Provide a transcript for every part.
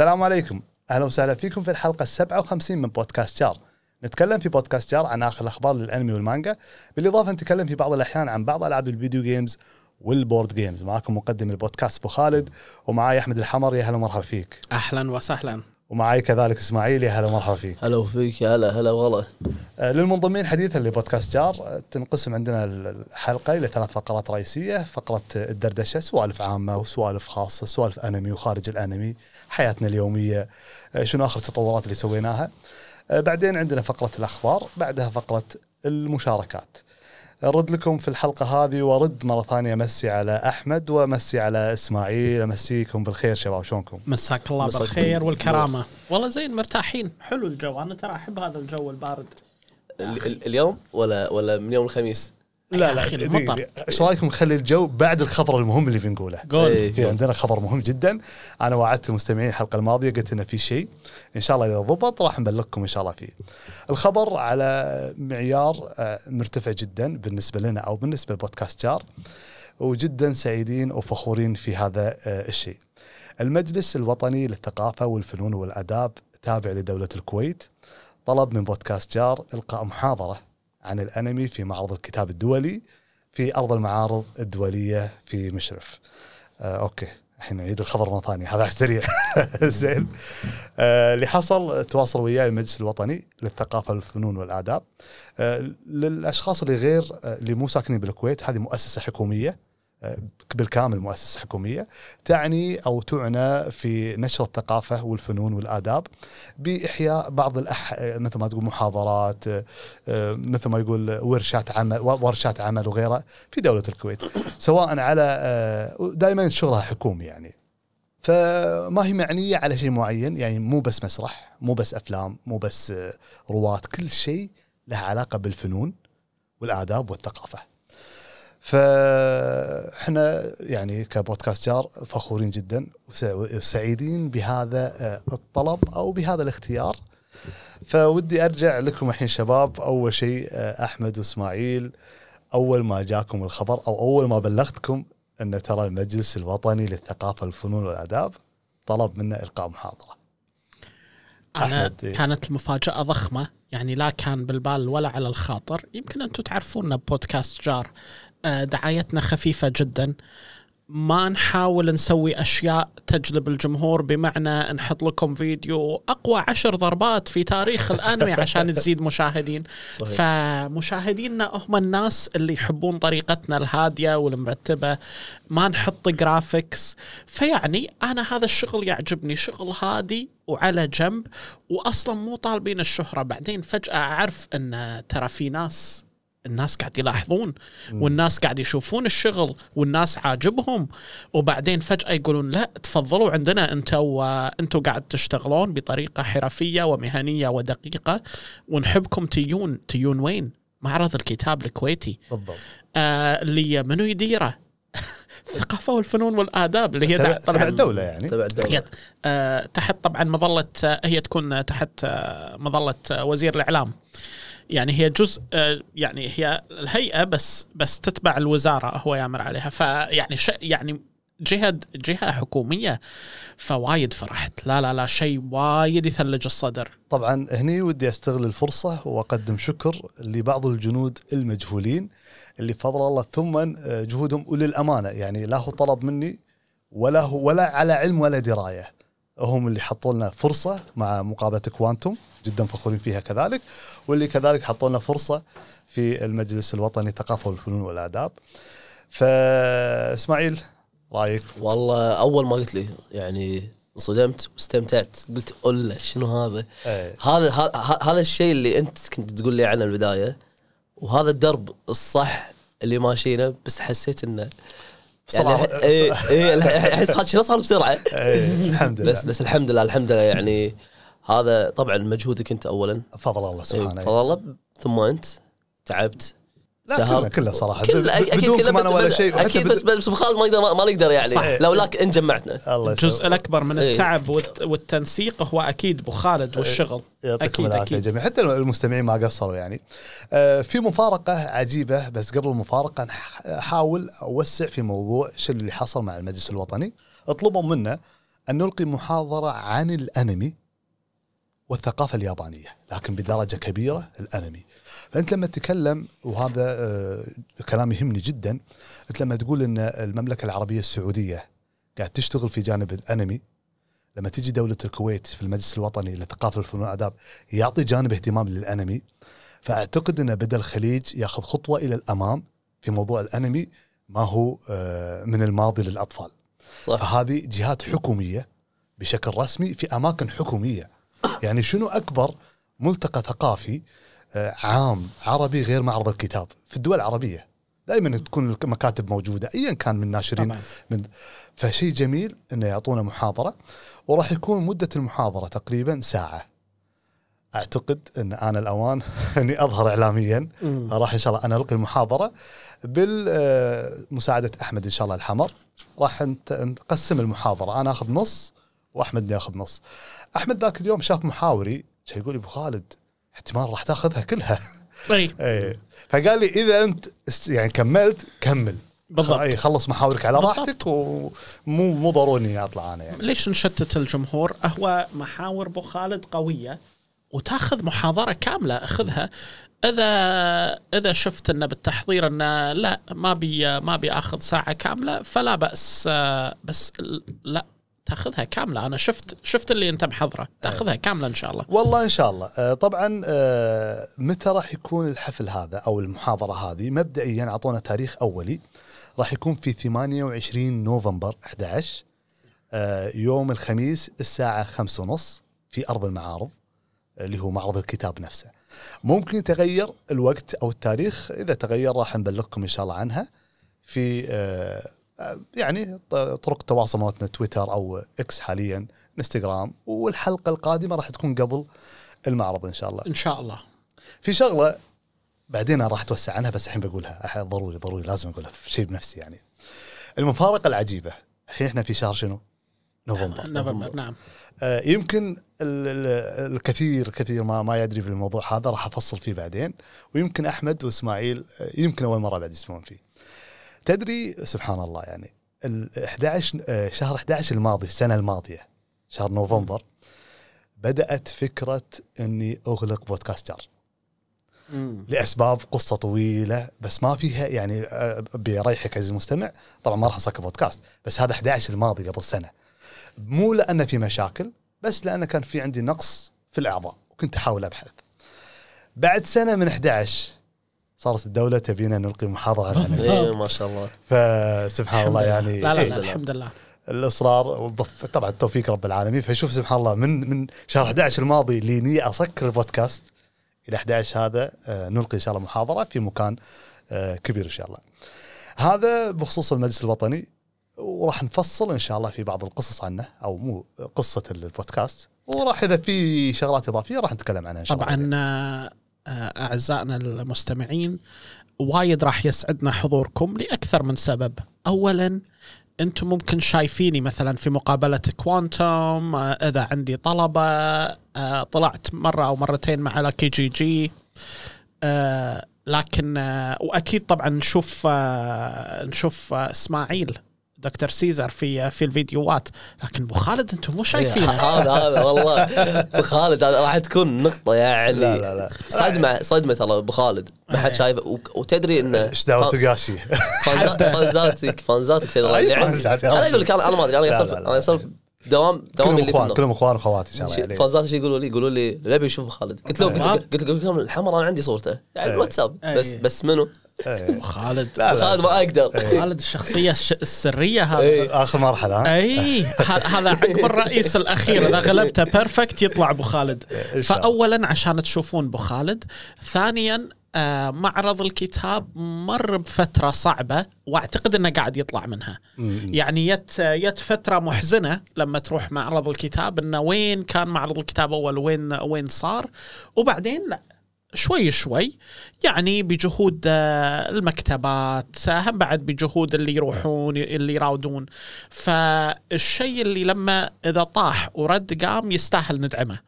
السلام عليكم اهلا وسهلا فيكم في الحلقه 57 من بودكاست جار نتكلم في بودكاست جار عن اخر الاخبار للانمي والمانجا بالاضافه نتكلم في بعض الاحيان عن بعض العاب الفيديو جيمز والبورد جيمز معاكم مقدم البودكاست ابو خالد ومعاي احمد الحمر يا اهلا ومرحبا فيك اهلا وسهلا ومعي كذلك اسماعيلي هلا مرحبا فيك هلا وفيك هلا هلا والله آه، للمنضمين حديثا لبودكاست جار آه، تنقسم عندنا الحلقه الى ثلاث فقرات رئيسيه فقره الدردشه سوالف عامه وسوالف خاصه سوالف انمي وخارج الانمي حياتنا اليوميه آه، شنو اخر التطورات اللي سويناها بعدين عندنا فقره الاخبار بعدها فقره المشاركات ارد لكم في الحلقه هذه وارد مره ثانيه امسي على احمد وامسي على اسماعيل امسيكم بالخير شباب شلونكم؟ مساك الله مساك بالخير والكرامه والله زين مرتاحين حلو الجو انا ترى احب هذا الجو البارد اليوم ولا ولا من يوم الخميس لا لا ايش رايكم نخلي الجو بعد الخبر المهم اللي بنقوله؟ قول إيه. في عندنا خبر مهم جدا انا وعدت المستمعين الحلقه الماضيه قلت انه في شيء ان شاء الله اذا ضبط راح نبلغكم ان شاء الله فيه. الخبر على معيار آه، مرتفع جدا بالنسبه لنا او بالنسبه لبودكاست جار وجدا سعيدين وفخورين في هذا آه، الشيء. المجلس الوطني للثقافه والفنون والاداب تابع لدوله الكويت طلب من بودكاست جار القاء محاضره عن الانمي في معرض الكتاب الدولي في ارض المعارض الدوليه في مشرف. آه اوكي الحين نعيد الخبر مره ثانيه هذا سريع زين آه اللي حصل تواصل وياي المجلس الوطني للثقافه والفنون والاداب آه للاشخاص اللي غير آه، اللي مو ساكنين بالكويت هذه مؤسسه حكوميه بالكامل مؤسسة حكومية تعني أو تعنى في نشر الثقافة والفنون والآداب بإحياء بعض الأح... مثل ما تقول محاضرات آه، مثل ما يقول ورشات عمل ورشات عمل وغيره في دولة الكويت سواء على آه، دائما شغلها حكومي يعني فما هي معنية على شيء معين يعني مو بس مسرح مو بس أفلام مو بس آه، رواة كل شيء له علاقة بالفنون والآداب والثقافة فاحنا يعني كبودكاست جار فخورين جدا وسعيدين بهذا آه، الطلب او بهذا الاختيار فودي ارجع لكم الحين شباب اول شيء آه، احمد واسماعيل اول ما جاكم الخبر او اول ما بلغتكم ان ترى المجلس الوطني للثقافه الفنون والاداب طلب منا القاء محاضره أنا إيه. كانت المفاجأة ضخمة يعني لا كان بالبال ولا على الخاطر يمكن أنتم تعرفون بودكاست جار آه، دعايتنا خفيفه جدا ما نحاول نسوي اشياء تجلب الجمهور بمعنى نحط لكم فيديو اقوى عشر ضربات في تاريخ الانمي عشان تزيد مشاهدين فمشاهدينا هم الناس اللي يحبون طريقتنا الهاديه والمرتبه ما نحط جرافيكس فيعني انا هذا الشغل يعجبني شغل هادي وعلى جنب واصلا مو طالبين الشهره بعدين فجاه اعرف ان ترى في ناس الناس قاعد يلاحظون والناس قاعد يشوفون الشغل والناس عاجبهم وبعدين فجأة يقولون لا تفضلوا عندنا انتوا انتوا قاعد تشتغلون بطريقة حرفية ومهنية ودقيقة ونحبكم تيون تيون وين؟ معرض الكتاب الكويتي بالضبط آه اللي منو يديره؟ الثقافه والفنون والاداب اللي هي تبع الدوله يعني تبع الدوله هي آه تحت طبعا مظله آه، هي تكون تحت آه، مظله وزير الاعلام يعني هي جزء آه، يعني هي الهيئه بس بس تتبع الوزاره هو يامر عليها فيعني يعني جهه جهه حكوميه فوايد فرحت لا لا لا شيء وايد يثلج الصدر طبعا هني ودي استغل الفرصه واقدم شكر لبعض الجنود المجهولين اللي بفضل الله ثم آه، جهودهم وللامانه يعني لا هو طلب مني ولا هو ولا على علم ولا درايه هم اللي حطوا لنا فرصه مع مقابله كوانتوم جدا فخورين فيها كذلك واللي كذلك حطوا لنا فرصه في المجلس الوطني الثقافه والفنون والاداب فاسماعيل رايك والله اول ما قلت لي يعني انصدمت واستمتعت قلت اولا شنو هذا أي. هذا هذا الشيء اللي انت كنت تقول لي عنه البدايه وهذا الدرب الصح اللي ماشينا بس حسيت انه بصراحه يعني احس هذا الشيء صار بسرعه إيه، الحمد لله بس بس الحمد لله الحمد لله يعني هذا طبعا مجهودك انت اولا فضل الله إيه، سبحانه فضل الله ثم انت تعبت لا سهر. كله كله صراحه كل اكيد كله بس, ولا بس شيء اكيد بس بس بخالد ما نقدر ما نقدر يعني لو لولاك ان جمعتنا الجزء الاكبر من إيه. التعب ايه. والتنسيق هو اكيد ابو خالد إيه. والشغل يعطيكم العافيه جميع حتى المستمعين ما قصروا يعني آه في مفارقه عجيبه بس قبل المفارقه احاول اوسع في موضوع شو اللي حصل مع المجلس الوطني اطلبوا منا ان نلقي محاضره عن الانمي والثقافه اليابانيه لكن بدرجه كبيره الانمي فانت لما تتكلم وهذا آه، كلام يهمني جدا انت لما تقول ان المملكه العربيه السعوديه قاعد تشتغل في جانب الانمي لما تجي دوله الكويت في المجلس الوطني للثقافه والفنون والاداب يعطي جانب اهتمام للانمي فاعتقد ان بدا الخليج ياخذ خطوه الى الامام في موضوع الانمي ما هو آه، من الماضي للاطفال صح. فهذه جهات حكوميه بشكل رسمي في اماكن حكوميه يعني شنو اكبر ملتقى ثقافي آه، عام عربي غير معرض الكتاب في الدول العربيه دائما تكون المكاتب موجوده ايا كان من ناشرين طبعا. من فشيء جميل انه يعطونا محاضره وراح يكون مده المحاضره تقريبا ساعه اعتقد ان انا الاوان اني اظهر اعلاميا راح ان شاء الله انا القي المحاضره بالمساعده آه، احمد ان شاء الله الحمر راح نقسم المحاضره انا اخذ نص واحمد ياخذ نص احمد ذاك اليوم شاف محاوري يقول ابو خالد احتمال راح تاخذها كلها طيب. اي فقال لي اذا انت يعني كملت كمل بالضبط اي خلص محاورك على راحتك ومو مو ضروري اني اطلع انا يعني ليش نشتت الجمهور؟ هو محاور ابو خالد قويه وتاخذ محاضره كامله اخذها اذا اذا شفت انه بالتحضير انه لا ما بي ما اخذ ساعه كامله فلا باس آه، بس لا تاخذها كامله انا شفت شفت اللي انت محضره تاخذها إيه. كامله ان شاء الله والله ان شاء الله آه، طبعا آه، متى راح يكون الحفل هذا او المحاضره هذه مبدئيا اعطونا تاريخ اولي راح يكون في 28 نوفمبر 11 آه، يوم الخميس الساعه 5:30 في ارض المعارض اللي هو معرض الكتاب نفسه ممكن تغير الوقت او التاريخ اذا تغير راح نبلغكم ان شاء الله عنها في يعني طرق التواصل مالتنا تويتر او اكس حاليا انستغرام والحلقه القادمه راح تكون قبل المعرض ان شاء الله ان شاء الله في شغله بعدين راح اتوسع عنها بس الحين بقولها ضروري ضروري لازم اقولها في شيء بنفسي يعني المفارقه العجيبه الحين احنا في شهر شنو؟ نوفمبر نوفمبر نعم آه يمكن الكثير كثير ما ما يدري في الموضوع هذا راح افصل فيه بعدين ويمكن احمد واسماعيل آه، يمكن اول مره بعد يسمعون فيه تدري سبحان الله يعني ال 11 آه، شهر 11 الماضي السنه الماضيه شهر نوفمبر بدات فكره اني اغلق بودكاست جار لاسباب قصه طويله بس ما فيها يعني آه، بيريحك عزيزي المستمع طبعا ما راح اسكر بودكاست بس هذا 11 الماضي قبل سنه مو لان في مشاكل بس لان كان في عندي نقص في الاعضاء وكنت احاول ابحث بعد سنه من 11 صارت الدولة تبينا نلقي محاضرة عن إيه ما شاء الله فسبحان الله يعني لا لا, لا الحمد لله الاصرار طبعا توفيق رب العالمين فشوف سبحان الله من من شهر 11 الماضي اللي اسكر البودكاست الى 11 هذا آه، نلقي ان شاء الله محاضره في مكان آه، كبير ان شاء الله. هذا بخصوص المجلس الوطني وراح نفصل ان شاء الله في بعض القصص عنه او مو قصه البودكاست وراح اذا في شغلات اضافيه راح نتكلم عنها ان شاء الله. طبعا آه، آه، اعزائنا المستمعين وايد راح يسعدنا حضوركم لاكثر من سبب اولا انتم ممكن شايفيني مثلا في مقابله كوانتم آه، اذا عندي طلبه آه، طلعت مره او مرتين مع لاكي جي جي لكن واكيد طبعا نشوف نشوف اسماعيل دكتور سيزر في في الفيديوهات لكن ابو خالد انتم مو شايفينه إيه، هذا هذا والله ابو خالد هذا راح تكون نقطه يعني لا لا لا صدمه صدمه ترى ابو خالد ما حد إيه. شايفه وتدري انه ايش دعوه توغاشي فانزاتك فانزاتك تدري أيوة، يعني انا اقول لك انا ما ادري انا اسولف انا اسولف دوام دوام كلهم اخوان كلهم اخوان واخوات ان شاء الله يعني فازات شي يقولوا لي يقولوا لي نبي نشوف خالد قلت لهم أيوة. قلت لهم الحمر انا عندي صورته يعني الواتساب أيوة. بس بس منو إيه. خالد لا خالد ما اقدر إيه. خالد الشخصيه السريه هذا اي اخر مرحله اي هذا عقب الرئيس الاخير اذا غلبته بيرفكت يطلع ابو خالد إيه، فاولا عشان تشوفون ابو خالد ثانيا آه، معرض الكتاب مر بفتره صعبه واعتقد انه قاعد يطلع منها يعني يت يت فتره محزنه لما تروح معرض الكتاب انه وين كان معرض الكتاب اول وين وين صار وبعدين لا شوي شوي يعني بجهود آه، المكتبات هم بعد بجهود اللي يروحون اللي يراودون فالشيء اللي لما اذا طاح ورد قام يستاهل ندعمه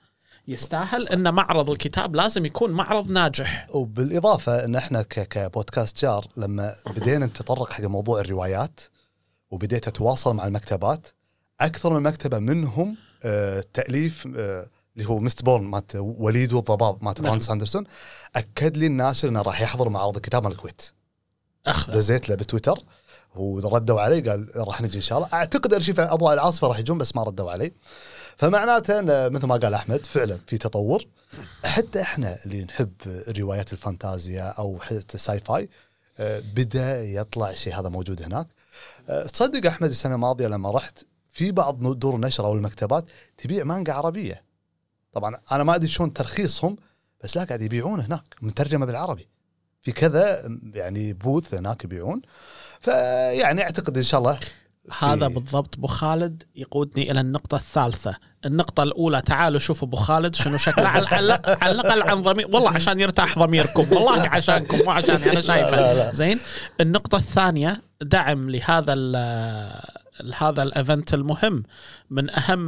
يستاهل صح. ان معرض الكتاب لازم يكون معرض ناجح وبالاضافه ان احنا كبودكاست جار لما بدينا نتطرق حق موضوع الروايات وبديت اتواصل مع المكتبات اكثر من مكتبه منهم آه، تاليف آه، اللي هو مست بورن مات وليد والضباب مات براند نعم. ساندرسون اكد لي الناشر انه راح يحضر معرض الكتاب مال الكويت اخ دزيت له بتويتر وردوا علي قال راح نجي ان شاء الله اعتقد ارشيف اضواء العاصفه راح يجون بس ما ردوا علي فمعناته مثل ما قال احمد فعلا في تطور حتى احنا اللي نحب روايات الفانتازيا او حتى ساي فاي آه، بدا يطلع شيء هذا موجود هناك آه، تصدق احمد السنه الماضيه لما رحت في بعض دور النشر او المكتبات تبيع مانجا عربيه طبعا انا ما ادري شلون ترخيصهم بس لا قاعد يبيعون هناك مترجمه بالعربي في كذا يعني بوث هناك يبيعون فيعني اعتقد ان شاء الله هذا بالضبط ابو خالد يقودني الى النقطه الثالثه النقطه الاولى تعالوا شوفوا ابو خالد شنو شكله على الاقل عن ضمير والله عشان يرتاح ضميركم والله عشانكم مو عشان انا شايفه زين النقطه الثانيه دعم لهذا هذا الايفنت المهم من اهم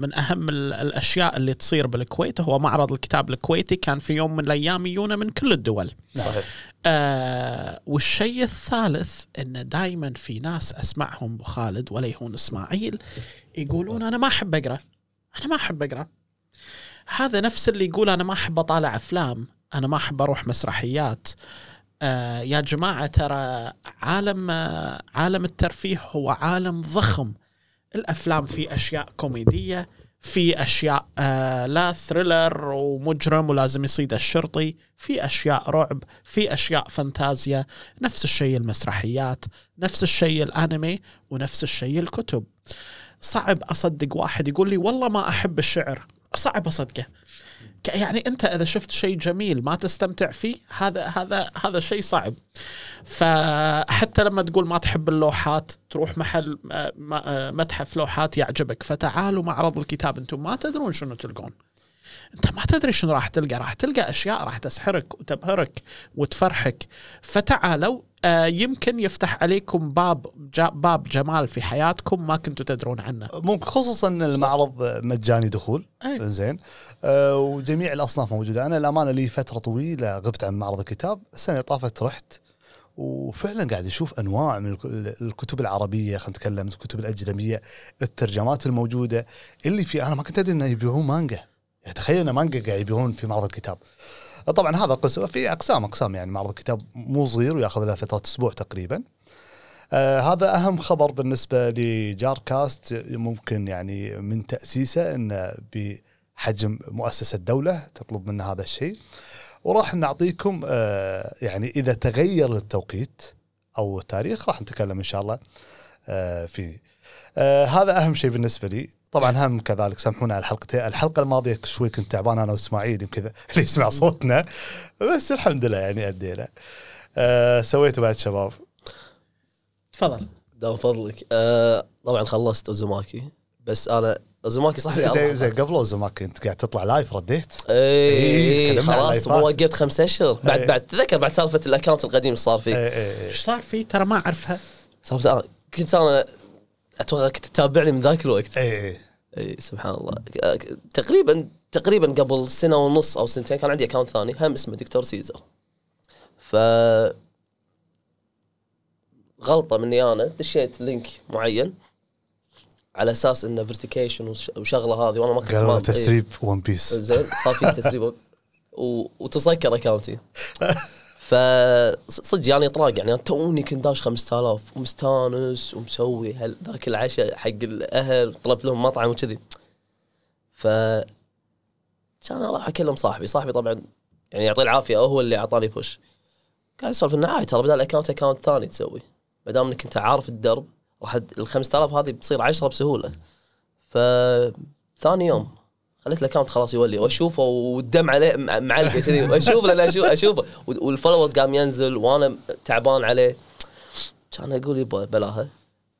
من اهم الاشياء اللي تصير بالكويت هو معرض الكتاب الكويتي كان في يوم من الايام يجونا من كل الدول صحيح. آه والشيء الثالث انه دائما في ناس اسمعهم ابو خالد وليهون اسماعيل يقولون انا ما احب اقرا انا ما احب اقرا هذا نفس اللي يقول انا ما احب اطالع افلام انا ما احب اروح مسرحيات آه يا جماعه ترى عالم آه، عالم الترفيه هو عالم ضخم الافلام في اشياء كوميديه في اشياء آه لا ثريلر ومجرم ولازم يصيد الشرطي في اشياء رعب في اشياء فانتازيا نفس الشيء المسرحيات نفس الشيء الانمي ونفس الشيء الكتب صعب اصدق واحد يقول لي والله ما احب الشعر صعب اصدقه يعني انت اذا شفت شيء جميل ما تستمتع فيه هذا هذا هذا شيء صعب فحتى لما تقول ما تحب اللوحات تروح محل آه، آه، متحف لوحات يعجبك فتعالوا معرض الكتاب انتم ما تدرون شنو تلقون انت ما تدري شنو راح تلقى راح تلقى اشياء راح تسحرك وتبهرك وتفرحك فتعالوا آه، يمكن يفتح عليكم باب باب جمال في حياتكم ما كنتوا تدرون عنه ممكن خصوصا ان المعرض مجاني دخول أيوة. زين أه وجميع الاصناف موجوده انا الامانه لي فتره طويله غبت عن معرض الكتاب السنه طافت رحت وفعلا قاعد اشوف انواع من الكتب العربيه خلينا نتكلم الكتب الاجنبيه الترجمات الموجوده اللي في انا ما كنت ادري انه يبيعون مانجا يعني تخيل ان مانجا قاعد يبيعون في معرض الكتاب طبعا هذا قسم في اقسام اقسام يعني معرض الكتاب مو صغير وياخذ له فتره اسبوع تقريبا آه هذا اهم خبر بالنسبه لجار كاست ممكن يعني من تاسيسه انه بحجم مؤسسه دوله تطلب منه هذا الشيء وراح نعطيكم آه يعني اذا تغير التوقيت او التاريخ راح نتكلم ان شاء الله آه فيه آه هذا اهم شيء بالنسبه لي طبعا إيه. هم كذلك سامحونا على الحلقتين الحلقه الماضيه شوي كنت تعبان انا واسماعيل يمكن اللي يسمع إيه. صوتنا بس الحمد لله يعني ادينا أه سويته بعد شباب تفضل دام فضلك أه طبعا خلصت اوزوماكي بس انا اوزوماكي صح زي زي قبل اوزوماكي انت قاعد تطلع لايف رديت اي إيه، خلاص وقفت خمس اشهر بعد بعد تذكر بعد سالفه الاكونت القديم ايش صار فيه ايش صار فيه ترى ما اعرفها سالفه كنت انا اتوقع كنت تتابعني من ذاك الوقت اي اي سبحان الله تقريبا تقريبا قبل سنه ونص او سنتين كان عندي اكونت ثاني هم اسمه دكتور سيزر ف غلطه مني انا دشيت لينك معين على اساس انه فيرتيكيشن وشغله هذه وانا ما كنت قالوا تسريب ون بيس زين صار في تسريب و... وتسكر اكونتي فصدق يعني طراق يعني توني كنت داش 5000 ومستانس ومسوي ذاك العشاء حق الاهل طلبت لهم مطعم وكذي ف كان اروح اكلم صاحبي صاحبي طبعا يعني يعطيه العافيه هو اللي اعطاني بوش قاعد يسولف انه عادي ترى بدل اكونت اكونت ثاني تسوي ما دام انك انت عارف الدرب راح ال 5000 هذه بتصير 10 بسهوله ف ثاني يوم خليت الاكونت خلاص يولي واشوفه والدم عليه معلقه كذي اشوف لان اشوفه اشوفه والفولورز قام ينزل وانا تعبان عليه كان اقول يبا بلاها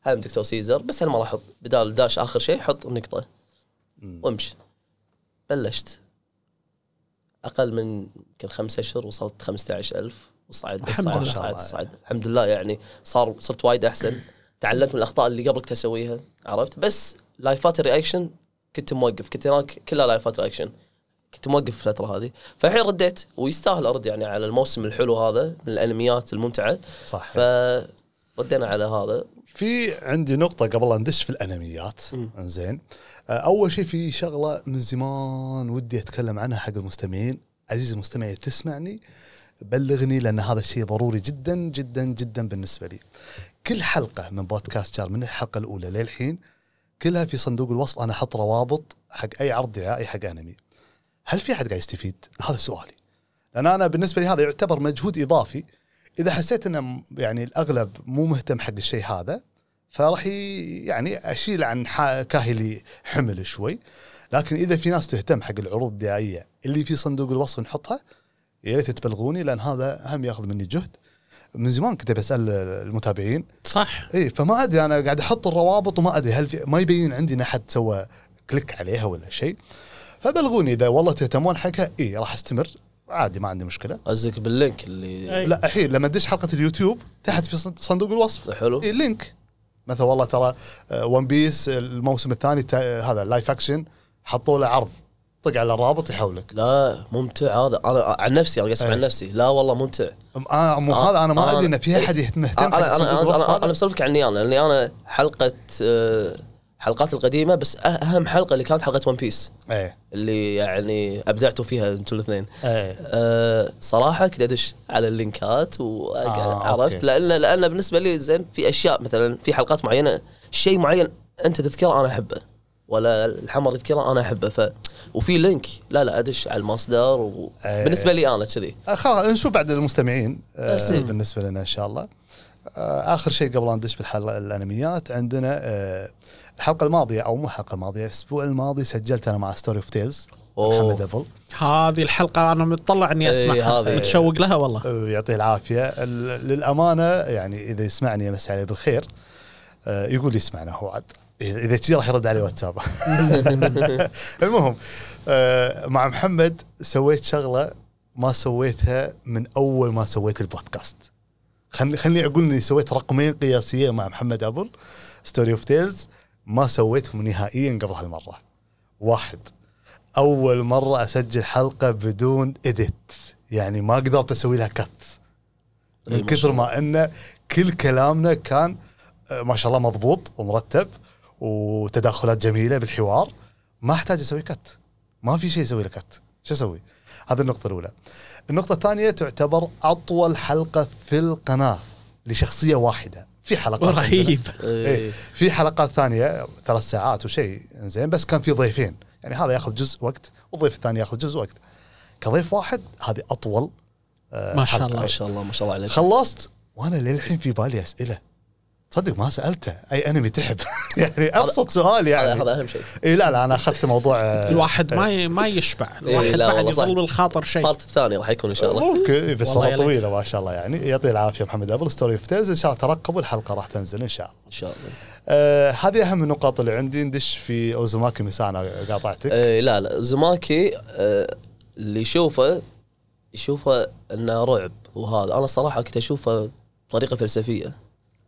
هم دكتور سيزر بس انا ما راح احط بدال داش اخر شيء حط نقطه وامشي بلشت اقل من يمكن خمسة اشهر وصلت 15000 وصعد لله صعد صعد الحمد لله يعني صار صرت وايد احسن تعلمت من الاخطاء اللي قبل كنت اسويها عرفت بس لايفات الرياكشن كنت موقف كنت هناك كلها لايفات اكشن كنت موقف الفتره هذه فالحين رديت ويستاهل ارد يعني على الموسم الحلو هذا من الانميات الممتعه صح فردينا على هذا في عندي نقطة قبل لا ندش في الانميات زين آه، اول شيء في شغلة من زمان ودي اتكلم عنها حق المستمعين عزيزي المستمع تسمعني بلغني لان هذا الشيء ضروري جدا جدا جدا بالنسبة لي كل حلقة من بودكاست شار من الحلقة الاولى للحين كلها في صندوق الوصف انا احط روابط حق اي عرض دعائي حق انمي هل في احد قاعد يستفيد هذا سؤالي لان انا بالنسبه لي هذا يعتبر مجهود اضافي اذا حسيت انه يعني الاغلب مو مهتم حق الشيء هذا فراح يعني اشيل عن كاهلي حمل شوي لكن اذا في ناس تهتم حق العروض الدعائيه اللي في صندوق الوصف نحطها يا ريت تبلغوني لان هذا هم ياخذ مني جهد من زمان كنت بسال المتابعين صح اي فما ادري انا قاعد احط الروابط وما ادري هل في ما يبين عندي ان احد سوى كليك عليها ولا شيء فبلغوني اذا والله تهتمون حقها اي راح استمر عادي ما عندي مشكله قصدك باللينك اللي أي. لا الحين لما تدش حلقه اليوتيوب تحت في صندوق الوصف طيب، حلو اي لينك مثلا والله ترى ون آه، بيس الموسم الثاني هذا لايف اكشن حطوا له عرض طق على الرابط يحولك لا ممتع هذا انا عن نفسي انا اسمع عن إيه. نفسي لا والله ممتع آه مو آه، هذا انا ما آه، ادري ان في إيه. احد مهتم آه، انا انا انا, أنا بسولفك عني انا لاني انا حلقه حلقات القديمه بس اهم حلقه اللي كانت حلقه ون بيس ايه اللي يعني ابدعتوا فيها انتم الاثنين ايه أه صراحه كنت ادش على اللينكات وعرفت آه لان لان بالنسبه لي زين في اشياء مثلا في حلقات معينه شيء معين انت تذكره انا احبه ولا الحمر يذكره انا احبه ف وفي لينك لا لا ادش على المصدر وبالنسبه إيه. لي انا كذي آه، خلاص نشوف بعد المستمعين آه إيه، بالنسبه لنا ان شاء الله آه اخر شيء قبل ندش بالحلقه الانميات عندنا آه الحلقه الماضيه او مو الحلقه الماضيه الاسبوع الماضي سجلت انا مع ستوري اوف تيلز محمد ابل هذه الحلقه انا متطلع اني إيه، اسمعها ايه متشوق لها والله يعطيه العافيه للامانه يعني اذا يسمعني يمسي عليه بالخير آه يقول يسمعنا هو عاد اذا كذي راح يرد علي واتساب المهم آه، مع محمد سويت شغله ما سويتها من اول ما سويت البودكاست خلني خلني اقول اني سويت رقمين قياسيه مع محمد ابل ستوري اوف تيلز ما سويتهم نهائيا قبل هالمره واحد اول مره اسجل حلقه بدون اديت يعني ما قدرت اسوي لها كات إيه، من كثر ما انه كل كلامنا كان آه، ما شاء الله مضبوط ومرتب وتدخلات جميله بالحوار ما احتاج اسوي كت ما في شيء اسوي له كت شو اسوي؟ هذه النقطه الاولى. النقطه الثانيه تعتبر اطول حلقه في القناه لشخصيه واحده في حلقات رهيب إيه. إيه. في حلقات ثانيه ثلاث ساعات وشيء زين بس كان في ضيفين يعني هذا ياخذ جزء وقت والضيف الثاني ياخذ جزء وقت كضيف واحد هذه اطول آه، ما شاء الله ما شاء الله ما شاء الله عليك خلصت وانا للحين في بالي اسئله تصدق ما سالته اي انمي تحب يعني ابسط سؤال يعني هذا اهم شيء اي لا لا انا اخذت موضوع آه، الواحد ما ما يشبع الواحد بعد يظل بالخاطر شيء البارت الثاني راح يكون ان شاء الله اوكي بس والله طويله ما شاء الله يعني يعطيه العافيه محمد ابل ستوري اوف ان شاء الله ترقبوا الحلقه راح تنزل ان شاء الله ان شاء الله آه هذه اهم النقاط اللي عندي ندش في اوزوماكي مسانا قاطعتك آه لا لا اوزوماكي آه اللي يشوفه يشوفه انه رعب وهذا انا الصراحه كنت اشوفه بطريقه فلسفيه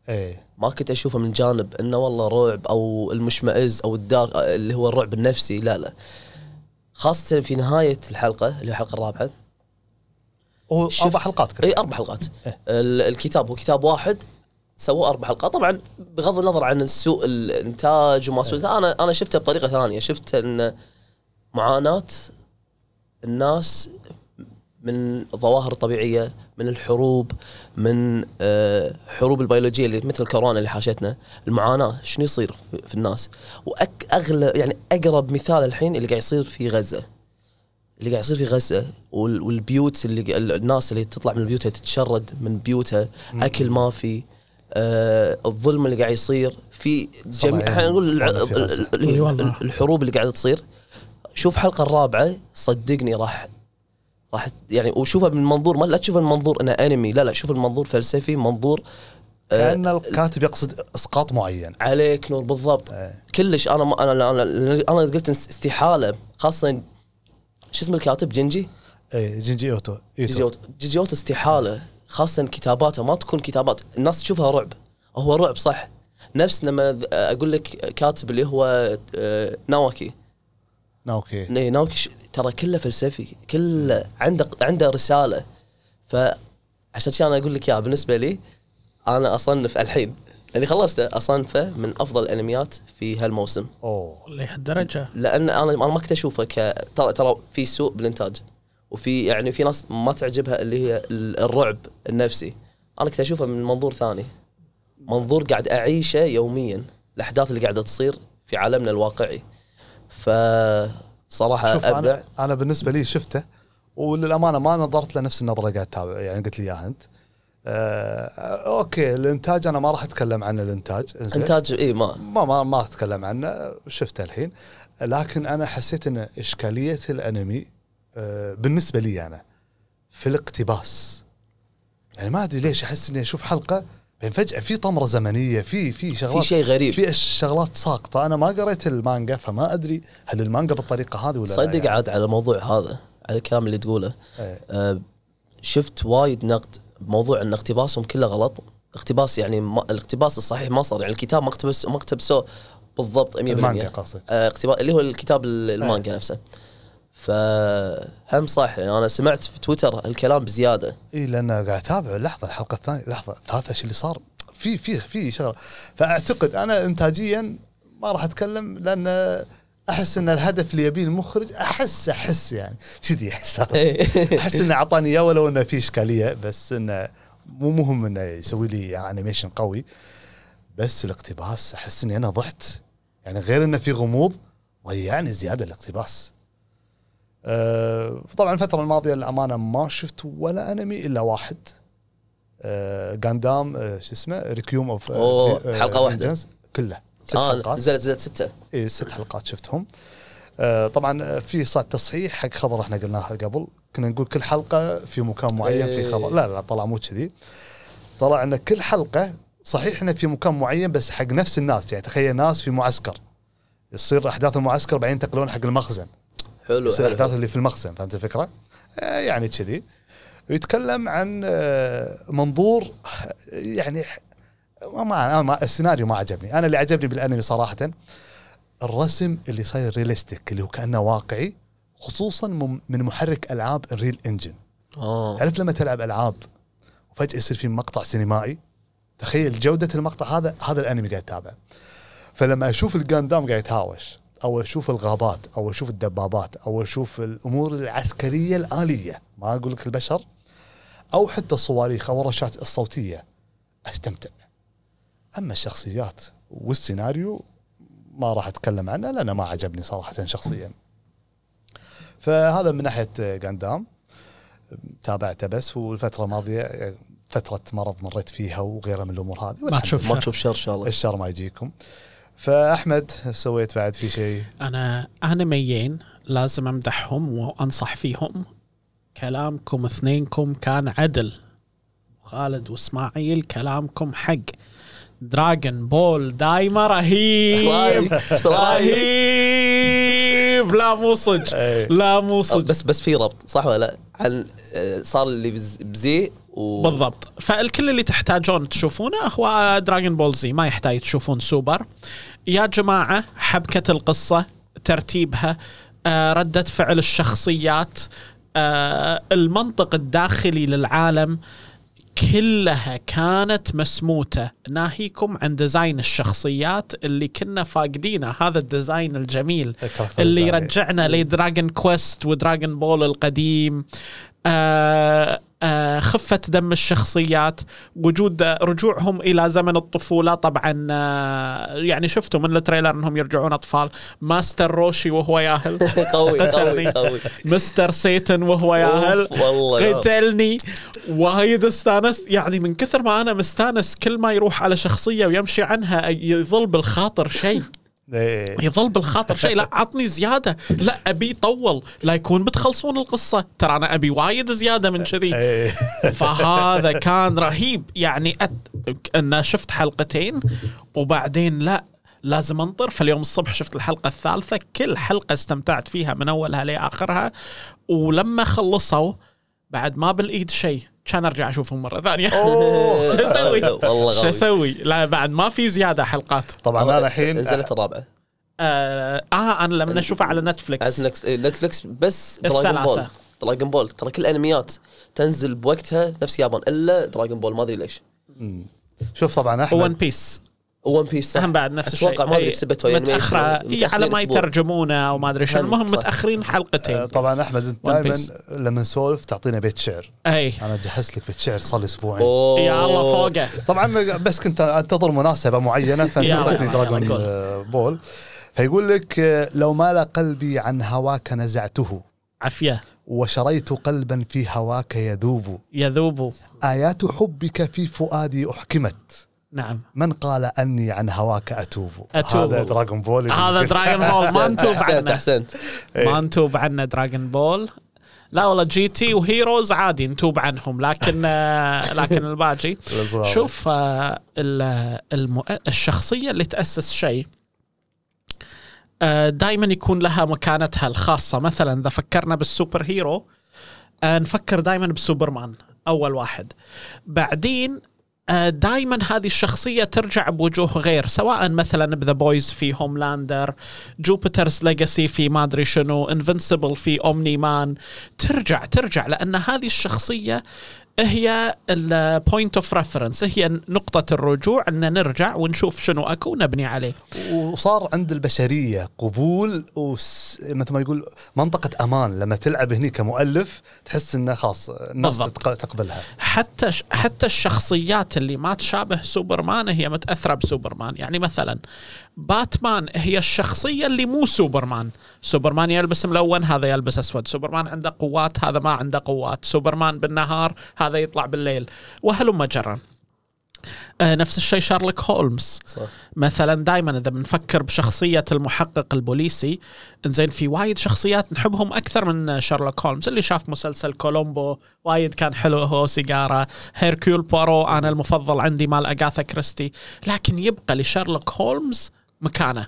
ايه ما كنت اشوفه من جانب انه والله رعب او المشمئز او الدار اللي هو الرعب النفسي لا لا خاصه في نهايه الحلقه اللي هي الحلقه الرابعه هو اربع حلقات كده. اي اربع حلقات إيه؟ الكتاب هو كتاب واحد سووه اربع حلقات طبعا بغض النظر عن سوء الانتاج وما سوء إيه؟ انا انا شفته بطريقه ثانيه شفت ان معاناه الناس من ظواهر طبيعيه من الحروب من آه، حروب البيولوجيه اللي مثل كورونا اللي حاشتنا المعاناه شنو يصير في الناس واغلب يعني اقرب مثال الحين اللي قاعد يصير في غزه اللي قاعد يصير في غزه والبيوت اللي الناس اللي تطلع من بيوتها تتشرد من بيوتها اكل ما في آه الظلم اللي قاعد يصير في جميع احنا نقول أيوة الحروب اللي قاعده تصير شوف الحلقه الرابعه صدقني راح راح يعني وشوفها من منظور ما لا تشوف المنظور انه انمي لا لا شوف المنظور فلسفي منظور آه، كان الكاتب يقصد اسقاط معين عليك نور بالضبط آه. كلش انا ما انا انا انا قلت استحاله خاصه شو اسم الكاتب جنجي؟ ايه جنجي اوتو جنجي اوتو جنجي اوتو استحاله خاصه كتاباته ما تكون كتابات الناس تشوفها رعب هو رعب صح نفس لما اقول لك كاتب اللي هو آه، نواكي ناوكي اي ناوكي ترى كله فلسفي كله عنده عنده رساله فعشان كذا انا اقول لك يا بالنسبه لي انا اصنف الحين اللي خلصته اصنفه من افضل الانميات في هالموسم اوه لهالدرجه لان انا انا ما كنت اشوفه ك ترى ترى في سوء بالانتاج وفي يعني في ناس ما تعجبها اللي هي الرعب النفسي انا كنت اشوفه من منظور ثاني منظور قاعد اعيشه يوميا الاحداث اللي قاعده تصير في عالمنا الواقعي فصراحه ابدع أنا, انا بالنسبه لي شفته وللامانه ما نظرت له نفس النظره قاعد تتابع يعني قلت لي اياها انت آه اوكي الانتاج انا ما راح اتكلم عن الانتاج انتاج اي ما ما ما, ما اتكلم عنه شفته الحين لكن انا حسيت ان اشكاليه الانمي آه بالنسبه لي انا في الاقتباس يعني ما ادري ليش احس اني اشوف حلقه بعدين فجاه في طمره زمنيه في في شغلات في شيء غريب في شغلات ساقطه انا ما قريت المانجا فما ادري هل المانجا بالطريقه هذه ولا صدق يعني. عاد على الموضوع هذا على الكلام اللي تقوله ايه. آه شفت وايد نقد موضوع ان اقتباسهم كله غلط اقتباس يعني ما الاقتباس الصحيح ما صار يعني الكتاب ما ما اقتبسوه بالضبط 100% المانجا قصدك آه اقتباس اللي هو الكتاب المانجا ايه. نفسه فهم صح يعني انا سمعت في تويتر الكلام بزياده اي لان قاعد اتابع اللحظه الحلقه الثانيه لحظه الثالثه ايش اللي صار في في في شغله فاعتقد انا انتاجيا ما راح اتكلم لان احس ان الهدف اللي يبيه المخرج احس احس يعني كذي احس احس انه اعطاني اياه ولو انه في اشكاليه بس انه مو مهم انه يسوي لي انيميشن قوي بس الاقتباس احس اني انا ضحت يعني غير انه في غموض ضيعني زياده الاقتباس أه طبعا الفتره الماضيه للامانه ما شفت ولا انمي الا واحد غاندام آه،, أه شو اسمه ريكيوم آه، اوف حلقه آه، واحده كله ست آه حلقات نزلت نزلت سته اي ست حلقات شفتهم طبعا في صار تصحيح حق خبر احنا قلناه قبل كنا نقول كل حلقه في مكان معين في خبر إيه. لا لا طلع مو كذي طلع ان كل حلقه صحيح انه في مكان معين بس حق نفس الناس يعني تخيل ناس في معسكر يصير احداث المعسكر بعدين ينتقلون حق المخزن حلو يصير الاحداث اللي في المخزن فهمت الفكره؟ آه، يعني كذي يتكلم عن آه، منظور يعني ما, ما السيناريو ما عجبني انا اللي عجبني بالانمي صراحه الرسم اللي صاير ريلستيك اللي هو كانه واقعي خصوصا من محرك العاب الريل انجن اه تعرف لما تلعب العاب وفجاه يصير في مقطع سينمائي تخيل جوده المقطع هذا هذا الانمي قاعد اتابعه فلما اشوف الجاندام قاعد يتهاوش او اشوف الغابات او اشوف الدبابات او اشوف الامور العسكريه الاليه ما اقول لك البشر او حتى الصواريخ او الرشات الصوتيه استمتع اما الشخصيات والسيناريو ما راح اتكلم عنه لانه ما عجبني صراحه شخصيا فهذا من ناحيه غاندام تابعته بس والفتره الماضيه فتره مرض مريت فيها وغيرها من الامور هذه ما تشوف ما تشوف شر ان شاء الله الشر ما يجيكم آه فاحمد سويت بعد في شيء انا انميين لازم امدحهم وانصح فيهم كلامكم اثنينكم كان عدل خالد واسماعيل كلامكم حق دراجون بول دايما رهيب رهيب غريب لا مو صدق إيه. لا مو صدق بس بس في ربط صح ولا لا؟ عن آه، صار اللي بزي و... بالضبط فالكل اللي تحتاجون تشوفونه هو دراجون بول زي ما يحتاج تشوفون سوبر يا جماعه حبكه القصه ترتيبها آه، ردة فعل الشخصيات آه، المنطق الداخلي للعالم كلها كانت مسموته ناهيكم عن ديزاين الشخصيات اللي كنا فاقدينه هذا الديزاين الجميل اللي يرجعنا لدراجون كويست ودراجون بول القديم آه آه، خفة دم الشخصيات وجود رجوعهم إلى زمن الطفولة طبعا آه، يعني شفتوا من التريلر أنهم يرجعون أطفال ماستر روشي وهو ياهل قوي قوي قوي مستر سيتن وهو ياهل والله قتلني وايد استانست يعني من كثر ما أنا مستانس كل ما يروح على شخصية ويمشي عنها يظل بالخاطر شيء إيه. يظل بالخاطر شيء لا عطني زياده لا ابي طول لا يكون بتخلصون القصه ترى انا ابي وايد زياده من كذي إيه. فهذا كان رهيب يعني أت... انا شفت حلقتين وبعدين لا لازم انطر فاليوم الصبح شفت الحلقه الثالثه كل حلقه استمتعت فيها من اولها لاخرها ولما خلصوا بعد ما بالايد شيء كان ارجع اشوفهم مره ثانيه شو اسوي؟ والله شو اسوي؟ لا بعد ما في زياده حلقات طبعا انا الحين نزلت الرابعه آه, اه انا لما اشوفها على نتفلكس نتفلكس نتفلكس بس دراجون بول دراجون بول ترى كل الانميات تنزل بوقتها نفس اليابان الا دراجون بول ما ادري ليش شوف طبعا احمد ون بيس ون بيس هم بعد نفس الشيء اتوقع ما ادري سبته يعني متاخره على ما يترجمونه وما ادري شنو المهم متاخرين حلقتين آه طبعا احمد انت دائما لما نسولف تعطينا بيت شعر اي انا جهزت لك بيت شعر صار لي اسبوعين يا الله فوقه طبعا بس كنت انتظر مناسبه معينه فانتظرتني دراجون آه، بول فيقول لك آه، لو مال قلبي عن هواك نزعته عفية وشريت قلبا في هواك يذوب يذوب آيات حبك في فؤادي أحكمت نعم من قال اني عن هواك اتوب اتوب هذا دراغون بول هذا دراغون بول ما نتوب عنه احسنت ما إيه. نتوب عنه دراغون بول لا والله جي تي وهيروز عادي نتوب عنهم لكن آه، لكن الباجي شوف آه، الشخصيه اللي تاسس شيء آه، دائما يكون لها مكانتها الخاصه مثلا اذا فكرنا بالسوبر هيرو نفكر دائما بسوبرمان اول واحد بعدين آه، دائما هذه الشخصيه ترجع بوجوه غير سواء مثلا بذا بويز في هوملاندر جوبيترز ليجاسي في ما ادري شنو انفنسبل في اومني مان ترجع ترجع لان هذه الشخصيه هي البوينت اوف ريفرنس هي نقطة الرجوع ان نرجع ونشوف شنو اكو ونبني عليه. وصار عند البشرية قبول وس... مثل ما يقول منطقة امان لما تلعب هني كمؤلف تحس انه خلاص الناس تتق... تقبلها. حتى حتى الشخصيات اللي ما تشابه سوبرمان هي متأثرة بسوبرمان، يعني مثلا باتمان هي الشخصية اللي مو سوبرمان سوبرمان يلبس ملون هذا يلبس أسود سوبرمان عنده قوات هذا ما عنده قوات سوبرمان بالنهار هذا يطلع بالليل وهلم جرا آه، نفس الشيء شارلوك هولمز صح. مثلا دائما اذا بنفكر بشخصيه المحقق البوليسي انزين في وايد شخصيات نحبهم اكثر من شارلوك هولمز اللي شاف مسلسل كولومبو وايد كان حلو هو سيجاره هيركول بارو انا المفضل عندي مال اغاثا كريستي لكن يبقى لشارلوك هولمز مكانه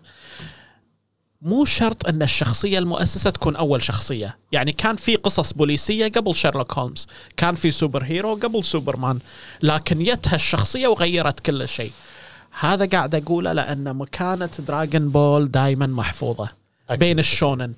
مو شرط ان الشخصيه المؤسسه تكون اول شخصيه يعني كان في قصص بوليسيه قبل شيرلوك هولمز كان في سوبر هيرو قبل سوبرمان لكن يتها الشخصيه وغيرت كل شيء هذا قاعد اقوله لان مكانه دراغون بول دائما محفوظه أكيد. بين الشونن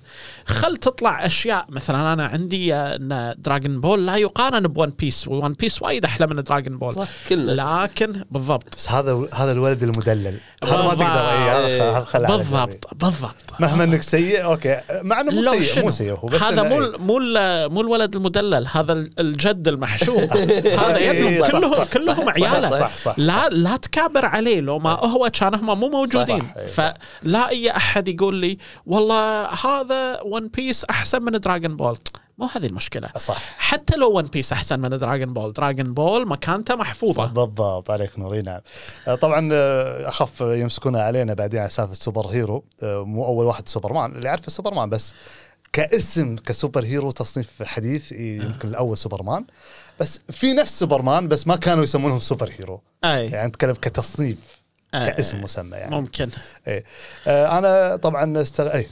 خل تطلع اشياء مثلا انا عندي آه، ان دراجون بول لا يقارن بون بيس وون بيس وايد احلى من دراجون بول صح كلنا. لكن بالضبط بس هذا هذا الولد المدلل هذا ما تقدر إيه، بالضبط بالضبط مهما انك سيء اوكي مع انه مو سيء مو سيء هو بس هذا مو إيه. مو مو الولد المدلل هذا الجد المحشوم إيه، هذا يدلم كلهم كلهم عياله صح صح لا لا تكابر عليه لو ما إيه. هو كان هم مو موجودين فلا اي احد يقول لي والله هذا ون بيس احسن من دراجون بول مو هذه المشكله صح حتى لو ون بيس احسن من دراجون بول دراجون بول مكانته محفوظه صح بالضبط عليك نوري نعم آه، طبعا آه، اخاف يمسكون علينا بعدين على سالفه سوبر هيرو آه، مو اول واحد سوبرمان اللي عارفه سوبرمان بس كاسم كسوبر هيرو تصنيف حديث يمكن الاول سوبرمان بس في نفس سوبرمان بس ما كانوا يسمونهم سوبر هيرو اي يعني نتكلم كتصنيف آه كاسم مسمى يعني ممكن اي آه انا طبعا استغ... اي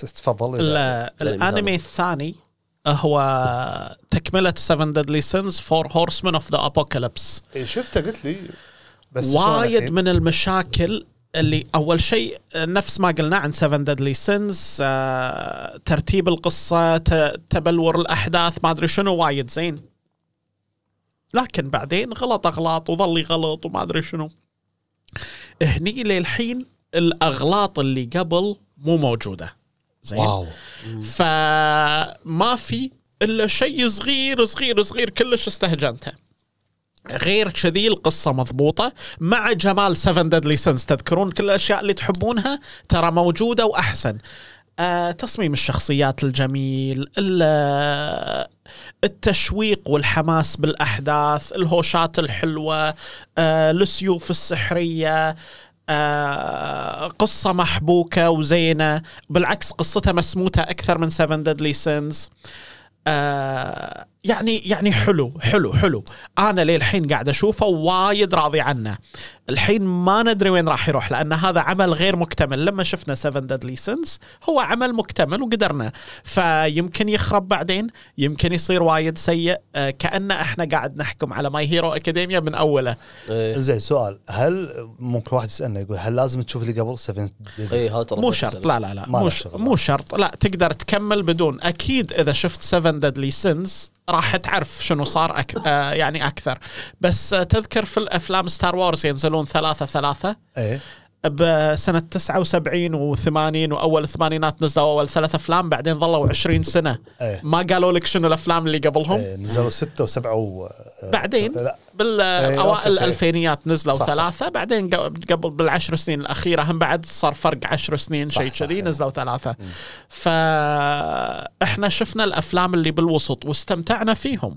تفضل لا الانمي الثاني هو تكمله 7 Deadly Sins for Horsemen of the Apocalypse إيه، شفتها قلت لي بس وايد من المشاكل اللي اول شيء نفس ما قلنا عن 7 Deadly Sins آه، ترتيب القصه تبلور الاحداث ما ادري شنو وايد زين لكن بعدين غلط اغلاط وظل غلط وما ادري شنو هني للحين الاغلاط اللي قبل مو موجوده زين واو فما في الا شيء صغير صغير صغير كلش استهجنته غير كذي القصة مضبوطة مع جمال 7 ديدلي سنس تذكرون كل الأشياء اللي تحبونها ترى موجودة وأحسن آه، تصميم الشخصيات الجميل آه، التشويق والحماس بالأحداث الهوشات الحلوة آه، السيوف السحرية آه، قصة محبوكة وزينة بالعكس قصتها مسموتة أكثر من Seven Deadly Sins آه، يعني يعني حلو حلو حلو انا للحين قاعد اشوفه وايد راضي عنه الحين ما ندري وين راح يروح لان هذا عمل غير مكتمل لما شفنا 7 Deadly Sins هو عمل مكتمل وقدرنا فيمكن يخرب بعدين يمكن يصير وايد سيء آه، كان احنا قاعد نحكم على ماي هيرو اكاديميا من اوله إيه. زين سؤال هل ممكن واحد يسالنا يقول هل لازم تشوف اللي قبل 7 اي مو شرط لا لا لا مو, شرط لا تقدر تكمل بدون اكيد اذا شفت 7 Deadly Sins راح تعرف شنو صار أك... آه يعني اكثر بس آه، تذكر في الافلام ستار وورز ينزلون ثلاثه ثلاثه ايه بسنة 79 و80 وأول الثمانينات نزلوا أول ثلاث أفلام بعدين ظلوا 20 سنة ايه. ما قالوا لك شنو الأفلام اللي قبلهم ايه. نزلوا ستة وسبعة و... بعدين لا. بالأوائل ايه. الألفينيات نزلوا صح ثلاثة صح. بعدين قبل بالعشر سنين الأخيرة هم بعد صار فرق عشر سنين شيء كذي إيه. نزلوا ثلاثة م. فإحنا شفنا الأفلام اللي بالوسط واستمتعنا فيهم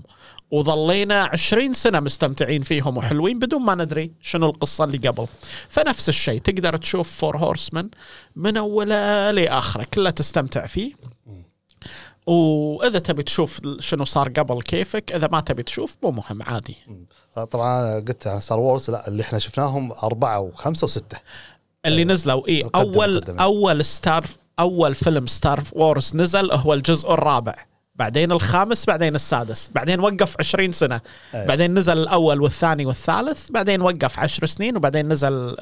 وظلينا عشرين سنة مستمتعين فيهم وحلوين بدون ما ندري شنو القصة اللي قبل فنفس الشيء تقدر تشوف فور هورسمان من أوله لآخره كله تستمتع فيه واذا تبي تشوف شنو صار قبل كيفك اذا ما تبي تشوف مو مهم عادي طبعا قلت عن ستار وورز لا اللي احنا شفناهم اربعه وخمسه وسته اللي أه نزلوا اي اول اول ستار اول فيلم ستار وورز نزل هو الجزء الرابع بعدين الخامس بعدين السادس بعدين وقف عشرين سنة أيه. بعدين نزل الأول والثاني والثالث بعدين وقف عشر سنين وبعدين نزل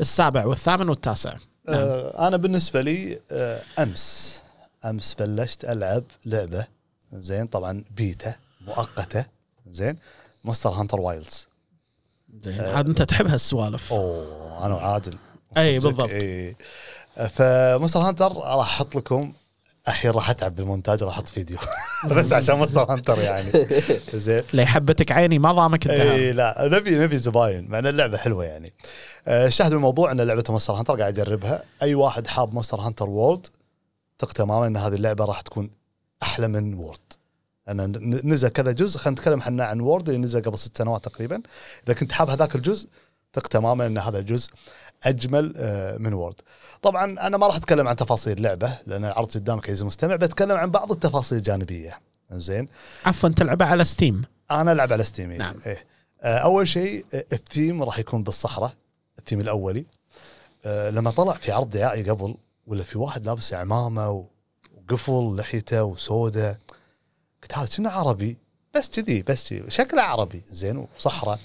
السابع والثامن والتاسع آه، نعم. أنا بالنسبة لي آه، أمس أمس بلشت ألعب لعبة زين طبعا بيتا مؤقتة زين مونستر هانتر وايلدز زين آه، عاد انت تحب هالسوالف اوه انا وعادل اي بالضبط اي فمونستر هانتر راح احط لكم الحين راح اتعب بالمونتاج راح احط فيديو بس عشان مونستر هانتر يعني زين لي حبتك عيني ما ضامك انت اي لا نبي نبي زباين مع ان اللعبه حلوه يعني الشاهد آه، الموضوع ان لعبه مونستر هانتر قاعد اجربها اي واحد حاب مونستر هانتر وورد ثق تماما ان هذه اللعبه راح تكون احلى من وورد انا نزل كذا جزء خلينا نتكلم احنا عن وورد اللي نزل قبل ست سنوات تقريبا اذا كنت حاب هذاك الجزء ثق تماما ان هذا الجزء اجمل آه، من وورد. طبعا انا ما راح اتكلم عن تفاصيل لعبه لان العرض قدامك يا المستمع بتكلم عن بعض التفاصيل الجانبيه زين عفوا تلعبها على ستيم انا العب على ستيم إيه. نعم إيه. آه، اول شيء آه، الثيم راح يكون بالصحراء الثيم الاولي لما طلع في عرض دعائي قبل ولا في واحد لابس عمامه وقفل لحيته وسودة قلت هذا شنو عربي بس كذي بس شكله عربي زين وصحراء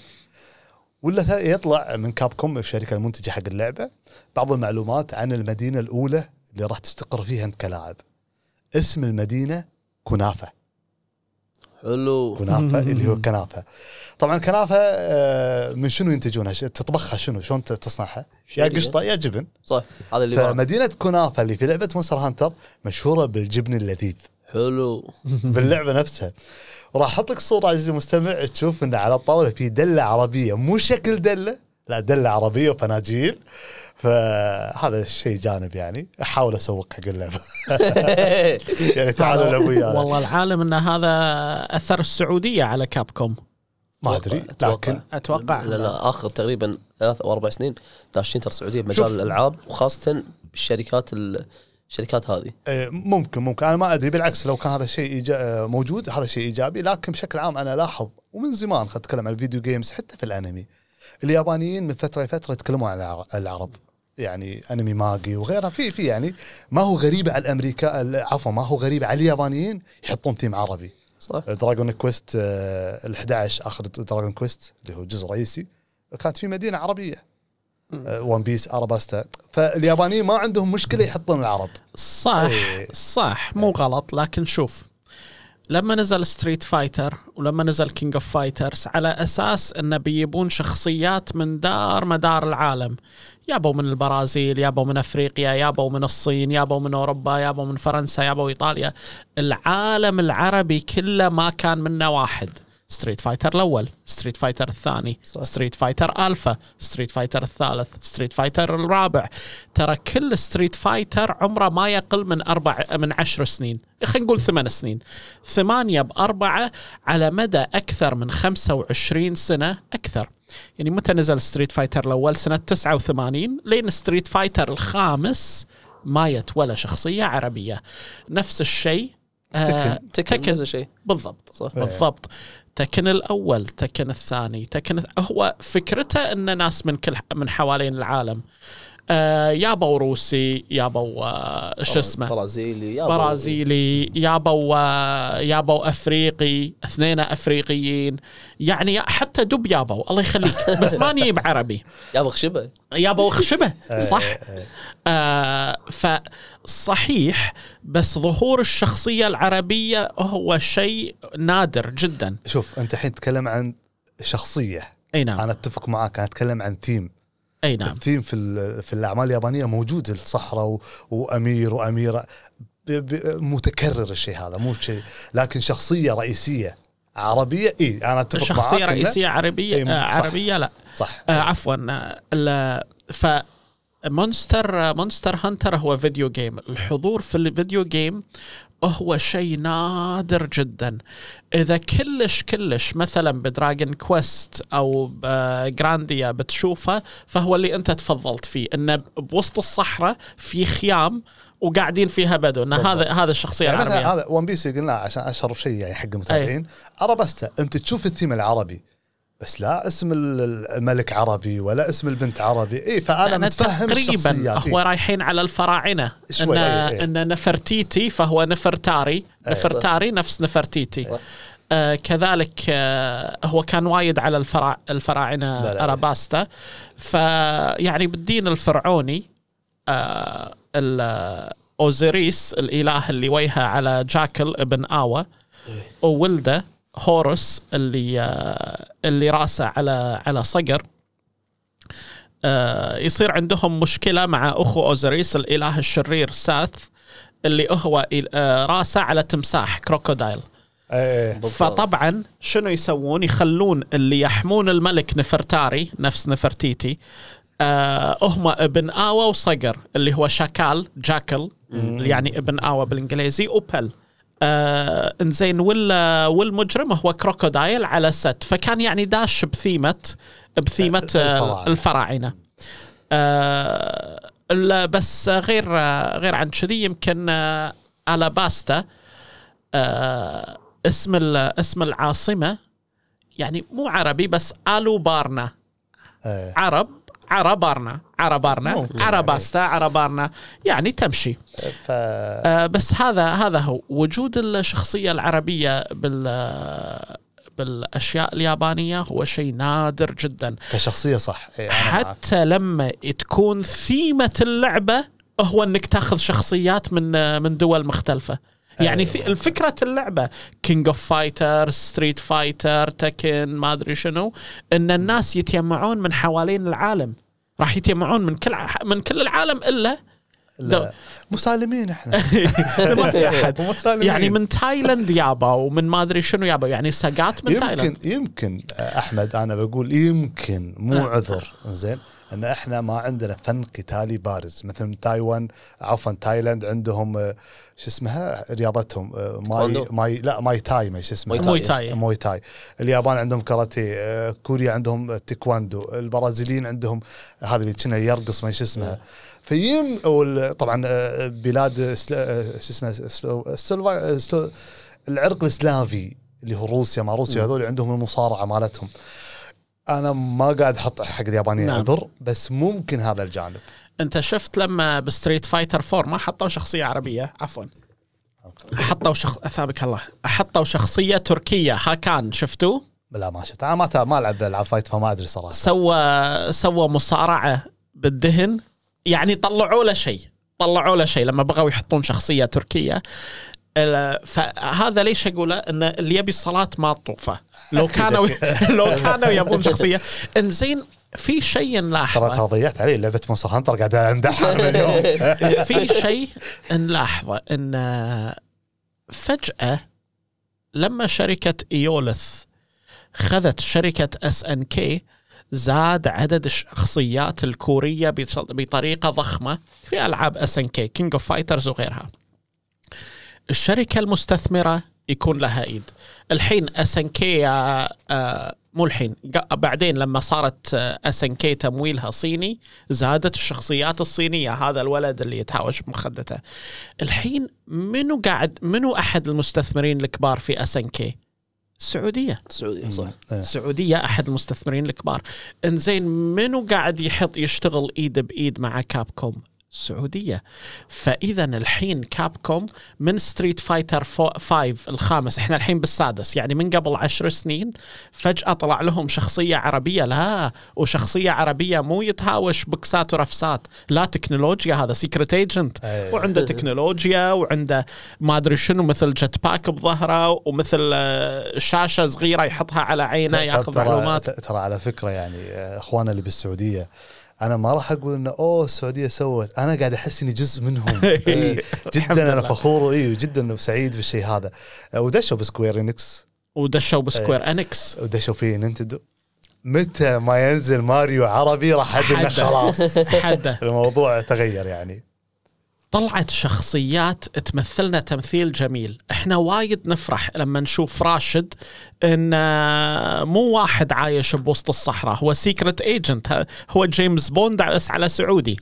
ولا يطلع من كاب كوم الشركه المنتجه حق اللعبه بعض المعلومات عن المدينه الاولى اللي راح تستقر فيها انت كلاعب اسم المدينه كنافه حلو كنافه اللي هو كنافه طبعا كنافه آه، من شنو ينتجونها تطبخها شنو شلون تصنعها يا قشطه يعني. يا جبن صح هذا اللي فمدينه كنافه اللي في لعبه مونستر هانتر مشهوره بالجبن اللذيذ حلو باللعبه نفسها راح احط لك صوره عزيزي المستمع تشوف ان على الطاوله في دله عربيه مو شكل دله لا دله عربيه وفناجيل فهذا الشيء جانب يعني احاول اسوق حق اللعبه يعني تعالوا لو والله العالم ان هذا اثر السعوديه على كاب كوم ما ادري لكن اتوقع لا لا اخر تقريبا ثلاث او اربع سنين داشين ترى السعوديه بمجال الالعاب وخاصه الشركات الشركات هذه إيه، ممكن ممكن انا ما ادري بالعكس لو كان هذا الشيء آه، موجود هذا شيء ايجابي لكن بشكل عام انا لاحظ ومن زمان خلينا نتكلم عن الفيديو جيمز حتى في الانمي اليابانيين من فتره لفتره يتكلمون عن العرب يعني انمي ماجي وغيرها في في يعني ما هو غريب على الامريكا عفوا ما هو غريب على اليابانيين يحطون تيم عربي صح دراجون آه، كويست ال 11 اخر دراجون كويست اللي هو جزء رئيسي كانت في مدينه عربيه ون بيس اراباستا فاليابانيين ما عندهم مشكله يحطون العرب صح إيه. صح مو إيه. غلط لكن شوف لما نزل ستريت فايتر ولما نزل كينج اوف فايترز على اساس انه بيجيبون شخصيات من دار مدار العالم يابوا من البرازيل يابوا من افريقيا يابوا من الصين يابوا من اوروبا يابوا من فرنسا يابوا ايطاليا العالم العربي كله ما كان منه واحد ستريت فايتر الاول ستريت فايتر الثاني ستريت فايتر الفا ستريت فايتر الثالث ستريت فايتر الرابع ترى كل ستريت فايتر عمره ما يقل من اربع من عشر سنين خلينا نقول ثمان سنين ثمانية بأربعة على مدى أكثر من 25 سنة أكثر يعني متى نزل ستريت فايتر الأول سنة 89 لين ستريت فايتر الخامس مايت ولا شخصية عربية نفس الشيء تكن تكن نفس الشيء بالضبط صح. بالضبط تكن الاول تكن الثاني تكن هو فكرته ان ناس من كل من حوالين العالم آه روسي يابا آه، شو اسمه برازيلي يابا برازيلي يابا آه، يابا افريقي اثنين افريقيين يعني حتى دب يابا الله يخليك بس ما نجيب عربي يابا خشبه يابا خشبه إيه، صح إيه، إيه. آه فصحيح بس ظهور الشخصيه العربيه هو شيء نادر جدا شوف انت الحين تتكلم عن شخصيه اي نعم انا اتفق معاك انا اتكلم عن ثيم اي نعم التيم في في الاعمال اليابانيه موجود الصحراء وامير واميره متكرر الشيء هذا مو شيء لكن شخصيه رئيسيه عربيه اي انا اتفق معك شخصيه رئيسيه عربيه إيه آه، عربيه لا صح آه عفوا ف مونستر مونستر هانتر هو فيديو جيم الحضور في الفيديو جيم هو شيء نادر جدا اذا كلش كلش مثلا بدراجن كويست او جرانديا بتشوفه فهو اللي انت تفضلت فيه انه بوسط الصحراء في خيام وقاعدين فيها بدو ان هذا هذا الشخصيه يعني العربيه هذا ون بيس قلناه عشان اشهر شيء يعني حق المتابعين ارابستا إيه. انت تشوف الثيم العربي بس لا اسم الملك عربي ولا اسم البنت عربي اي فانا متفهم تقريبا هو رايحين على الفراعنه شوي ان إيه،, أيه. ان نفرتيتي فهو نفرتاري أيه. نفرتاري نفس نفرتيتي أيه. آه كذلك آه هو كان وايد على الفرع الفراعنه لا لا إيه. اراباستا فيعني بالدين الفرعوني آه اوزيريس الاله اللي ويها على جاكل ابن اوا إيه. وولده هورس اللي اللي راسه على على صقر آه، يصير عندهم مشكله مع اخو اوزريس الاله الشرير ساث اللي هو آه، راسه على تمساح كروكودايل إيه، إيه، فطبعا شنو يسوون يخلون اللي يحمون الملك نفرتاري نفس نفرتيتي آه، هم ابن اوا وصقر اللي هو شاكال جاكل يعني ابن اوا بالانجليزي وبل آه انزين وال والمجرم هو كروكودايل على ست فكان يعني داش بثيمه بثيمه الفراعنه, آه، الفراعنة. آه بس غير غير عن كذي يمكن آه، الاباستا آه اسم اسم العاصمه يعني مو عربي بس الو بارنا إيه. عرب عربارنا عربارنا عرباستا عربارنا يعني تمشي ف... آه بس هذا هذا هو وجود الشخصيه العربيه بال بالاشياء اليابانيه هو شيء نادر جدا كشخصيه صح إيه، حتى لما تكون ثيمه اللعبه هو انك تاخذ شخصيات من آه، من دول مختلفه يعني أيوة. في فكره اللعبه كينج اوف فايتر ستريت فايتر تكن ما ادري شنو ان الناس يتجمعون من حوالين العالم راح يتجمعون من كل من كل العالم الا مسالمين احنا ما في احد يعني من تايلند يابا ومن ما ادري شنو يابا يعني ساقات من يمكن يمكن احمد انا بقول يمكن مو آه. عذر زين ان احنا ما عندنا فن قتالي بارز مثل تايوان عفوا تايلاند عندهم آه، شو اسمها رياضتهم آه، ماي ماي لا ماي تاي ما شو اسمها موي تاي موي تاي اليابان عندهم كاراتيه آه، كوريا عندهم تيكواندو البرازيليين عندهم هذا اللي كنا يرقص ما شو اسمها إيه. فيم طبعا بلاد شو اسمه العرق السلافي اللي هو روسيا ما روسيا إيه. هذول عندهم المصارعه مالتهم انا ما قاعد احط حق اليابانيين نعم. عذر بس ممكن هذا الجانب انت شفت لما بستريت فايتر 4 ما حطوا شخصيه عربيه عفوا حطوا شخص اثابك الله حطوا شخصيه تركيه هاكان شفتوه؟ لا ما شفت انا ما ما العب العاب فايت فما ادري صراحه سوى سوى مصارعه بالدهن يعني طلعوا له شيء طلعوا له شيء لما بغوا يحطون شخصيه تركيه فهذا ليش اقوله ان اللي يبي الصلاه ما طوفه لو كانوا لو كانوا يبون شخصيه انزين في شيء نلاحظه ترى ضيعت علي لعبه مونستر هانتر قاعد امدحها اليوم في شيء نلاحظه ان فجاه لما شركه ايولث خذت شركه اس ان كي زاد عدد الشخصيات الكوريه بطريقه ضخمه في العاب اس ان كي كينج اوف فايترز وغيرها الشركه المستثمره يكون لها ايد الحين يا آه، آه، مو الحين بعدين لما صارت اسنكي آه، تمويلها صيني زادت الشخصيات الصينيه هذا الولد اللي يتهاوش بمخدته الحين منو قاعد منو احد المستثمرين الكبار في اسنكي السعوديه السعوديه صح السعوديه إيه. احد المستثمرين الكبار انزين منو قاعد يحط يشتغل ايد بايد مع كابكوم السعودية فإذا الحين كابكوم من ستريت فايتر 5 الخامس احنا الحين بالسادس يعني من قبل عشر سنين فجأة طلع لهم شخصية عربية لا وشخصية عربية مو يتهاوش بكسات ورفسات لا تكنولوجيا هذا سيكرت ايجنت وعنده تكنولوجيا وعنده ما أدري شنو مثل جت باك بظهره ومثل آه، شاشة صغيرة يحطها على عينه ياخذ معلومات ترى على فكرة يعني آه، اخواننا اللي بالسعودية انا ما راح اقول انه اوه السعوديه سوت انا قاعد احس اني جزء منهم إيه، جدا انا فخور اي جدا وسعيد بالشيء هذا أه، ودشوا بسكوير انكس ودشوا أه، بسكوير انكس ودشوا في نينتندو متى ما ينزل ماريو عربي راح ادري خلاص الموضوع تغير يعني طلعت شخصيات تمثلنا تمثيل جميل احنا وايد نفرح لما نشوف راشد ان آه، مو واحد عايش بوسط الصحراء هو سيكرت ايجنت هو جيمس بوند على سعودي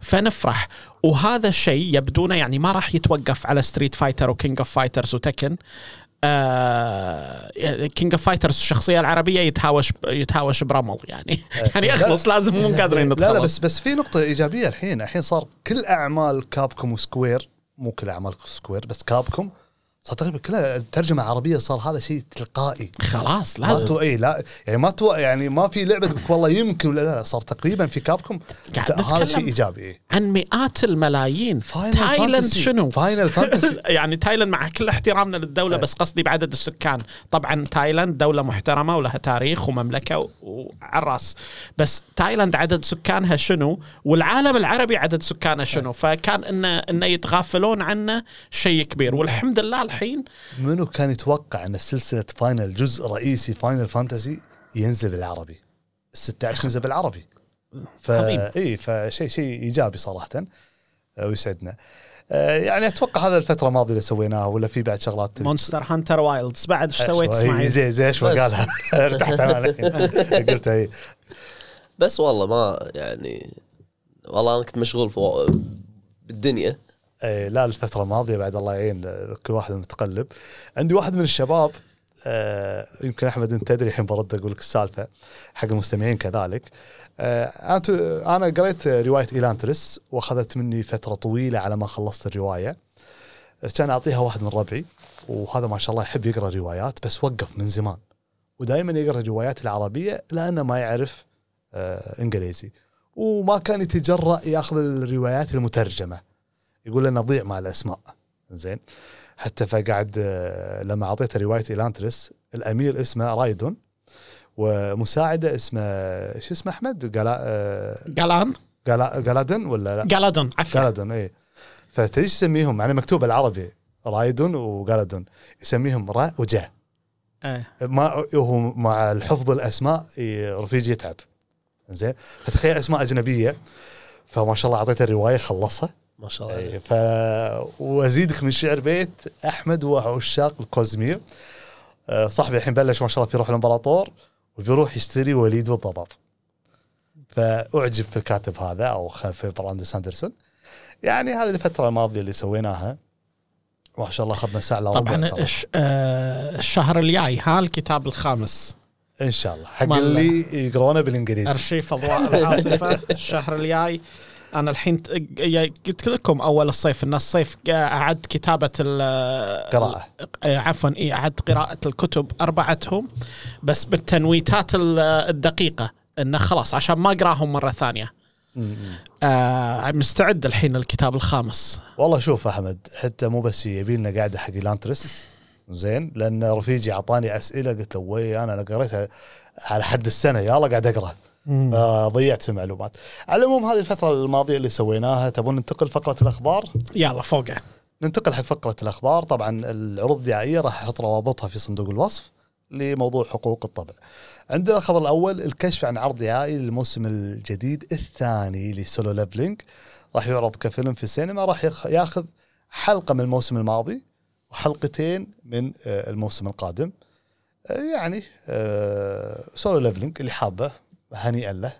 فنفرح وهذا الشيء يبدون يعني ما راح يتوقف على ستريت فايتر وكينج اوف فايترز وتكن كينج اوف فايترز الشخصيه العربيه يتهاوش يتهاوش برمل يعني يعني اخلص لازم مو قادرين لا لا بس بس في نقطه ايجابيه الحين الحين صار كل اعمال كابكوم وسكوير مو كل اعمال سكوير بس كابكوم صار تقريبا كلها الترجمة العربية صار هذا شيء تلقائي خلاص لازم ما تو اي لا يعني ما تو يعني ما في لعبه تقول والله يمكن ولا لا, صار تقريبا في كابكم هذا شيء ايجابي عن مئات الملايين تايلاند شنو؟ فاينل فانتسي يعني تايلاند مع كل احترامنا للدوله إيه. بس قصدي بعدد السكان طبعا تايلاند دوله محترمه ولها تاريخ ومملكه وعلى الراس بس تايلاند عدد سكانها شنو؟ والعالم العربي عدد سكانه شنو؟ إيه. فكان انه انه يتغافلون عنه شيء كبير والحمد لله الحين منو كان يتوقع ان سلسله فاينل جزء رئيسي فاينل فانتسي ينزل بالعربي ال 16 نزل بالعربي ف اي فشيء شيء ايجابي صراحه آه، ويسعدنا آه، يعني اتوقع هذا الفتره الماضيه اللي سويناها ولا في بعد شغلات مونستر هانتر وايلدز بعد ايش آه، سويت اسماعيل؟ زين زين شو قالها ارتحت انا قلت قلتها اي بس والله ما يعني والله انا كنت مشغول في بالدنيا إيه، لا الفتره الماضيه بعد الله يعين كل واحد متقلب عندي واحد من الشباب آه يمكن احمد انت تدري الحين برد اقول لك السالفه حق المستمعين كذلك آه انا قريت روايه ايلانترس واخذت مني فتره طويله على ما خلصت الروايه كان اعطيها واحد من ربعي وهذا ما شاء الله يحب يقرا روايات بس وقف من زمان ودائما يقرا الروايات العربيه لانه ما يعرف آه انجليزي وما كان يتجرأ ياخذ الروايات المترجمه يقول لنا نضيع مع الاسماء زين حتى فقعد آه، لما اعطيته روايه الانترس الامير اسمه رايدون ومساعده اسمه شو اسمه احمد؟ قلا قلان قلادن ولا لا؟ قلادن عفوا قلادن اي فتدري يسميهم يعني مكتوب العربي رايدون وقلادن يسميهم را وجا أيه. ما هو مع الحفظ الاسماء رفيج يتعب زين فتخيل اسماء اجنبيه فما شاء الله اعطيته الروايه خلصها ما شاء الله إيه، ف وازيدك من شعر بيت احمد هو عشاق الكوزمير آه، صاحبي الحين بلش ما شاء الله في روح الامبراطور وبيروح يشتري وليد والضباب فاعجب في الكاتب هذا او في براند ساندرسون يعني هذه الفتره الماضيه اللي سويناها ما شاء الله اخذنا ساعه طبعا آه، الشهر الجاي ها الكتاب الخامس ان شاء الله حق اللي يقرونه بالانجليزي ارشيف اضواء العاصفه الشهر الجاي انا الحين يعني قلت لكم اول الصيف ان الصيف اعد كتابه القراءه إيه، عفوا اي اعد قراءه الكتب اربعتهم بس بالتنويتات الدقيقه انه خلاص عشان ما اقراهم مره ثانيه آه مستعد الحين الكتاب الخامس والله شوف احمد حتى مو بس يبي لنا قاعده حق لانترس زين لان رفيجي اعطاني اسئله قلت له وي انا انا قريتها على حد السنه يلا قاعد اقرا ضيعت في المعلومات على العموم هذه الفتره الماضيه اللي سويناها تبون ننتقل فقره الاخبار يلا فوقه ننتقل حق فقره الاخبار طبعا العروض الدعائيه راح احط روابطها في صندوق الوصف لموضوع حقوق الطبع. عندنا الخبر الاول الكشف عن عرض دعائي للموسم الجديد الثاني لسولو ليفلينج راح يعرض كفيلم في السينما راح ياخذ حلقه من الموسم الماضي وحلقتين من آه، الموسم القادم. آه، يعني آه، سولو ليفلينج اللي حابه هنيئا له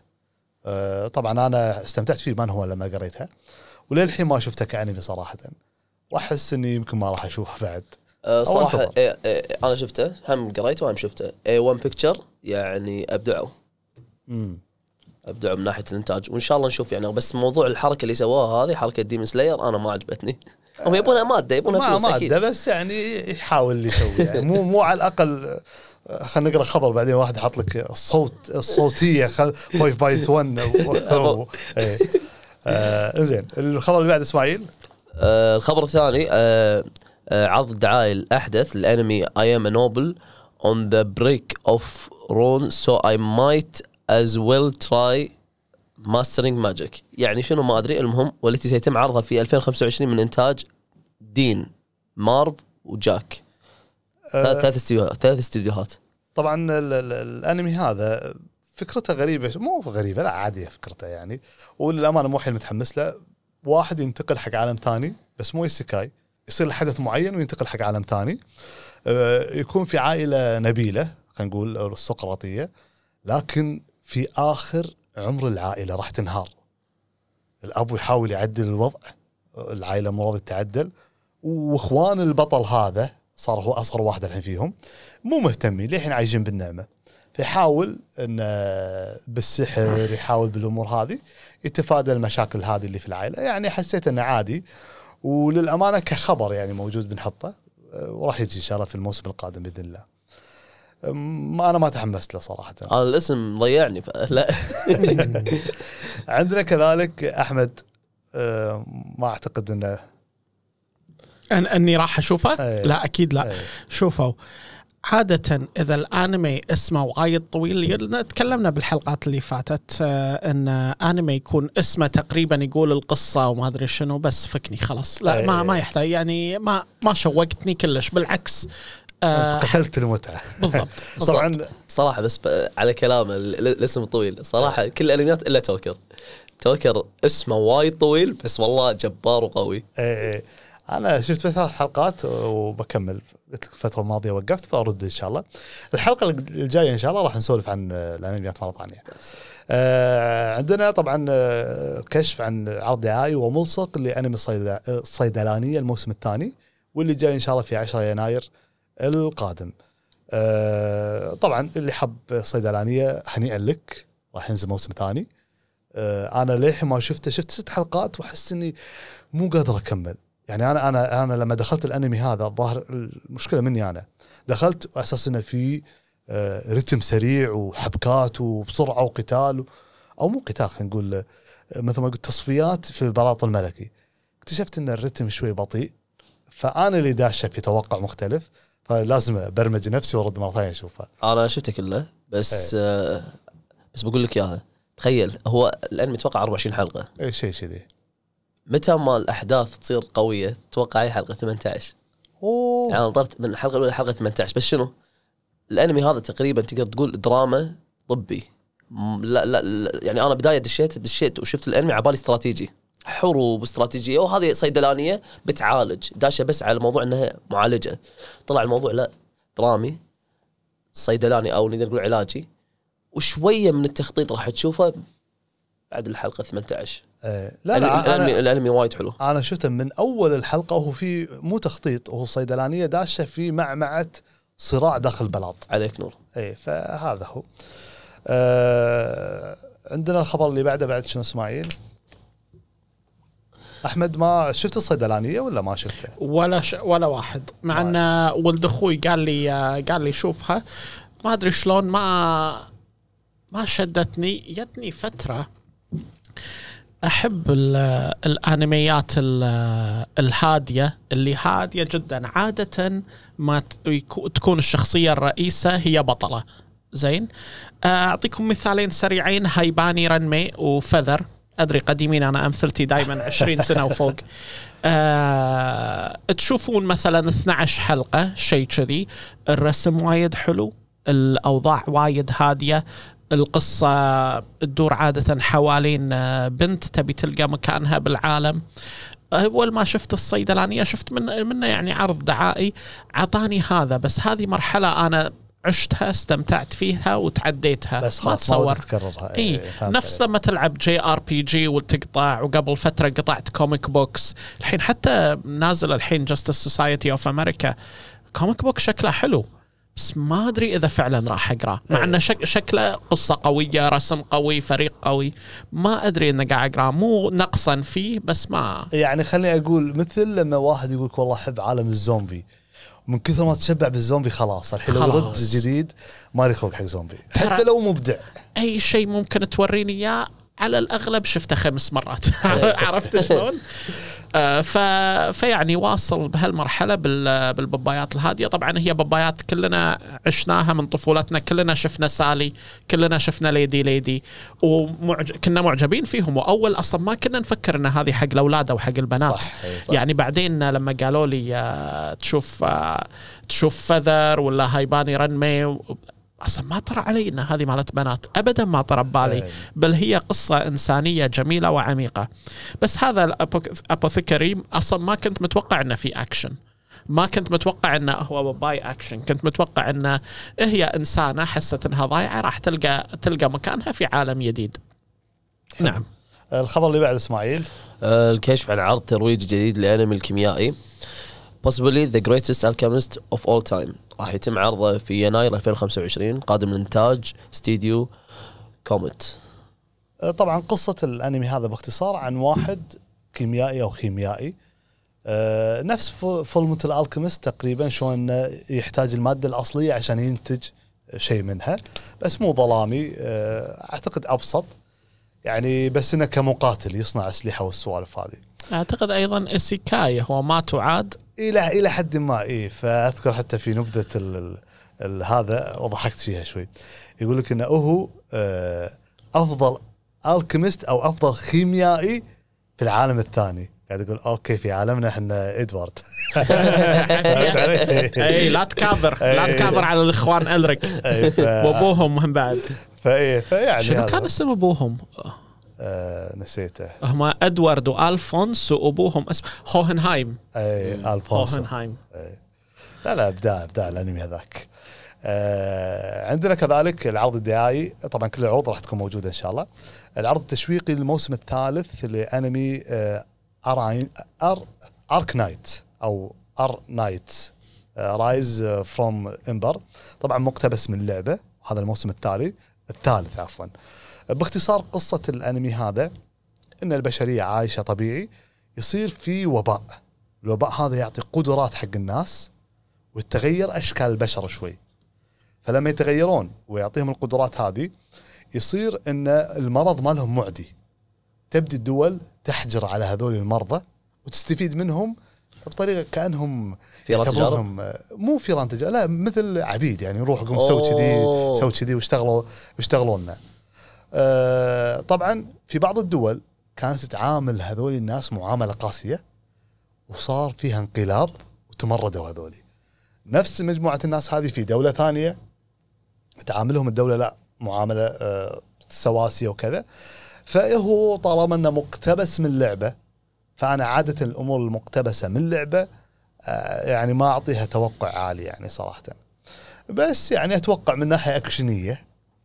آه، طبعا انا استمتعت فيه من هو لما قريتها وللحين ما شفته كانمي صراحه واحس اني يمكن ما راح اشوفه بعد آه، صراحه إيه،, إيه إيه انا شفته هم قريته وهم شفته اي 1 بيكتشر يعني ابدعوا امم ابدعوا من ناحيه الانتاج وان شاء الله نشوف يعني بس موضوع الحركه اللي سواها هذه حركه ديم سلاير انا ما عجبتني هم يبونها ماده يبونها ما فلوس ماده أكيد. بس يعني يحاول اللي يسويها يعني مو مو على الاقل خلينا نقرا خبر بعدين واحد حاط لك الصوت الصوتيه 5 1 زين الخبر اللي بعد اسماعيل آه الخبر الثاني آه, آه، عرض الدعايه الاحدث للانمي اي ام نوبل اون ذا بريك اوف رون سو اي مايت از ويل تراي ماسترينج ماجيك يعني شنو ما ادري المهم والتي سيتم عرضها في 2025 من انتاج دين مارف وجاك ثلاث استديوهات ثلاث استديوهات طبعا الانمي هذا فكرته غريبه مو غريبه لا عاديه فكرته يعني وللامانه مو حيل متحمس له واحد ينتقل حق عالم ثاني بس مو يسكاي يصير حدث معين وينتقل حق عالم ثاني آه، يكون في عائله نبيله خلينا نقول السقراطيه لكن في اخر عمر العائله راح تنهار الاب يحاول يعدل الوضع العائله مو راضي تتعدل واخوان البطل هذا صار هو اصغر واحد الحين فيهم مو مهتمين للحين عايشين بالنعمه فيحاول انه آه، بالسحر آه. يحاول بالامور هذه يتفادى المشاكل هذه اللي في العائله يعني حسيت انه عادي وللامانه كخبر يعني موجود بنحطه آه، وراح يجي ان شاء الله في الموسم القادم باذن الله ما انا ما تحمست له صراحه انا الاسم ضيعني لا عندنا كذلك احمد ما اعتقد انه أن اني راح اشوفه أيه. لا اكيد لا أيه. شوفوا عادة إذا الأنمي اسمه وايد طويل تكلمنا بالحلقات اللي فاتت آه، أن أنمي يكون اسمه تقريبا يقول القصة وما أدري شنو بس فكني خلاص لا ما إيه. ما يحتاج يعني ما ما شوقتني كلش بالعكس آه، قتلت المتعه بالضبط طبعا صراحه بس على كلامه الاسم طويل صراحه إيه. كل الانميات الا توكر توكر اسمه وايد طويل بس والله جبار وقوي ايه, إيه. انا شفت ثلاث حلقات وبكمل قلت لك الفتره الماضيه وقفت برد ان شاء الله الحلقه الجايه ان شاء الله راح نسولف عن الانميات مره ثانيه آه عندنا طبعا آه، كشف عن عرض دعائي وملصق لانمي الصيدلانيه الموسم الثاني واللي جاي ان شاء الله في 10 يناير القادم آه طبعا اللي حب صيدلانيه هنيئا لك راح ينزل موسم ثاني آه انا للحين ما شفته شفت ست حلقات واحس اني مو قادر اكمل يعني انا انا انا لما دخلت الانمي هذا الظاهر المشكله مني انا دخلت اساس انه في آه، رتم سريع وحبكات وبسرعه وقتال او مو قتال خلينا نقول آه، مثل ما قلت تصفيات في البلاط الملكي اكتشفت ان الرتم شوي بطيء فانا اللي داشه في توقع مختلف فلازم ابرمج نفسي وارد مره ثانيه اشوفها انا شفته كله بس إيه. آه بس بقول لك اياها تخيل هو الانمي اتوقع 24 حلقه اي شيء كذي متى ما الاحداث تصير قويه توقع هي حلقه 18 اوه يعني نظرت من الحلقه الاولى حلقه 18 بس شنو؟ الانمي هذا تقريبا تقدر تقول دراما طبي لا لا, لا يعني انا بدايه دشيت دشيت وشفت الانمي على بالي استراتيجي حروب واستراتيجيه وهذه صيدلانيه بتعالج داشه بس على موضوع انها معالجه طلع الموضوع لا درامي صيدلاني او نقدر نقول علاجي وشويه من التخطيط راح تشوفه بعد الحلقه 18 ايه لا لا الانمي, الأنمي وايد حلو انا شفته من اول الحلقه وهو في مو تخطيط وهو صيدلانيه داشه في معمعه صراع داخل بلاط عليك نور اي فهذا هو آه عندنا الخبر اللي بعده بعد شنو اسماعيل احمد ما شفت الصيدلانيه ولا ما شفته؟ ولا ش... ولا واحد مع ان ولد اخوي قال لي قال لي شوفها ما ادري شلون ما ما شدتني جتني فتره احب الانميات الهاديه اللي هاديه جدا عاده ما تكون الشخصيه الرئيسه هي بطله زين آه، اعطيكم مثالين سريعين هايباني رنمي وفذر ادري قديمين انا امثلتي دائما 20 سنه وفوق أه تشوفون مثلا 12 حلقه شيء كذي الرسم وايد حلو الاوضاع وايد هاديه القصة تدور عادة حوالين آه، بنت تبي تلقى مكانها بالعالم آه، اول ما شفت الصيدلانيه شفت من منه يعني عرض دعائي عطاني هذا بس هذه مرحله انا عشتها استمتعت فيها وتعديتها بس خلاص ما تصور تكررها اي إيه، إيه، نفس لما تلعب جي ار بي جي وتقطع وقبل فتره قطعت كوميك بوكس الحين حتى نازل الحين جاستس سوسايتي اوف امريكا كوميك بوك شكله حلو بس ما ادري اذا فعلا راح اقرا مع إيه. انه شك شكله قصه قويه رسم قوي فريق قوي ما ادري انه قاعد اقرا مو نقصا فيه بس ما يعني خليني اقول مثل لما واحد يقول لك والله احب عالم الزومبي من كثر ما تشبع بالزومبي خلاص الحين لو رد جديد ما لي خلق حق زومبي حتى لو مبدع اي شيء ممكن توريني اياه على الاغلب شفته خمس مرات إيه. عرفت شلون؟ آه، ف... فيعني واصل بهالمرحله بال... بالببايات الهاديه طبعا هي ببايات كلنا عشناها من طفولتنا كلنا شفنا سالي كلنا شفنا ليدي ليدي ومعج... كنا معجبين فيهم واول اصلا ما كنا نفكر ان هذه حق الاولاد او حق البنات صح. يعني بعدين لما قالوا لي آه، تشوف آه، تشوف فذر ولا هايباني رنمي اصلا ما طرى علي ان هذه مالت بنات ابدا ما طرى ببالي بل هي قصه انسانيه جميله وعميقه بس هذا الابوثيكري اصلا ما كنت متوقع انه في اكشن ما كنت متوقع انه هو باي اكشن كنت متوقع انه هي انسانه حست انها ضايعه راح تلقى تلقى مكانها في عالم جديد نعم الخبر اللي بعد اسماعيل الكشف عن عرض ترويج جديد لانمي الكيميائي possibly the greatest alchemist of all time راح يتم عرضه في يناير 2025 قادم من انتاج استديو كوميت أه، طبعا قصة الانمي هذا باختصار عن واحد كيميائي او خيميائي أه، نفس فول متل الكيمست تقريبا شلون يحتاج المادة الاصلية عشان ينتج شيء منها بس مو ظلامي أه، اعتقد ابسط يعني بس انه كمقاتل يصنع اسلحة والسوالف هذه اعتقد ايضا السكاي هو ما تعاد الى الى حد ما اي فاذكر حتى في نبذه الـ الـ هذا وضحكت فيها شوي يقول لك انه هو آه، افضل الكيمست او افضل خيميائي في العالم الثاني قاعد يقول اوكي في عالمنا احنا ادوارد اي لا تكابر لا تكابر على الاخوان الريك وابوهم هم بعد فايه فيعني شنو كان اسم ابوهم؟ آه، نسيته هما ادوارد والفونس وابوهم اسمه هوهنهايم اي الفونس هوهنهايم إيه. لا لا ابداع ابداع الانمي هذاك آه عندنا كذلك العرض الدعائي طبعا كل العروض راح تكون موجوده ان شاء الله العرض التشويقي للموسم الثالث لانمي آه أر... أر... ارك نايت او ار نايت رايز فروم امبر طبعا مقتبس من لعبه هذا الموسم الثالث الثالث عفوا آه باختصار قصه الانمي هذا ان البشريه عايشه طبيعي يصير في وباء الوباء هذا يعطي قدرات حق الناس وتتغير اشكال البشر شوي فلما يتغيرون ويعطيهم القدرات هذه يصير ان المرض مالهم معدي تبدي الدول تحجر على هذول المرضى وتستفيد منهم بطريقه كانهم يعتبرونهم مو فيران تجاره لا مثل عبيد يعني روح قوم سوي كذي سوي كذي واشتغلوا واشتغلوا لنا آه، طبعا في بعض الدول كانت تعامل هذول الناس معامله قاسيه وصار فيها انقلاب وتمردوا هذولي نفس مجموعه الناس هذه في دوله ثانيه تعاملهم الدوله لا معامله آه، سواسيه وكذا فهو طالما انه مقتبس من لعبه فانا عاده الامور المقتبسه من لعبه آه، يعني ما اعطيها توقع عالي يعني صراحه بس يعني اتوقع من ناحيه اكشنيه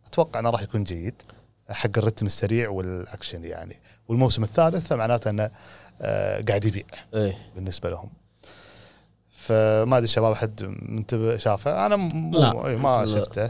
اتوقع انه راح يكون جيد حق الرتم السريع والاكشن يعني والموسم الثالث فمعناته انه آه، قاعد يبيع ايه. بالنسبه لهم فما ادري الشباب حد منتبه شافه انا م... لا. إيه، ما لا. شفته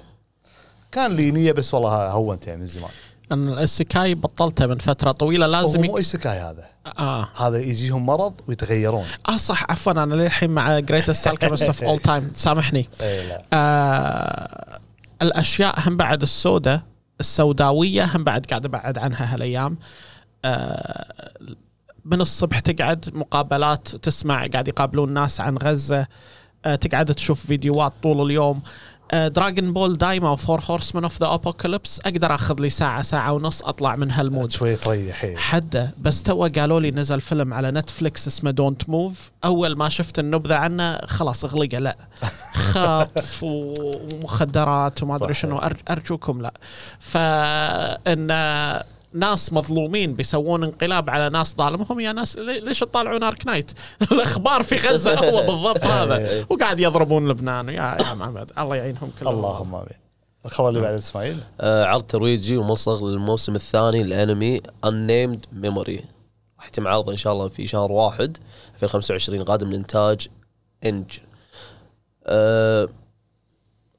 كان لي نيه بس والله هونت يعني من زمان ان السكاي بطلته من فتره طويله لازم هو مو السكاي هذا آه. هذا يجيهم مرض ويتغيرون اه صح عفوا انا للحين مع جريتست الكيمست اوف اول تايم سامحني اي لا آه الاشياء هم بعد السوداء السوداويه هم بعد قاعد ابعد عنها هالايام آه، من الصبح تقعد مقابلات تسمع قاعد يقابلون ناس عن غزه آه، تقعد تشوف فيديوهات طول اليوم دراجون بول دايما فور هورسمان اوف ذا ابوكاليبس اقدر اخذ لي ساعه ساعه ونص اطلع من هالمود شوي طيح حده بس تو قالوا لي نزل فيلم على نتفلكس اسمه دونت موف اول ما شفت النبذه عنه خلاص اغلقه لا خطف ومخدرات وما ادري شنو ارجوكم لا فان آه، ناس مظلومين بيسوون انقلاب على ناس ظالمهم يا ناس ليش تطالعون ارك نايت؟ الاخبار في غزه هو بالضبط هذا وقاعد يضربون لبنان يا يا محمد الله يعينهم كلهم اللهم امين الخبر اللي بعد نعم. اسماعيل آه عرض ترويجي ومصغ للموسم الثاني للانمي unnamed ميموري راح يتم عرضه ان شاء الله في شهر واحد 2025 قادم لانتاج انج آه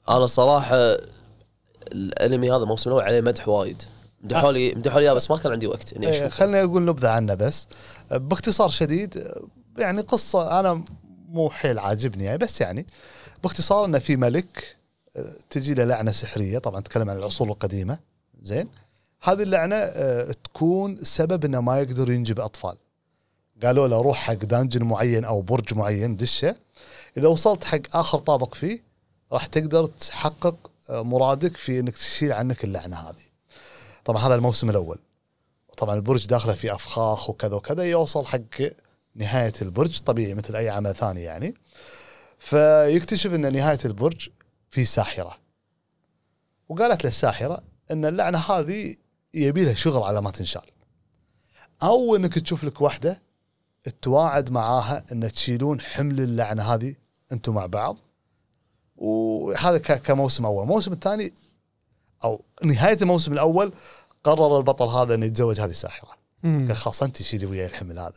انا صراحه الانمي هذا الموسم الاول عليه مدح وايد مدحوا آه. لي مدحوا لي بس ما كان عندي وقت اني إيه، اشوف خليني اقول نبذه عنه بس باختصار شديد يعني قصه انا مو حيل عاجبني يعني بس يعني باختصار انه في ملك آه، تجي له لعنه سحريه طبعا تكلم عن العصور القديمه زين هذه اللعنه آه، تكون سبب انه ما يقدر ينجب اطفال قالوا له روح حق دانجن معين او برج معين دشه اذا وصلت حق اخر طابق فيه راح تقدر تحقق مرادك في انك تشيل عنك اللعنه هذه طبعا هذا الموسم الاول طبعا البرج داخله في افخاخ وكذا وكذا يوصل حق نهايه البرج طبيعي مثل اي عمل ثاني يعني فيكتشف ان نهايه البرج في ساحره وقالت له الساحره ان اللعنه هذه يبي لها شغل على ما تنشال او انك تشوف لك واحده تواعد معاها ان تشيلون حمل اللعنه هذه انتم مع بعض وهذا كموسم اول، الموسم الثاني او نهايه الموسم الاول قرر البطل هذا انه يتزوج هذه الساحره قال خلاص انت شيلي وياي الحمل هذا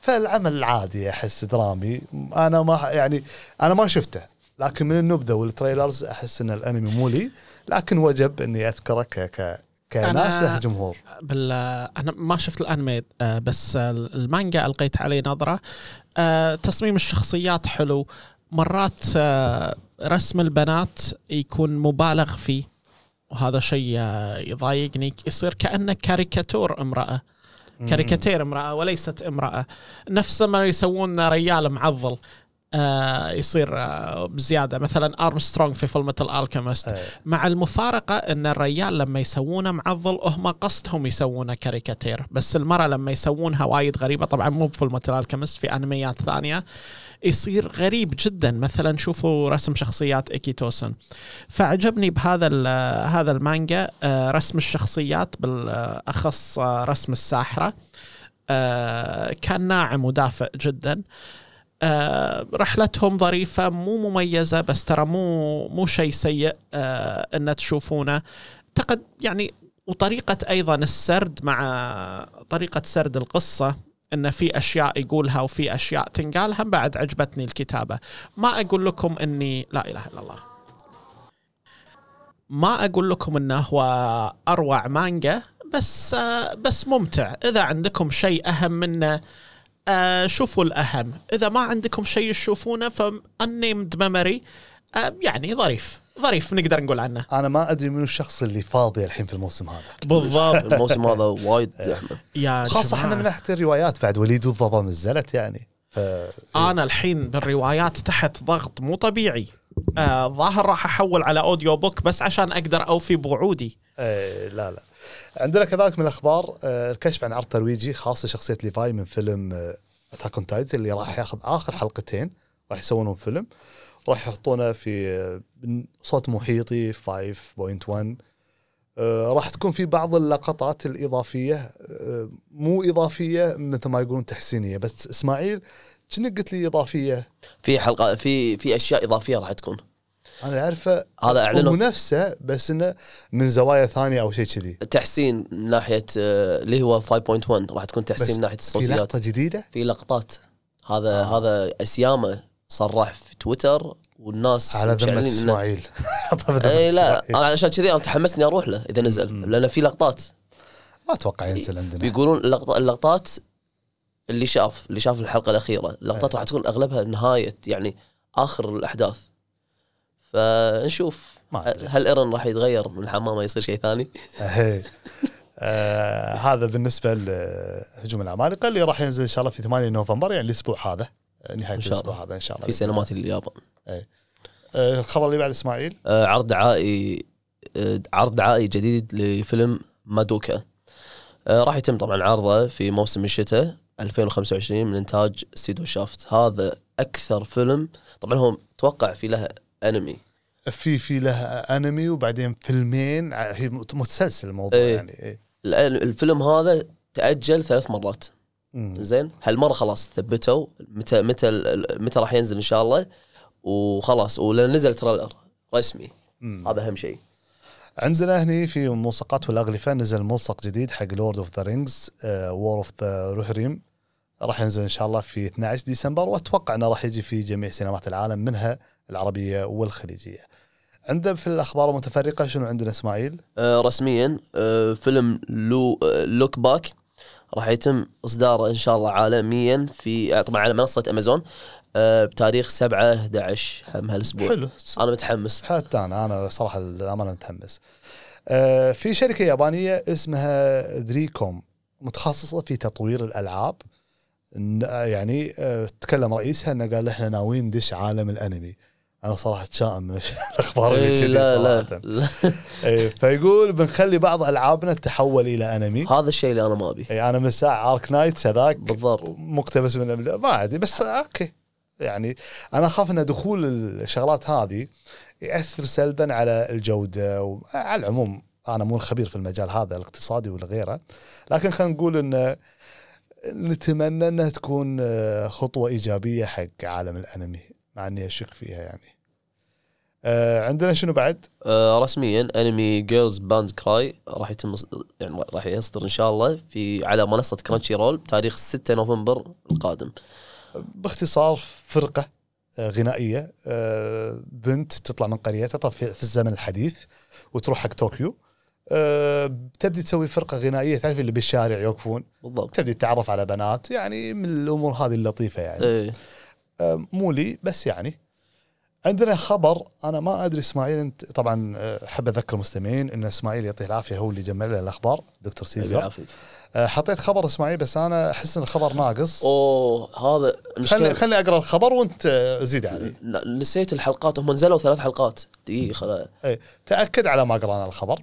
فالعمل العادي احس درامي انا ما يعني انا ما شفته لكن من النبذه والتريلرز احس ان الانمي مو لي لكن وجب اني اذكره ك ك كناس له جمهور بال انا ما شفت الانمي آه، بس المانجا القيت عليه نظره آه، تصميم الشخصيات حلو مرات آه، رسم البنات يكون مبالغ فيه وهذا شيء يضايقني يصير كأنه كاريكاتور امرأة كاريكاتير امرأة وليست امرأة نفس ما يسوون ريال معضل آه يصير آه بزياده مثلا ارمسترونج في فيلم الالكيمست أيه. مع المفارقه ان الرجال لما يسوونه معضل هم قصدهم يسوونه كاريكاتير بس المراه لما يسوونها وايد غريبه طبعا مو فيلم الالكيمست في انميات ثانيه يصير غريب جدا مثلا شوفوا رسم شخصيات ايكيتوسن فعجبني بهذا هذا المانجا آه، رسم الشخصيات بالاخص آه، رسم الساحره آه، كان ناعم ودافئ جدا رحلتهم ظريفة مو مميزة بس ترى مو مو شيء سيء ان تشوفونه تقد يعني وطريقة ايضا السرد مع طريقة سرد القصة ان في اشياء يقولها وفي اشياء تنقالها بعد عجبتني الكتابه ما اقول لكم اني لا اله الا الله ما اقول لكم انه هو اروع مانجا بس بس ممتع اذا عندكم شيء اهم منه آه، شوفوا الاهم اذا ما عندكم شيء تشوفونه فالنيمد ميموري آه، يعني ظريف ظريف نقدر نقول عنه انا ما ادري منو الشخص اللي فاضي الحين في الموسم هذا بالضبط الموسم هذا وايد إيه. زحمه يا خاصه احنا من ناحيه الروايات بعد وليد الضبا نزلت يعني ف... انا الحين بالروايات تحت ضغط مو طبيعي آه ظاهر راح احول على اوديو بوك بس عشان اقدر اوفي بوعودي ايه لا لا عندنا كذلك من الاخبار آه الكشف عن عرض ترويجي خاص لشخصيه ليفاي من فيلم اتاك اون تايتن اللي راح ياخذ اخر حلقتين راح يسوونهم فيلم آه راح يحطونه في صوت محيطي 5.1 آه، راح تكون في بعض اللقطات الاضافيه آه، مو اضافيه مثل ما يقولون تحسينيه بس اسماعيل شنو قلت لي اضافيه في حلقه في في اشياء اضافيه راح تكون انا اعرفه هذا اعلنوا نفسه بس انه من زوايا ثانيه او شيء كذي تحسين من ناحيه آه، اللي هو 5.1 راح تكون تحسين من ناحيه الصوتيات في لقطه جديده في لقطات هذا آه. هذا اسيامه صرح في تويتر والناس على ذمة اسماعيل اي لا انا عشان كذي انا تحمست اني اروح له اذا نزل لان في لقطات ما اتوقع ينزل عندنا بيقولون اللقطات اللي شاف اللي شاف الحلقه الاخيره اللقطات إيه. راح تكون اغلبها نهايه يعني اخر الاحداث فنشوف هل ايرن راح يتغير من حمامه يصير شيء ثاني؟ إيه. آه هذا بالنسبه لهجوم العمالقه اللي راح ينزل ان شاء الله في 8 نوفمبر يعني الاسبوع هذا نهايه الاسبوع هذا ان شاء الله في سينمات اليابان اي آه، الخبر اللي بعد اسماعيل آه، عرض دعائي آه، عرض دعائي جديد لفيلم مادوكا راح يتم طبعا عرضه في موسم الشتاء 2025 من انتاج سيدو شافت هذا اكثر فيلم طبعا هو توقع في لها انمي في في لها انمي وبعدين فيلمين هي متسلسل الموضوع ايه يعني ايه الفيلم هذا تاجل ثلاث مرات زين هالمره خلاص ثبتوا متى متى متى راح ينزل ان شاء الله وخلاص ولان نزل تريلر رسمي مم. هذا اهم شيء عندنا هني في الملصقات والاغلفه نزل ملصق جديد حق لورد اوف ذا رينجز وور اوف ذا روهريم راح ينزل ان شاء الله في 12 ديسمبر واتوقع انه راح يجي في جميع سينمات العالم منها العربيه والخليجيه. عندنا في الاخبار المتفرقه شنو عندنا اسماعيل؟ آه رسميا آه فيلم لو آه لوك باك راح يتم اصداره ان شاء الله عالميا في طبعا على منصه امازون آه، بتاريخ 7 11 هم هالاسبوع حلو انا متحمس حتى انا انا صراحه للامانه متحمس آه، في شركه يابانيه اسمها دريكوم متخصصه في تطوير الالعاب يعني آه، تكلم رئيسها انه قال احنا ناويين ندش عالم الانمي انا صراحه تشائم من الاخبار اللي إيه، كذي لا صراحه لا إيه، لا فيقول بنخلي بعض العابنا تتحول الى انمي هذا الشيء اللي انا ما ابي اي انا من ساعه ارك نايت هذاك بالضبط مقتبس من ما عادي بس اوكي يعني انا اخاف ان دخول الشغلات هذه ياثر سلبا على الجوده وعلى العموم انا مو الخبير في المجال هذا الاقتصادي ولا غيره لكن خلينا نقول ان نتمنى انها تكون آه، خطوه ايجابيه حق عالم الانمي مع اني اشك فيها يعني آه عندنا شنو بعد؟ آه رسميا انمي جيرلز باند كراي راح يتم يعني راح يصدر ان شاء الله في على منصه كرانشي رول بتاريخ 6 نوفمبر القادم. باختصار فرقه آه، غنائيه آه بنت تطلع من قريتها تطلع في الزمن الحديث وتروح حق طوكيو آه، تبدي تسوي فرقه غنائيه تعرف اللي بالشارع يوقفون بالضبط تبدي تتعرف على بنات يعني من الامور هذه اللطيفه يعني. ايه. مو لي بس يعني عندنا خبر انا ما ادري اسماعيل انت طبعا آه، احب اذكر المستمعين ان اسماعيل يعطيه العافيه هو اللي جمع لنا الاخبار دكتور سيزر آه، حطيت خبر اسماعيل بس انا احس ان الخبر ناقص اوه هذا خلي خلي اقرا الخبر وانت آه، زيد علي يعني. نسيت الحلقات هم نزلوا ثلاث حلقات دقيقه خلا إيه، تاكد على ما قرانا الخبر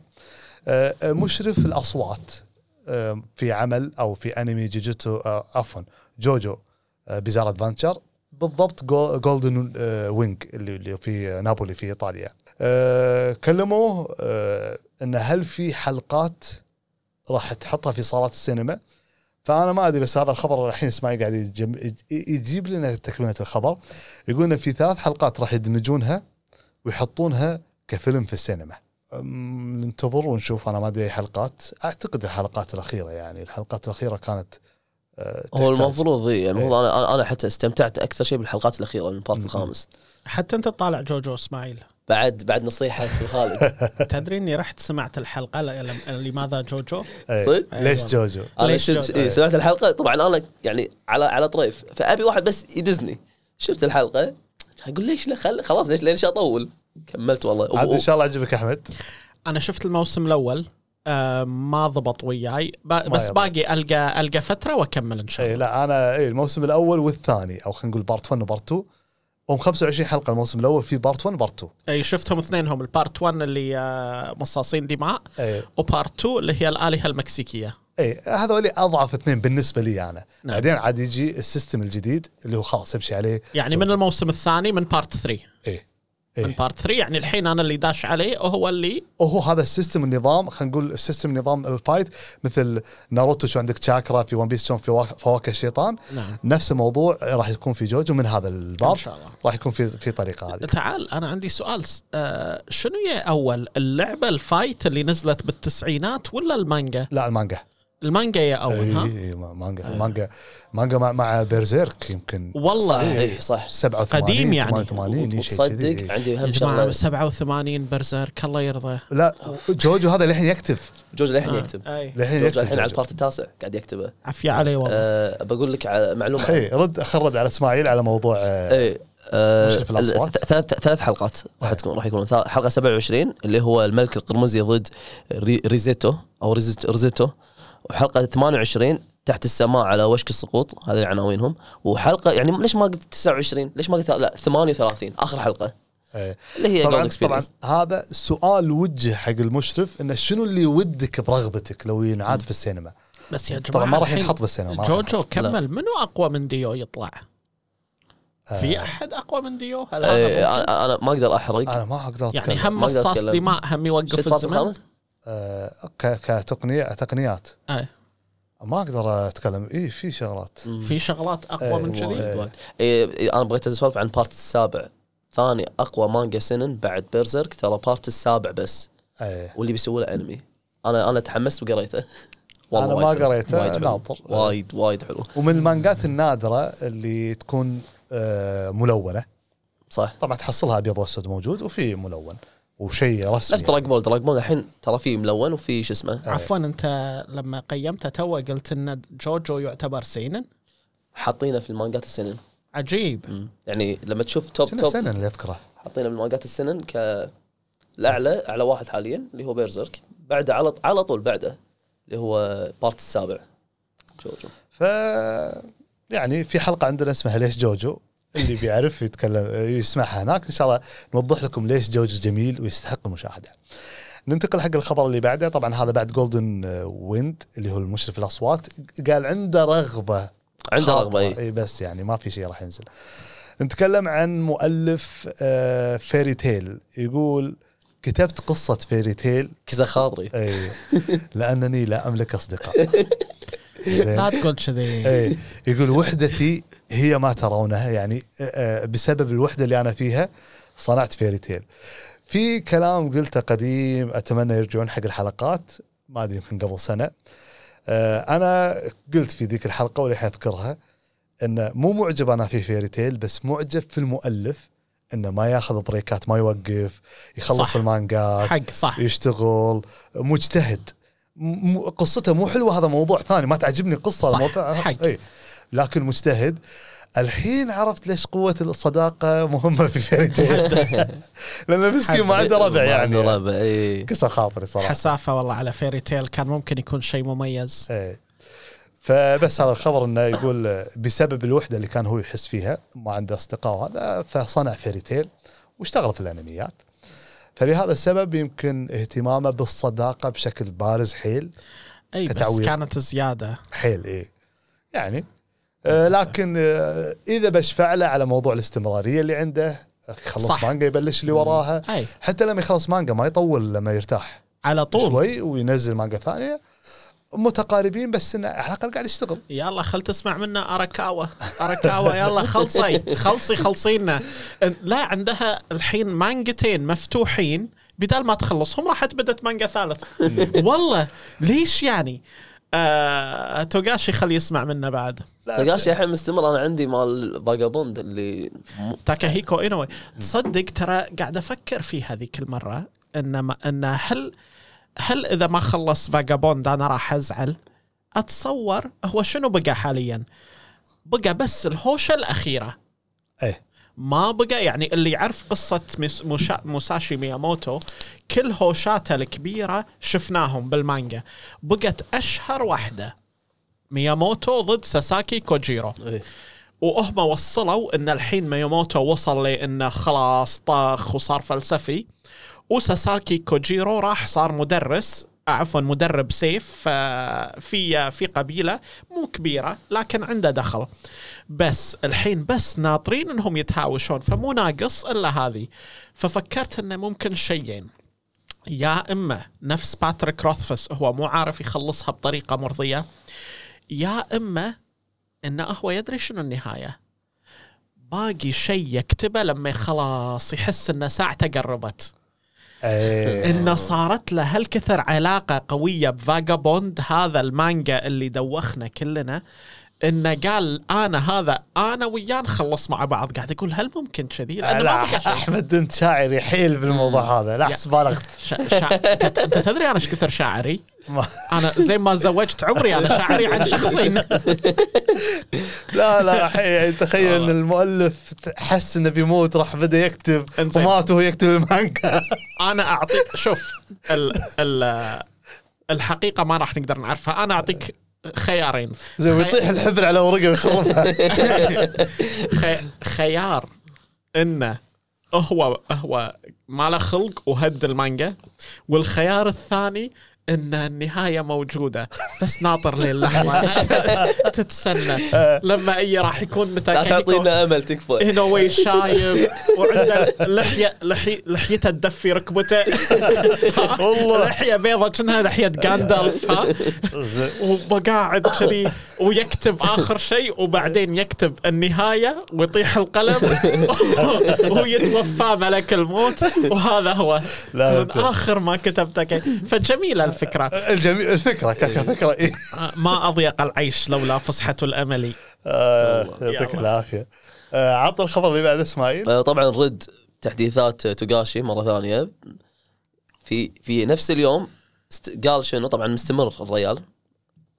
مشرف الاصوات في عمل او في انمي جوجيتسو عفوا جوجو بزارة فانشر بالضبط جولدن آه، وينج اللي في نابولي في ايطاليا آه، كلموه آه، ان هل في حلقات راح تحطها في صالات السينما فانا ما ادري بس هذا الخبر الحين اسماعيل قاعد يجيب لنا تكمله الخبر يقولنا في ثلاث حلقات راح يدمجونها ويحطونها كفيلم في السينما ننتظر ونشوف انا ما ادري حلقات اعتقد الحلقات الاخيره يعني الحلقات الاخيره كانت هو المفروض اي يعني المفروض إيه. انا انا حتى استمتعت اكثر شيء بالحلقات الاخيره البارت الخامس حتى انت تطالع جوجو اسماعيل بعد بعد نصيحه خالد تدري اني رحت سمعت الحلقه لماذا جوجو؟ إيه. صدق؟ أيوة. ليش جوجو؟ انا شفت إيه، سمعت الحلقه طبعا انا يعني على على طريف فابي واحد بس يدزني شفت الحلقه اقول ليش لا خلاص ليش ليش اطول؟ كملت والله عاد ان شاء الله عجبك احمد انا شفت الموسم الاول آه، ما ضبط وياي بس باقي القى القى فتره واكمل ان شاء إيه، الله. لا انا إيه الموسم الاول والثاني او خلينا نقول بارت 1 وبارت 2 هم 25 حلقه الموسم الاول في بارت 1 بارت 2 اي شفتهم اثنينهم البارت 1 اللي آه، مصاصين دماء أي. وبارت 2 اللي هي الالهه المكسيكيه اي هذول اضعف اثنين بالنسبه لي انا نعم. بعدين عاد يجي السيستم الجديد اللي هو خلاص امشي عليه يعني جوجو. من الموسم الثاني من بارت 3 اي إيه؟ من بارت 3 يعني الحين انا اللي داش عليه وهو اللي وهو هذا السيستم النظام خلينا نقول السيستم نظام الفايت مثل ناروتو شو عندك تشاكرا في ون بيس شلون في فواكه الشيطان نعم. نفس الموضوع راح يكون في جوجو من هذا البارت ان شاء الله راح يكون في في طريقه هذه تعال انا عندي سؤال آه شنو هي اول اللعبه الفايت اللي نزلت بالتسعينات ولا المانجا؟ لا المانجا المانجا يا اول إيه، ها؟ اي إيه، مانجا ايه. مانجا مانجا مع, مع بيرزيرك يمكن والله اي صح 87 إيه، قديم يعني 88 تصدق عندي اهم شغله 87 بيرزيرك الله يرضى لا جوجو هذا للحين يكتب جوجو للحين آه. يكتب للحين يكتب الحين على البارت التاسع قاعد يكتبه عفية علي والله أه بقول لك على معلومه اي رد خرد على اسماعيل على موضوع آه، اي آه، ثلاث ثلاث حلقات راح تكون راح يكون حلقه 27 اللي هو الملك القرمزي ضد ريزيتو او ريزيتو وحلقه 28 تحت السماء على وشك السقوط هذه عناوينهم وحلقه يعني ليش ما قلت 29 ليش ما قلت لا 38 اخر حلقه ايه. اللي هي طبعا طبعا هذا سؤال وجه حق المشرف انه شنو اللي ودك برغبتك لو ينعاد في السينما بس يا جماعه طبعا ما راح ينحط بالسينما جوجو كمل منو اقوى من ديو يطلع؟ في آه. احد اقوى من ديو؟ هل انا, إيه، أنا ما اقدر احرق انا ما اقدر يعني هم مصاص دماء هم يوقف الزمن آه، كتقنيه تقنيات أي. ما اقدر اتكلم اي في شغلات في شغلات اقوى من كذي أيوة. إيه، انا بغيت اسولف عن بارت السابع ثاني اقوى مانجا سنن بعد بيرزرك ترى بارت السابع بس أيه. واللي بيسوي له انمي انا انا تحمست وقريته والله انا ما قريته وايد ناطر وايد وايد حلو ومن المانجات النادره اللي تكون آه، ملونه صح طبعا تحصلها ابيض واسود موجود وفي ملون وشيء رسمي نفس دراج بول دراج بول الحين ترى فيه ملون وفي شو اسمه إيه. عفوا انت لما قيمته تو قلت ان جوجو يعتبر سينن حاطينه في المانجات السنن عجيب مم. يعني لما تشوف توب توب سنن اللي اذكره حاطينه من مانجات السنن ك الاعلى اعلى واحد حاليا اللي هو بيرزرك بعده على على طول بعده اللي هو بارت السابع جوجو ف يعني في حلقه عندنا اسمها ليش جوجو اللي بيعرف يتكلم يسمعها هناك ان شاء الله نوضح لكم ليش جوج جميل ويستحق المشاهده ننتقل حق الخبر اللي بعده طبعا هذا بعد جولدن ويند اللي هو المشرف الاصوات قال عنده رغبه عنده رغبه اي بس يعني ما في شيء راح ينزل نتكلم عن مؤلف فيري آه، تيل يقول كتبت قصة فيري تيل كذا خاطري اي لأنني لا أملك أصدقاء لا تقول كذي يقول وحدتي هي ما ترونها يعني آه، آه، بسبب الوحده اللي انا فيها صنعت فيري تيل في كلام قلته قديم اتمنى يرجعون حق الحلقات ما ادري يمكن قبل سنه آه، انا قلت في ذيك الحلقه وللحين اذكرها انه مو معجب انا في فيري تيل بس معجب في المؤلف انه ما ياخذ بريكات ما يوقف يخلص صح. المانجات حق صح يشتغل مجتهد قصته مو حلوه هذا موضوع ثاني ما تعجبني قصه صح الموضوع حق اي لكن مجتهد الحين عرفت ليش قوة الصداقة مهمة في فيري تيل لأن مسكين ما عنده ربع يعني ما عنده يعني. ربع اي كسر خاطري صراحة حسافة والله على فيري تيل كان ممكن يكون شيء مميز اي فبس هذا الخبر انه يقول بسبب الوحدة اللي كان هو يحس فيها ما عنده أصدقاء وهذا فصنع فيري تيل واشتغل في الأنميات فلهذا السبب يمكن اهتمامه بالصداقة بشكل بارز حيل اي بس كانت زيادة حيل اي يعني آه، لكن آه، اذا بشفع فعله على موضوع الاستمراريه اللي عنده خلص مانجا يبلش اللي وراها حتى لما يخلص مانجا ما يطول لما يرتاح على طول شوي وينزل مانجا ثانيه متقاربين بس انه على الاقل قاعد يشتغل يلا خل تسمع منا اراكاوا اراكاوا يلا خلصي خلصي خلصينا لا عندها الحين مانجتين مفتوحين بدال ما تخلصهم راح تبدت مانجا ثالث والله ليش يعني آه، توغاشي خليه يسمع منا بعد توغاشي الحين مستمر انا عندي مال فاجابوند اللي تاكاهيكو انوي تصدق ترى قاعد افكر فيه هذيك المره ان ما ان هل هل اذا ما خلص فاجابوند انا راح ازعل؟ اتصور هو شنو بقى حاليا؟ بقى بس الهوشه الاخيره ايه ما بقى يعني اللي يعرف قصه موساشي مياموتو كل هوشاته الكبيره شفناهم بالمانجا بقت اشهر واحده مياموتو ضد ساساكي كوجيرو إيه. وهم وصلوا ان الحين مياموتو وصل لانه خلاص طاخ وصار فلسفي وساساكي كوجيرو راح صار مدرس عفوا مدرب سيف آه، في في قبيله مو كبيره لكن عنده دخل بس الحين بس ناطرين انهم يتهاوشون فمو ناقص الا هذه ففكرت انه ممكن شيئين يا اما نفس باتريك روثفس هو مو عارف يخلصها بطريقه مرضيه يا اما انه هو يدري شنو النهايه باقي شيء يكتبه لما خلاص يحس ان ساعته قربت أيه. انه صارت له هالكثر علاقه قويه بفاجابوند هذا المانجا اللي دوخنا كلنا انه قال انا هذا انا وياه نخلص مع بعض قاعد اقول هل ممكن كذي؟ لا ما احمد انت شاعري حيل بالموضوع هذا لا احس بالغت شا... انت تدري انا ايش كثر شاعري؟ انا زي ما تزوجت عمري انا شاعري عن شخصين لا لا يعني تخيل ان المؤلف حس انه بيموت راح بدا يكتب ومات وهو يكتب المانجا انا اعطيك شوف ال... ال... الحقيقه ما راح نقدر نعرفها انا اعطيك خيارين زي خي... يطيح الحبل على ورقه ويخربها خي... خيار انه هو هو ما له خلق وهد المانجا والخيار الثاني ان النهايه موجوده بس ناطر للحظه تتسنى لما اي راح يكون متى لا تعطينا امل تكفى هنا شايب وعنده لحيه لحي لحيته تدفي ركبته والله لحيه بيضة كانها لحيه جاندالف وقاعد كذي ويكتب اخر شيء وبعدين يكتب النهايه ويطيح القلم ويتوفى ملك الموت وهذا هو لا اخر ما كتبته فجميله الفكرة الجميع الفكرة كفكرة إيه. إيه. آه، ما أضيق العيش لولا فسحة الأمل آه، يعطيك العافية آه، عطى الخبر اللي بعده اسماعيل طبعا رد تحديثات توغاشي مرة ثانية في في نفس اليوم قال شنو طبعا مستمر الريال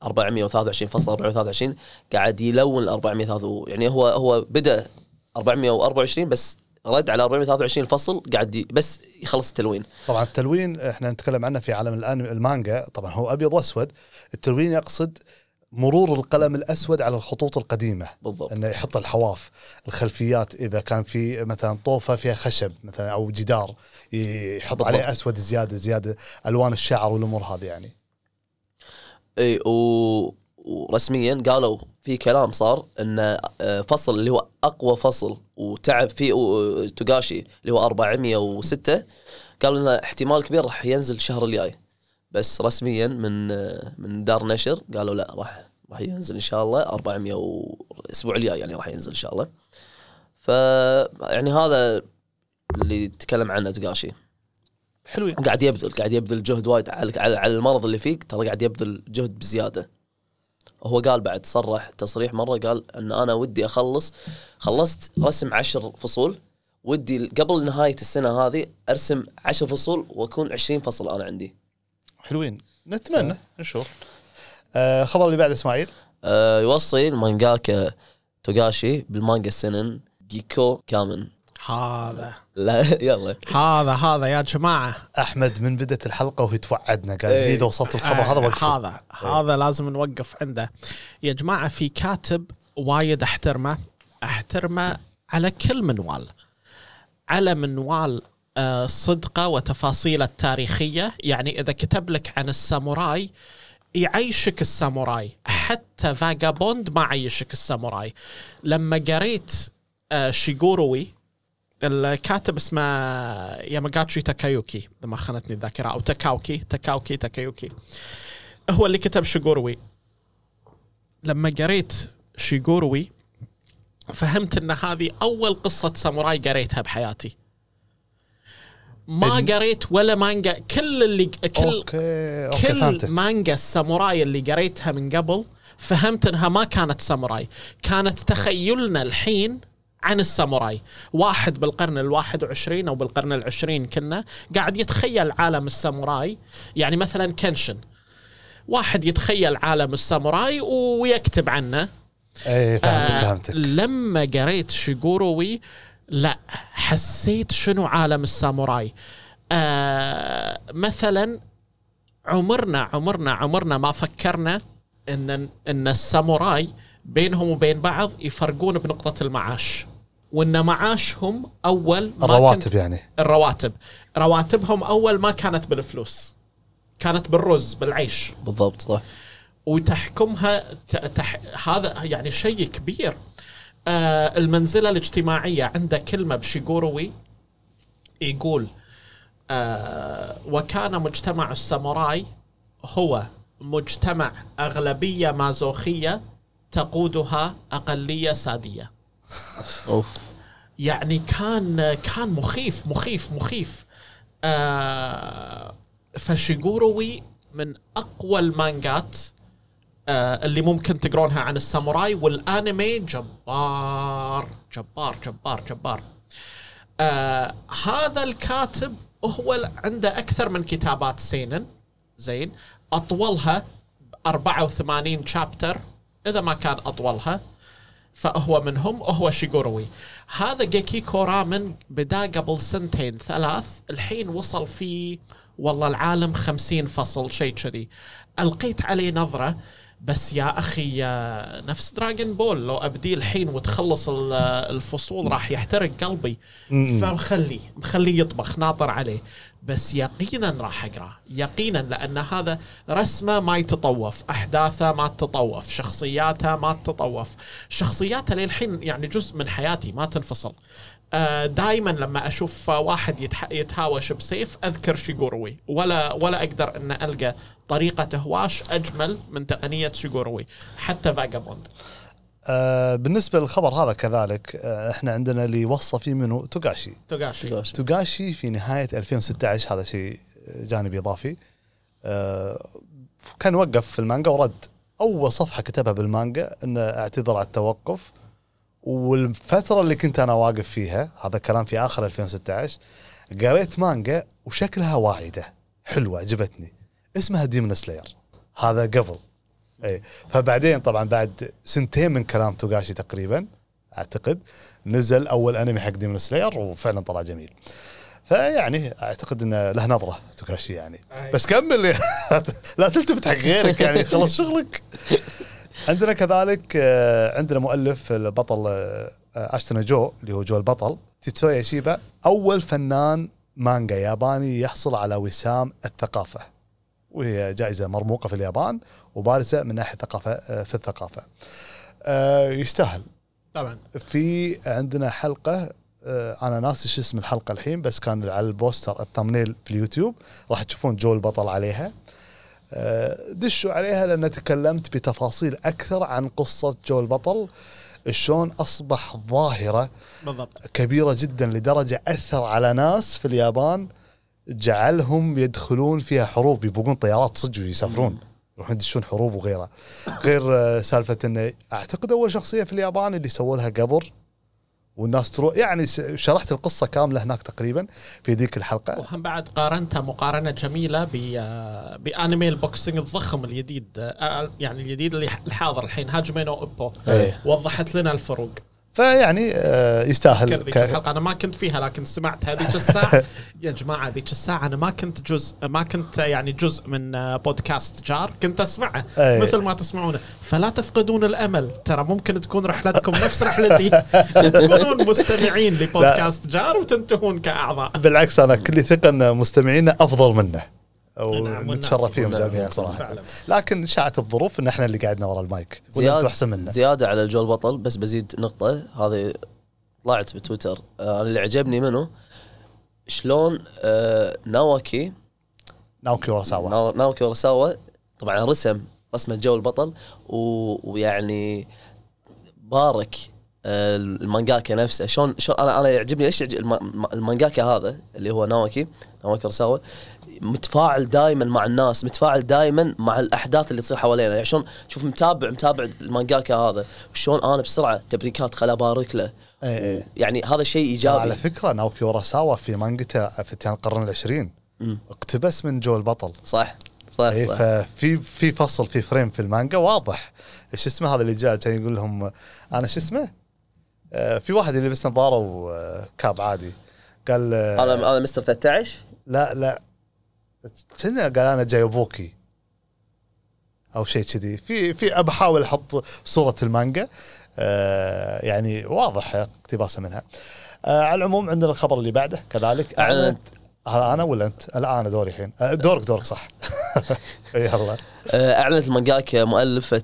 423 فصل 423 قاعد يلون ال 400 يعني هو هو بدا 424 بس رد على 423 الفصل قاعد بس يخلص التلوين طبعا التلوين احنا نتكلم عنه في عالم الان المانجا طبعا هو ابيض واسود التلوين يقصد مرور القلم الاسود على الخطوط القديمه بالضبط انه يحط الحواف الخلفيات اذا كان في مثلا طوفه فيها خشب مثلا او جدار يحط بالضبط. عليه اسود زياده زياده الوان الشعر والامور هذه يعني اي و... ورسميا قالوا في كلام صار ان آه، فصل اللي هو اقوى فصل وتعب فيه توغاشي اللي هو 406 قالوا انه احتمال كبير راح ينزل الشهر الجاي بس رسميا من آه، من دار نشر قالوا لا راح راح ينزل ان شاء الله 400 الاسبوع الجاي يعني راح ينزل ان شاء الله ف يعني هذا اللي تكلم عنه توغاشي حلو يعني. قاعد يبذل قاعد يبذل جهد وايد على على المرض اللي فيك ترى قاعد يبذل جهد بزياده هو قال بعد صرح تصريح مره قال ان انا ودي اخلص خلصت رسم عشر فصول ودي قبل نهايه السنه هذه ارسم عشر فصول واكون 20 فصل انا عندي حلوين نتمنى نشوف آه اللي بعد اسماعيل آه يوصي المانجاكا توغاشي بالمانجا سنن جيكو كامن هذا لا يلا هذا هذا يا جماعه احمد من بدت الحلقه وهو يتوعدنا قال اذا ايه. وصلت الخبر هذا وقف هذا هذا لازم نوقف عنده يا جماعه في كاتب وايد احترمه احترمه على كل منوال على منوال آه، صدقه وتفاصيله التاريخيه يعني اذا كتب لك عن الساموراي يعيشك الساموراي حتى فاجابوند ما عيشك الساموراي لما قريت آه، شيغوروي الكاتب اسمه ياماغاتشي تاكايوكي اذا ما خانتني الذاكره او تاكاوكي تاكاوكي تاكايوكي هو اللي كتب شيغوروي لما قريت شيغوروي فهمت ان هذه اول قصه ساموراي قريتها بحياتي ما قريت ولا مانجا كل اللي كل أوكي. أوكي. كل مانجا الساموراي اللي قريتها من قبل فهمت انها ما كانت ساموراي كانت تخيلنا الحين عن الساموراي واحد بالقرن الواحد وعشرين أو بالقرن العشرين كنا قاعد يتخيل عالم الساموراي يعني مثلا كنشن واحد يتخيل عالم الساموراي ويكتب عنه ايه فهمتك آه فهمتك لما قريت شيغوروي لا حسيت شنو عالم الساموراي آه مثلا عمرنا عمرنا عمرنا ما فكرنا ان ان الساموراي بينهم وبين بعض يفرقون بنقطه المعاش وان معاشهم اول ما الرواتب كنت يعني الرواتب رواتبهم اول ما كانت بالفلوس كانت بالرز بالعيش بالضبط صح وتحكمها تح... هذا يعني شيء كبير آه المنزله الاجتماعيه عنده كلمه بشيغوروي يقول آه وكان مجتمع الساموراي هو مجتمع اغلبيه مازوخيه تقودها اقليه ساديه اوف يعني كان كان مخيف مخيف مخيف آه فشيغوروي من اقوى المانجات آه اللي ممكن تقرونها عن الساموراي والانمي جبار جبار جبار جبار آه هذا الكاتب هو عنده اكثر من كتابات سينن زين اطولها 84 شابتر اذا ما كان اطولها فهو منهم وهو شيغوروي هذا جيكيكو من بدا قبل سنتين ثلاث الحين وصل في والله العالم خمسين فصل شيء كذي القيت عليه نظره بس يا اخي نفس دراجون بول لو ابديه الحين وتخلص الفصول راح يحترق قلبي فمخليه مخليه يطبخ ناطر عليه بس يقينا راح اقرا يقينا لان هذا رسمه ما يتطوف احداثه ما تتطوف شخصياته ما تتطوف شخصياته للحين يعني جزء من حياتي ما تنفصل آه، دائما لما اشوف واحد يتهاوش بسيف اذكر شيغوروي ولا ولا اقدر ان القى طريقه هواش اجمل من تقنيه شيغوروي حتى فاجابوند آه، بالنسبة للخبر هذا كذلك آه، احنا عندنا اللي وصى فيه منه توغاشي توغاشي توغاشي في نهاية 2016 هذا شيء جانب اضافي آه، كان وقف في المانجا ورد اول صفحة كتبها بالمانجا انه اعتذر على التوقف والفترة اللي كنت انا واقف فيها هذا كلام في اخر 2016 قريت مانجا وشكلها واعدة حلوة عجبتني اسمها ديمن سلاير هذا قبل اي فبعدين طبعا بعد سنتين من كلام توغاشي تقريبا اعتقد نزل اول انمي حق ديمون سلاير وفعلا طلع جميل فيعني اعتقد انه له نظره توغاشي يعني آه. بس كمل لا تلتفت حق غيرك يعني خلص شغلك عندنا كذلك آه، عندنا مؤلف البطل آه، اشتنا جو اللي هو جو البطل تيتسويا شيبا اول فنان مانجا ياباني يحصل على وسام الثقافه وهي جائزه مرموقه في اليابان وبارزه من ناحيه الثقافه آه، في الثقافه. آه، يستاهل. طبعا. في عندنا حلقه آه، انا ناسي شو اسم الحلقه الحين بس كان على البوستر الثمنيل في اليوتيوب راح تشوفون جو البطل عليها. دشوا عليها لان تكلمت بتفاصيل اكثر عن قصه جو البطل شلون اصبح ظاهره بالضبط كبيره جدا لدرجه اثر على ناس في اليابان جعلهم يدخلون فيها حروب يبقون طيارات صدق ويسافرون يروحون يدشون حروب وغيرها غير آه، سالفه انه اعتقد اول شخصيه في اليابان اللي سووا لها قبر والناس تروح يعني شرحت القصه كامله هناك تقريبا في ذيك الحلقه وهم بعد قارنتها مقارنه جميله ب آه، بانمي البوكسينج الضخم الجديد آه، يعني الجديد اللي الحاضر الحين هاجمينو اوبو إيه. وضحت لنا الفروق فيعني آه، يستاهل ك... الحلقه انا ما كنت فيها لكن سمعت هذيك الساعه يا جماعه ذيك الساعه انا ما كنت جزء ما كنت يعني جزء من آه، بودكاست جار كنت اسمعه أي. مثل ما تسمعونه فلا تفقدون الامل ترى ممكن تكون رحلتكم نفس رحلتي تكونون مستمعين لبودكاست جار وتنتهون كاعضاء بالعكس انا كل ثقه ان مستمعينا افضل منه ونتشرف نعم، فيهم جميعا نعم، صراحه فعلا. لكن شاعت الظروف ان احنا اللي قعدنا ورا المايك زياده احسن زياده على الجو البطل بس بزيد نقطه هذه طلعت بتويتر آه، انا اللي عجبني منه شلون آه، ناوكي ناوكي وراساوا ناوكي وراساوا طبعا رسم رسمه جو البطل ويعني بارك آه، المانجاكا نفسه شلون شلون انا انا يعجبني ليش المانجاكا هذا اللي هو ناوكي او كرساوا متفاعل دائما مع الناس متفاعل دائما مع الاحداث اللي تصير حوالينا يعني شلون شوف متابع متابع المانجاكا هذا وشلون انا بسرعه تبريكات خل ابارك له أي. إيه. يعني هذا شيء ايجابي على فكره ناوكي وراساوا في مانجته في القرن العشرين اقتبس من جو البطل صح صح, إيه، صح. ففي في فصل في فريم في المانجا واضح ايش اسمه هذا اللي جاء كان يقول لهم انا شو اسمه؟ آه في واحد اللي لبس نظاره وكاب آه، عادي قال آه انا انا مستر 13 لا لا كنا قال انا جاي ابوكي او شيء كذي في في بحاول احط صوره المانجا آه يعني واضح اقتباسه منها آه على العموم عندنا الخبر اللي بعده كذلك آه. اعلنت انا ولا انت؟ الان دوري الحين آه، دورك دورك صح يلا آه، اعلنت المانجاكا مؤلفه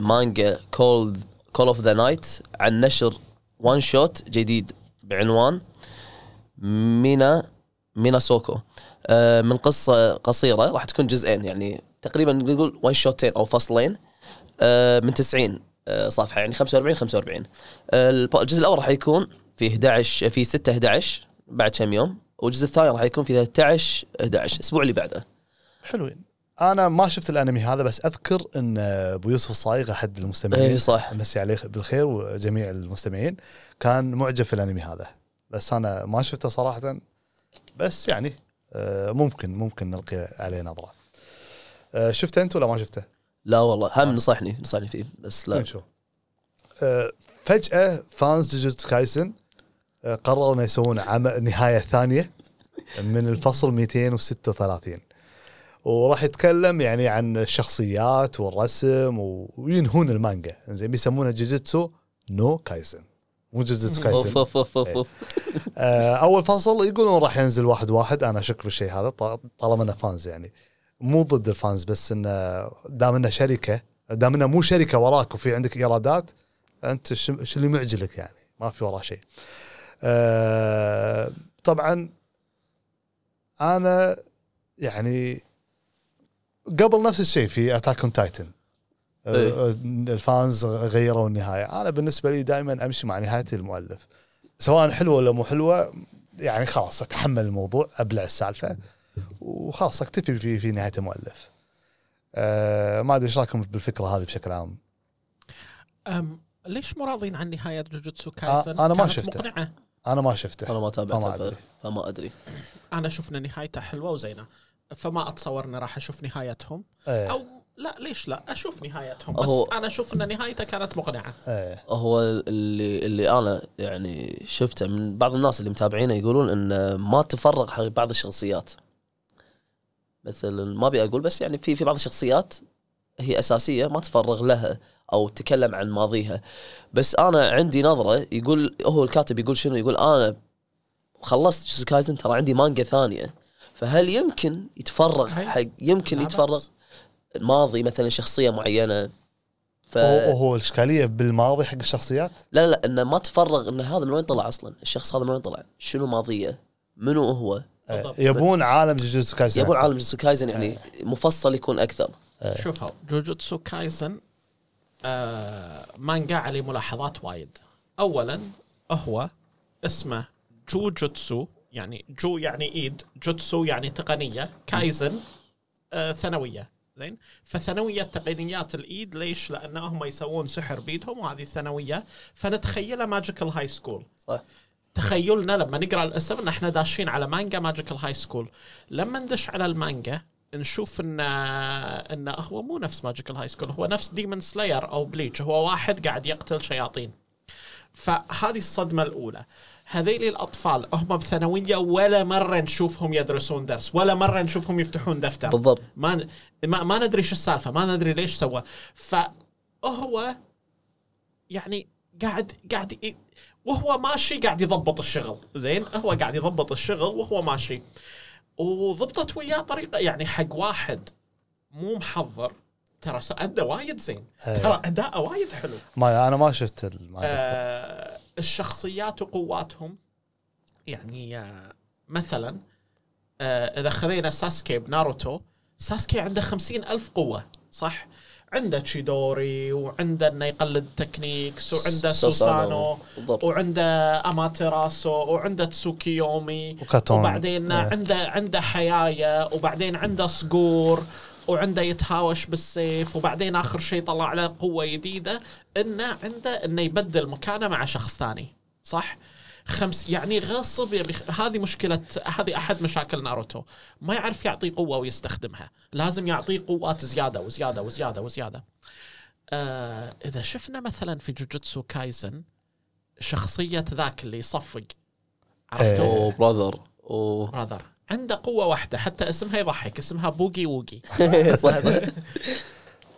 مانجا كول كول اوف ذا نايت عن نشر وان شوت جديد بعنوان مينا ميناسوكو آه، من قصه قصيره راح تكون جزئين يعني تقريبا نقول وان شوتين او فصلين آه، من 90 آه، صفحه يعني 45 45 الجزء الاول راح يكون في 11 في 6 11 بعد كم يوم والجزء الثاني راح يكون في 13 11 الاسبوع اللي بعده حلوين انا ما شفت الانمي هذا بس اذكر ان ابو يوسف الصايغ احد المستمعين اي صح مسي عليه بالخير وجميع المستمعين كان معجب في الانمي هذا بس انا ما شفته صراحه بس يعني آه، ممكن ممكن نلقي عليه نظره آه، شفته انت ولا ما شفته؟ لا والله هم نصحني نصحني فيه بس لا نشوف آه، فجاه فانز جوجوتسو كايسن قرروا انه يسوون عمل نهايه ثانيه من الفصل 236 وراح يتكلم يعني عن الشخصيات والرسم وينهون المانجا زين بيسمونه جوجوتسو نو كايسن وجوجوتسو كايسن اوف اوف اوف إيه. اوف آه، اول فصل يقولون راح ينزل واحد واحد انا شكر الشيء هذا طالما انه فانز يعني مو ضد الفانز بس انه دام انه شركه دام انه مو شركه وراك وفي عندك ايرادات انت شو اللي معجلك يعني ما في وراه شيء. آه، طبعا انا يعني قبل نفس الشيء في اتاك اون تايتن آه، إيه. آه، الفانز غيروا النهايه انا بالنسبه لي دائما امشي مع نهايه المؤلف سواء حلوه ولا مو حلوه يعني خلاص اتحمل الموضوع ابلع السالفه وخلاص اكتفي في في نهايه المؤلف أه ما ادري ايش رايكم بالفكره هذه بشكل عام أم ليش مو راضين عن نهايه جوجوتسو آه، كايسن انا ما شفته مقنعة. انا ما شفته انا ما تابعته فما فما ادري انا شفنا نهايته حلوه وزينه فما اتصور اني راح اشوف نهايتهم ايه. او لا ليش لا اشوف نهايتهم بس هو انا اشوف ان نهايته كانت مقنعه ايه. هو اللي اللي انا يعني شفته من بعض الناس اللي متابعينه يقولون انه ما تفرغ حق بعض الشخصيات مثل ما ابي اقول بس يعني في في بعض الشخصيات هي اساسيه ما تفرغ لها او تكلم عن ماضيها بس انا عندي نظره يقول هو الكاتب يقول شنو يقول انا خلصت جوز كايزن ترى عندي مانجا ثانيه فهل يمكن يتفرغ حق يمكن يتفرغ ماضي مثلا شخصيه معينه ف... وهو الاشكاليه بالماضي حق الشخصيات؟ لا لا انه ما تفرغ ان هذا من وين طلع اصلا؟ الشخص هذا من وين طلع؟ شنو ماضيه؟ منو هو؟ أه، أه، يبون عالم جوجوتسو كايزن يبون عالم جوجوتسو كايزن يعني أه. مفصل يكون اكثر شوف جوجوتسو كايزن آه مانجا عليه ملاحظات وايد اولا هو اسمه جوجوتسو يعني جو يعني ايد جوتسو يعني تقنيه كايزن آه ثانويه زين فثانويه تقنيات الايد ليش؟ لان هم يسوون سحر بيدهم وهذه الثانويه فنتخيلها ماجيكال هاي سكول صح تخيلنا لما نقرا الاسم ان احنا داشين على مانجا ماجيكال هاي سكول لما ندش على المانجا نشوف انه انه هو مو نفس ماجيكال هاي سكول هو نفس ديمون سلاير او بليتش هو واحد قاعد يقتل شياطين فهذه الصدمة الأولى هذيل الأطفال هم بثانوية ولا مرة نشوفهم يدرسون درس ولا مرة نشوفهم يفتحون دفتر بالضبط ما ن... ما, ما ندري شو السالفة ما ندري ليش سوى فهو يعني قاعد قاعد ي... وهو ماشي قاعد يضبط الشغل زين هو قاعد يضبط الشغل وهو ماشي وضبطت وياه طريقة يعني حق واحد مو محضر ترى ادى وايد زين إيه. ترى اداءه وايد حلو ما انا ما شفت آه الشخصيات وقواتهم يعني آه، مثلا آه اذا خذينا ساسكي بناروتو ساسكي عنده خمسين الف قوه صح عنده تشيدوري وعنده انه يقلد تكنيكس وعنده سوسانو بالضبط. وعنده اماتيراسو وعنده تسوكيومي وكاتون وبعدين إيه. عنده عنده حيايه وبعدين عنده صقور وعنده يتهاوش بالسيف وبعدين اخر شيء طلع له قوه جديده انه عنده انه يبدل مكانه مع شخص ثاني صح؟ خمس يعني غصب يبي هذه مشكله هذه احد مشاكل ناروتو ما يعرف يعطي قوه ويستخدمها لازم يعطيه قوات زياده وزياده وزياده وزياده آه اذا شفنا مثلا في جوجوتسو كايزن شخصيه ذاك اللي يصفق عرفتوا؟ اوه براذر اوه براذر عنده قوه واحده حتى اسمها يضحك اسمها بوغي ووغي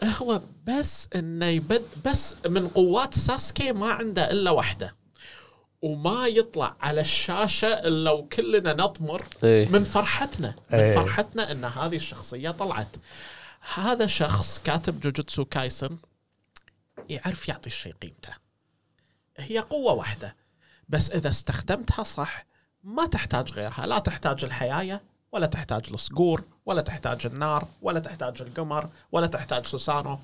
هو بس انه يبد بس من قوات ساسكي ما عنده الا واحده وما يطلع على الشاشه الا وكلنا نطمر إيه. من فرحتنا إيه. من فرحتنا ان هذه الشخصيه طلعت هذا شخص كاتب جوجوتسو كايسن يعرف يعطي الشيء قيمته هي قوه واحده بس اذا استخدمتها صح ما تحتاج غيرها لا تحتاج الحياية ولا تحتاج الصقور ولا تحتاج النار ولا تحتاج القمر ولا تحتاج سوسانو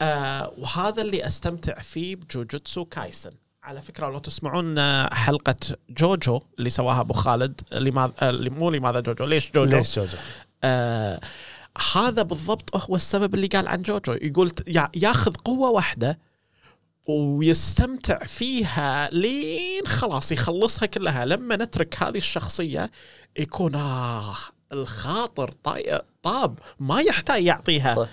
آه وهذا اللي استمتع فيه بجوجوتسو كايسن على فكره لو تسمعون آه، حلقه جوجو اللي سواها ابو خالد لماذا آه، اللي مو لماذا جوجو ليش جوجو ليش جوجو آه هذا بالضبط هو السبب اللي قال عن جوجو يقول ياخذ قوه واحده ويستمتع فيها لين خلاص يخلصها كلها لما نترك هذه الشخصية يكون آه الخاطر طاب ما يحتاج يعطيها صح.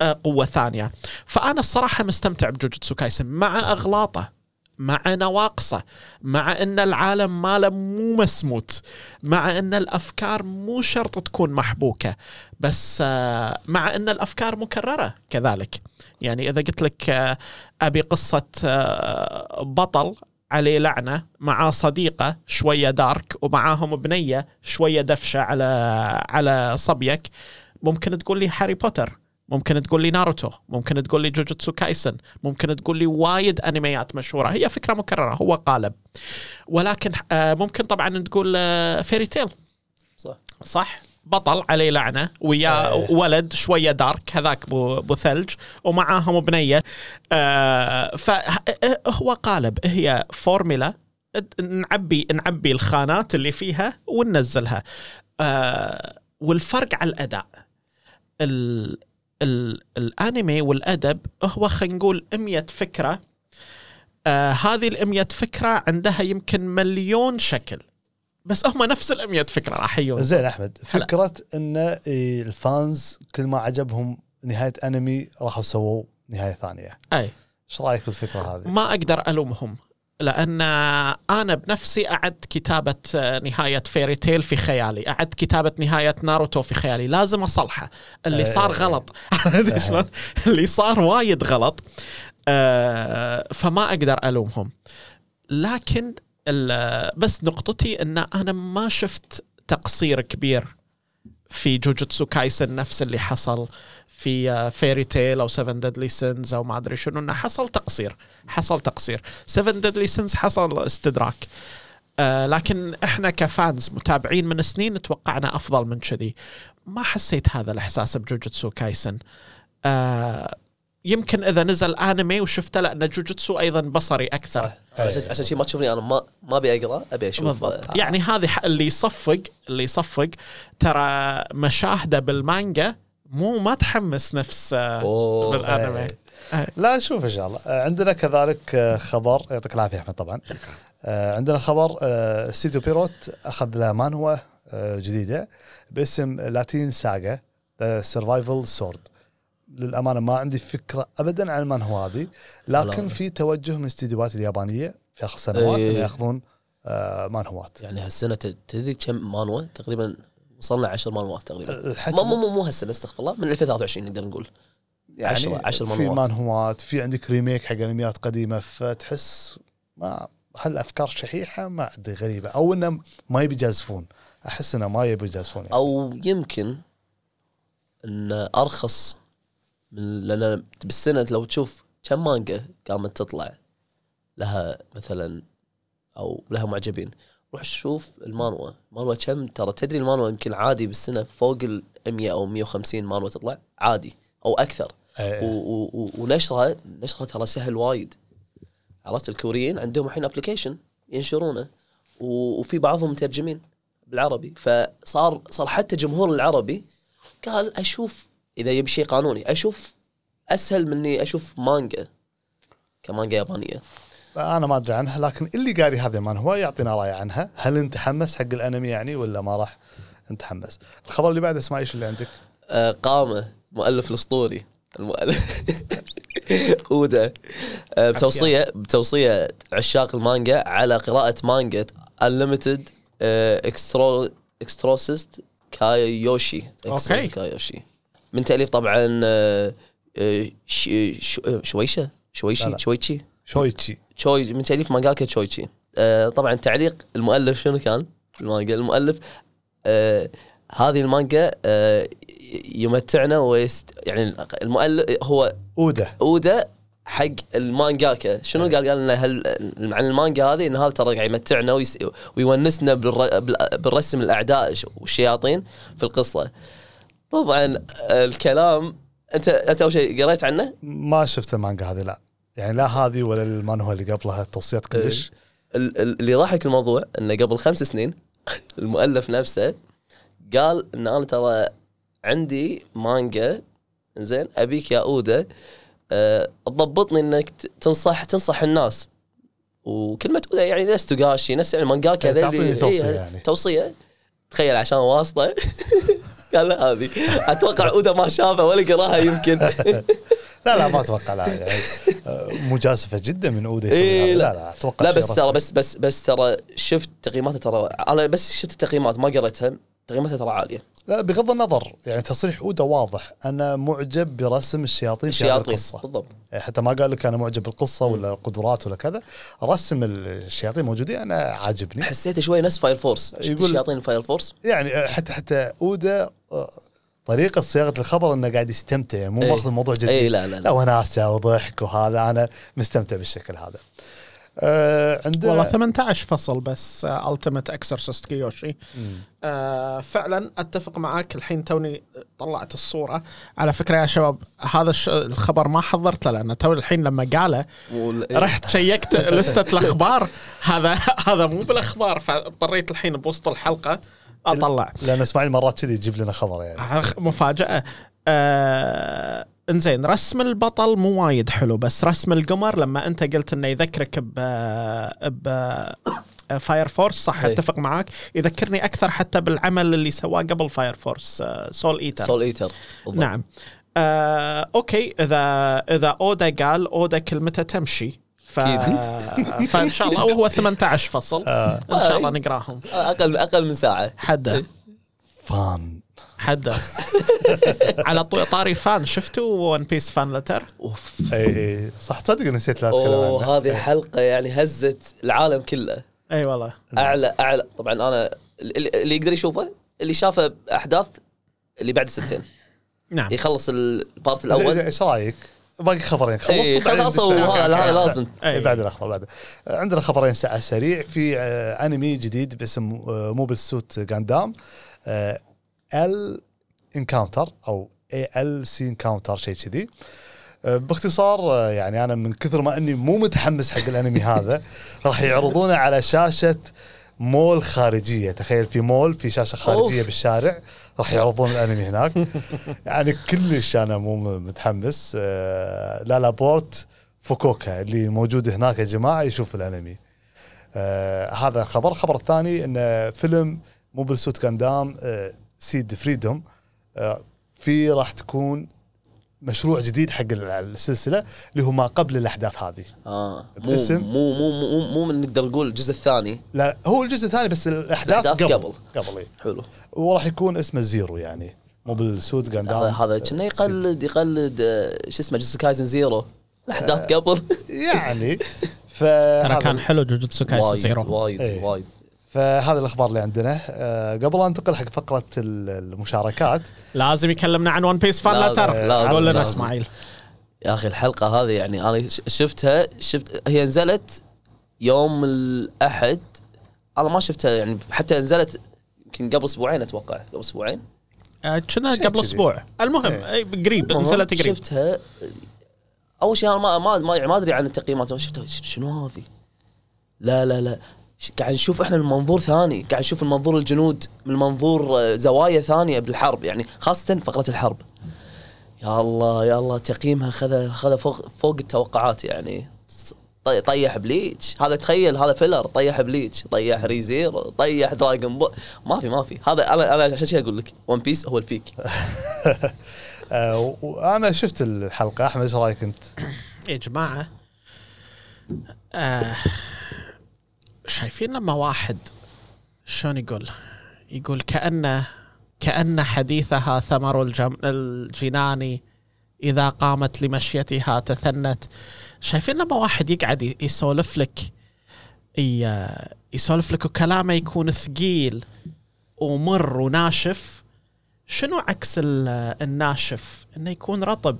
آه، قوة ثانية فأنا الصراحة مستمتع بجوجيتسو كايسن مع أغلاطه مع نواقصه مع ان العالم ماله مو مسموت مع ان الافكار مو شرط تكون محبوكه بس آه، مع ان الافكار مكرره كذلك يعني اذا قلت لك آه، ابي قصه آه، بطل عليه لعنه مع صديقه شويه دارك ومعاهم بنيه شويه دفشه على على صبيك ممكن تقول لي هاري بوتر ممكن تقول لي ناروتو ممكن تقول لي جوجوتسو كايسن ممكن تقول لي وايد انميات مشهوره هي فكره مكرره هو قالب ولكن آه، ممكن طبعا تقول فيري آه، تيل صح صح بطل عليه لعنه ويا آه. ولد شويه دارك هذاك بو ثلج ومعاهم بنيه آه فهو آه، قالب هي فورميلا نعبي نعبي الخانات اللي فيها وننزلها آه والفرق على الاداء الانمي والادب هو خلينا نقول 100 فكره آه هذه ال فكره عندها يمكن مليون شكل بس هم نفس ال فكره راح يجون زين احمد فكره ان إيه، الفانز كل ما عجبهم نهايه انمي راحوا سووا نهايه ثانيه اي ايش رايك بالفكره هذه؟ ما اقدر الومهم لان انا بنفسي اعد كتابه نهايه فيري تيل في خيالي، اعد كتابه نهايه ناروتو في خيالي، لازم اصلحه، اللي إيه. صار غلط، إيه. اللي صار وايد غلط آه، فما اقدر الومهم. لكن بس نقطتي ان انا ما شفت تقصير كبير في جوجوتسو كايسن نفس اللي حصل في فيري آه، تيل او 7 ديدلي سينز او ما ادري شنو انه حصل تقصير حصل تقصير 7 ديدلي سينز حصل استدراك آه لكن احنا كفانز متابعين من سنين توقعنا افضل من كذي ما حسيت هذا الاحساس بجوجوتسو كايسن آه يمكن اذا نزل انمي وشفته لان جوجوتسو ايضا بصري اكثر صح. عشان شي ما تشوفني انا ما ما ابي اقرا ابي اشوف آه. يعني هذه اللي يصفق اللي يصفق ترى مشاهده بالمانجا مو ما تحمس نفس آه، بالانمي لا نشوف ان شاء الله آه، عندنا كذلك خبر يعطيك العافيه احمد طبعا عندنا خبر سيتو بيروت اخذ له مانوا جديده باسم لاتين ساجا سرفايفل سورد للامانه ما عندي فكره ابدا عن من هو هذه لكن في توجه من الاستديوهات اليابانيه في اخر سنوات إيه. انه ياخذون آه مانهوات يعني هالسنه تدري كم مانوا تقريبا وصلنا 10 مانوات تقريبا ما مو مو مو هالسنه استغفر الله من 2023 نقدر نقول يعني 10 10 مانوات في مانهوات في عندك ريميك حق انميات قديمه فتحس ما هالافكار شحيحه ما ادري غريبه او انه ما يبي يجازفون احس انه ما يبي يجازفون يعني. او يمكن ان ارخص لان بالسنه لو تشوف كم مانجا قامت تطلع لها مثلا او لها معجبين روح شوف المانوا مانوا كم ترى تدري المانوا يمكن عادي بالسنه فوق ال 100 او 150 مانوا تطلع عادي او اكثر إيه. ونشرها نشرها ترى سهل وايد عرفت الكوريين عندهم الحين ابلكيشن ينشرونه وفي بعضهم مترجمين بالعربي فصار صار حتى جمهور العربي قال اشوف اذا يبي شيء قانوني اشوف اسهل مني اشوف مانجا كمانجا يابانيه انا ما ادري عنها لكن اللي قاري هذا المان هو يعطينا راي عنها هل انت حمس حق الانمي يعني ولا ما راح نتحمس الخبر اللي بعده اسماعيل ايش اللي عندك آه قامه مؤلف الاسطوري المؤلف اودا آه بتوصيه بتوصيه عشاق المانجا على قراءه مانجا انليمتد اكسترو اكستروسيست كايوشي اوكي كايوشي من تاليف طبعا آه، آه، آه، شويشه شويشي شويتشي شويتشي شوي من تاليف مانجاكا شويتشي طبعا تعليق المؤلف شنو كان في المانجا المؤلف هذه المانجا يمتعنا ويست يعني المؤلف هو اودا اودا حق المانجاكا شنو قال قال لنا هل عن المانجا هذه ان هذا ترى قاعد يمتعنا ويونسنا بالرسم الاعداء والشياطين في القصه طبعا الكلام انت انت اول شيء قريت عنه؟ ما شفت المانجا هذه لا يعني لا هذه ولا المانهوا اللي قبلها توصيات إيه. كلش اللي ضحك الموضوع انه قبل خمس سنين المؤلف نفسه قال ان انا ترى عندي مانجا زين ابيك يا اودا آه، تضبطني انك تنصح تنصح الناس وكلمه اودا يعني نفس توغاشي نفس يعني مانجاكا إيه، ذا إيه، توصيه يعني توصيه تخيل عشان واسطه لا هذه اتوقع اودا ما شافها ولا قراها يمكن لا لا ما اتوقع لا يعني مجازفه جدا من اودا إيه لا لا اتوقع لا بس ترى بس بس بس ترى شفت تقييماته ترى انا بس شفت التقييمات ما قريتها تقييماته ترى عاليه لا بغض النظر يعني تصريح اودا واضح انا معجب برسم الشياطين, الشياطين. في هذه القصه بالضبط إيه، حتى ما قال لك انا معجب بالقصه ولا قدرات ولا كذا رسم الشياطين موجودين انا عاجبني حسيته شوي نفس فاير فورس شفت الشياطين فاير فورس يعني حتى حتى اودا طريقه صياغه الخبر انه قاعد يستمتع يعني مو ماخذ إيه. الموضوع جديد اي لا لا لا وناسه وضحك وهذا انا مستمتع بالشكل هذا آه عندنا والله 18 فصل بس التيمت اكسرسست كيوشي آه فعلا اتفق معاك الحين توني طلعت الصوره على فكره يا شباب هذا الخبر ما حضرته لانه تو الحين لما قاله إيه. رحت شيكت لسته الاخبار هذا هذا مو بالاخبار فاضطريت الحين بوسط الحلقه اطلع لان اسماعيل مرات كذي يجيب لنا خبر يعني آه، مفاجاه آه انزين رسم البطل مو وايد حلو بس رسم القمر لما انت قلت انه يذكرك ب ب فاير آه، فورس صح هي. إيه. اتفق معاك يذكرني اكثر حتى بالعمل اللي سواه قبل فاير فورس سول ايتر سول ايتر بالضبط. نعم آه، اوكي اذا اذا اودا قال اودا كلمته تمشي فان شاء الله وهو 18 فصل آه. ان شاء الله نقراهم آه، اقل اقل من ساعه حدا إيه. فان حدا على طاري فان شفتوا ون بيس فان لتر؟ اوف اي إيه. صح تصدق نسيت لا اتكلم هذه إيه. حلقه يعني هزت العالم كله اي والله اعلى اعلى طبعا انا اللي يقدر يشوفه اللي شافه احداث اللي بعد سنتين نعم يخلص البارت الاول ايش رايك؟ باقي خبرين خلصوا إيه، خلاص هذا لازم أي. إيه. بعد الاخبار بعد عندنا خبرين ساعه سريع في آه، انمي جديد باسم آه، موبل سوت جاندام ال انكاونتر او اي ال سي انكاونتر شيء كذي آه، باختصار يعني انا من كثر ما اني مو متحمس حق الانمي هذا راح يعرضونه على شاشه مول خارجيه تخيل في مول في شاشه خارجيه أوف. بالشارع راح يعرضون الانمي هناك يعني كلش انا مو متحمس لا آه، لا لابورت فوكوكا اللي موجود هناك يا جماعه يشوف الانمي آه، هذا خبر خبر الثاني ان فيلم موبل سوت كاندام سيد آه، فريدوم في راح تكون مشروع جديد حق السلسله اللي هو ما قبل الاحداث هذه اه باسم مو مو مو مو من نقدر نقول الجزء الثاني لا هو الجزء الثاني بس الاحداث, الأحداث قبل قبل, قبل حلو وراح يكون اسمه زيرو يعني مو بالسود جاندام هذا كنا يقلد يقلد آه، شو اسمه جوجوتسو كايزن زيرو الاحداث آه، قبل يعني ف ترى كان حلو جوجوتسو كايزن زيرو وايد وايد فهذه الاخبار اللي عندنا أه قبل ان انتقل حق فقره المشاركات لازم يكلمنا عن ون بيس فان لا ترى قول لنا اسماعيل يا اخي الحلقه هذه يعني انا شفتها شفت هي نزلت يوم الاحد انا ما شفتها يعني حتى نزلت يمكن قبل اسبوعين اتوقع قبل اسبوعين آه، كنا قبل اسبوع المهم ايه. إيه، قريب نزلت قريب شفتها اول شيء انا ما ما ما ادري عن التقييمات شفتها شنو هذه لا لا لا قاعد نشوف احنا من منظور ثاني قاعد نشوف المنظور الجنود من منظور آه، زوايا ثانيه بالحرب يعني خاصه فقره الحرب يا الله يا الله تقييمها خذ خذ فوق فوق التوقعات يعني طيح بليتش هذا تخيل هذا فيلر طيح بليتش طيح ريزير طيح دراجون بول ما في ما في هذا انا انا عشان كذا اقول لك ون بيس هو البيك آه، وانا شفت الحلقه احمد ايش رايك انت؟ يا جماعه آه، شايفين لما واحد شلون يقول يقول كأنه كأن حديثها ثمر الجم... الجنان إذا قامت لمشيتها تثنت شايفين لما واحد يقعد يسولف لك يسولف لك وكلامه يكون ثقيل ومر وناشف شنو عكس الناشف انه يكون رطب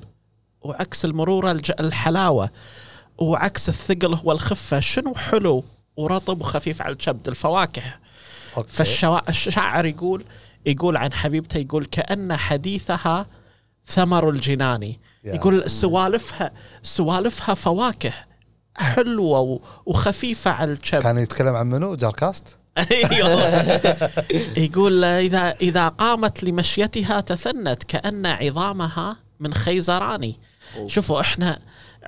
وعكس المرورة الحلاوة وعكس الثقل هو الخفة شنو حلو ورطب وخفيف على الجبد الفواكه أوكي. فالشاعر يقول يقول عن حبيبته يقول كأن حديثها ثمر الجنان يقول سوالفها سوالفها فواكه حلوه وخفيفه على الشب كان يتكلم عن منو جاركاست؟ أيوه. يقول اذا اذا قامت لمشيتها تثنت كان عظامها من خيزراني شوفوا احنا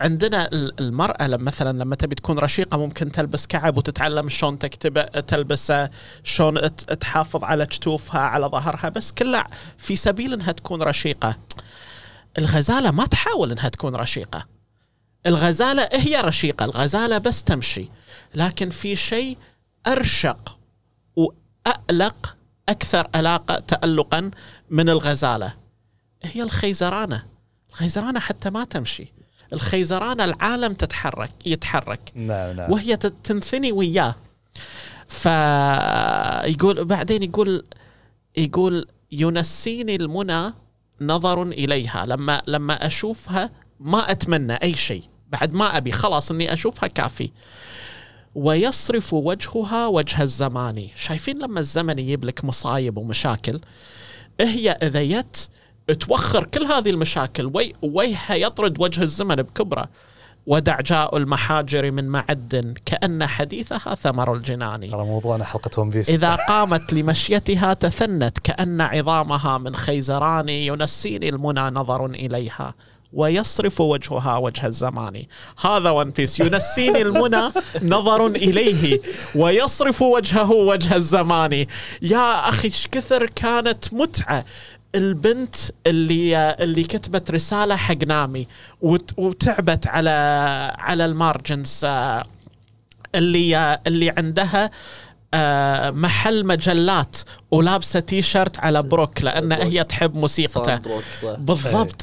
عندنا المرأة لما مثلا لما تبي تكون رشيقة ممكن تلبس كعب وتتعلم شلون تكتبه تلبسه آه، شلون تحافظ على كتوفها على ظهرها بس كلها في سبيل انها تكون رشيقة الغزالة ما تحاول انها تكون رشيقة الغزالة هي رشيقة الغزالة بس تمشي لكن في شيء أرشق وأقلق أكثر ألاقة تألقا من الغزالة هي الخيزرانة الخيزرانة حتى ما تمشي الخيزران العالم تتحرك يتحرك نعم نعم وهي تنثني وياه فيقول بعدين يقول يقول ينسيني المنى نظر اليها لما لما اشوفها ما اتمنى اي شيء بعد ما ابي خلاص اني اشوفها كافي ويصرف وجهها وجه الزمان شايفين لما الزمن يجيب لك مصايب ومشاكل هي اذا يت توخر كل هذه المشاكل وي ويها يطرد وجه الزمن بكبره ودع جاء المحاجر من معد كأن حديثها ثمر الجنان هذا موضوعنا حلقة ون بيس إذا قامت لمشيتها تثنت كأن عظامها من خيزران ينسيني المنى نظر إليها ويصرف وجهها وجه الزمان هذا ون بيس ينسيني المنى نظر إليه ويصرف وجهه وجه الزمان يا أخي كثر كانت متعة البنت اللي اللي كتبت رساله حق نامي وتعبت على على المارجنز آه، اللي اللي عندها آه، محل مجلات ولابسه تي شيرت على بروك لان هي تحب موسيقته بالضبط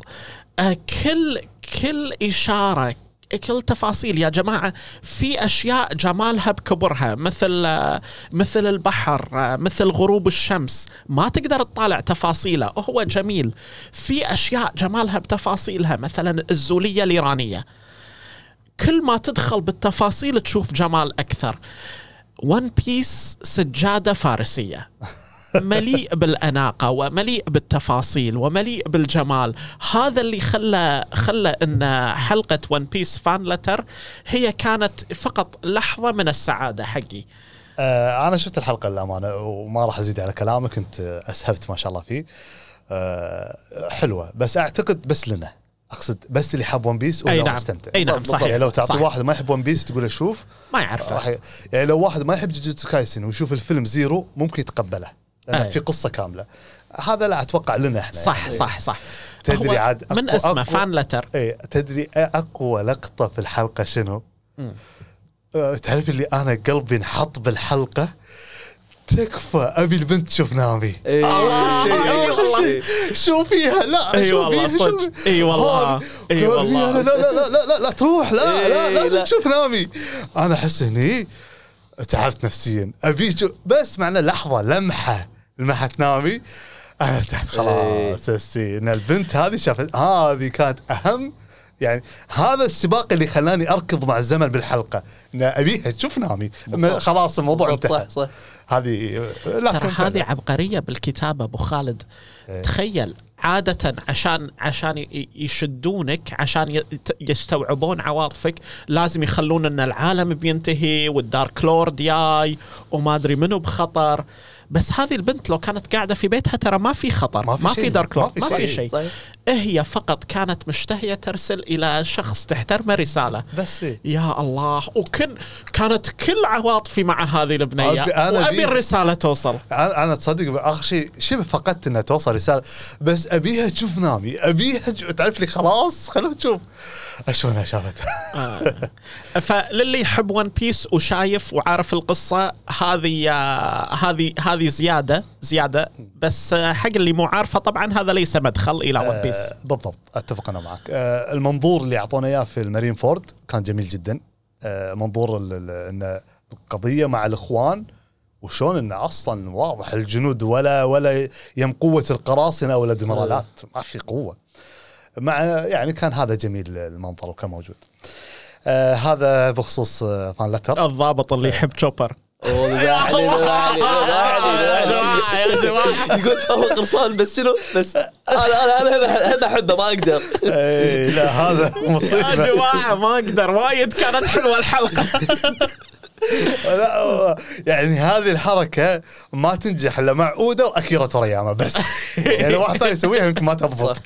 إيه. آه، كل كل اشاره كل تفاصيل يا جماعه في اشياء جمالها بكبرها مثل مثل البحر مثل غروب الشمس ما تقدر تطالع تفاصيله هو جميل في اشياء جمالها بتفاصيلها مثلا الزوليه الايرانيه كل ما تدخل بالتفاصيل تشوف جمال اكثر ون بيس سجاده فارسيه مليء بالاناقه ومليء بالتفاصيل ومليء بالجمال هذا اللي خلى خلى ان حلقه ون بيس فان لتر هي كانت فقط لحظه من السعاده حقي آه، انا شفت الحلقه للامانه وما راح ازيد على كلامك كنت اسهبت ما شاء الله فيه آه، حلوه بس اعتقد بس لنا اقصد بس اللي حاب ون بيس اي نعم استمتع اي نعم صحيح يعني لو تعطي صحيح. واحد ما يحب ون بيس تقول له شوف ما يعرفه يعني لو واحد ما يحب جوجوتسو كايسن ويشوف الفيلم زيرو ممكن يتقبله لان في قصه كامله هذا لا اتوقع لنا احنا صح يعني. صح صح تدري عاد من اسمه فان لتر اي تدري اقوى لقطه في الحلقه شنو؟ م. تعرف اللي انا قلبي انحط بالحلقه تكفى ابي البنت تشوف نامي اي والله شو فيها لا اي والله صدق اي والله اي والله لا لا لا لا لا, لا تروح لا لا لازم تشوف نامي انا احس هني تعبت نفسيا ابي بس معنا لحظه لمحه حتنامي انا آه، ارتحت خلاص هسي إيه. ان البنت هذه شافت هذه كانت اهم يعني هذا السباق اللي خلاني اركض مع الزمن بالحلقه ان ابيها تشوف نامي خلاص الموضوع انتهى صح صح هذه ترى هذه عبقريه بالكتابه ابو خالد ايه. تخيل عادة عشان عشان يشدونك عشان يستوعبون عواطفك لازم يخلون ان العالم بينتهي والدارك لورد جاي وما ادري منو بخطر بس هذه البنت لو كانت قاعده في بيتها ترى ما في خطر ما في, ما في دارك لورد ما في شيء, ما في شيء. هي فقط كانت مشتهية ترسل إلى شخص تحترمه رسالة بس إيه؟ يا الله وكن كانت كل عواطفي مع هذه البنية وأبي الرسالة توصل أنا تصدق آخر شيء شبه فقدت أنها توصل رسالة بس أبيها تشوف نامي أبيها تعرف لي خلاص خلونا تشوف أشوفها شافت آه. فللي يحب ون بيس وشايف وعارف القصة هذه آه، هذه هذه زيادة زيادة بس آه، حق اللي مو عارفه طبعا هذا ليس مدخل إلى ون بيس آه، كويس بالضبط اتفق انا معك المنظور اللي اعطونا اياه في المارين فورد كان جميل جدا منظور ان القضيه مع الاخوان وشون انه اصلا واضح الجنود ولا ولا يم قوه القراصنه ولا الادميرالات ما في قوه مع يعني كان هذا جميل المنظر وكان موجود آه هذا بخصوص فان لتر الضابط اللي يحب تشوبر جماعه يا جماعه يقول هو قرصان بس شنو بس انا انا انا هم احبه ما اقدر اي لا هذا مصيبه يا جماعه ما اقدر وايد كانت حلوه الحلقه لا يعني هذه الحركه ما تنجح الا مع اودا واكيرا ترياما بس يعني واحد ثاني يسويها يمكن ما تضبط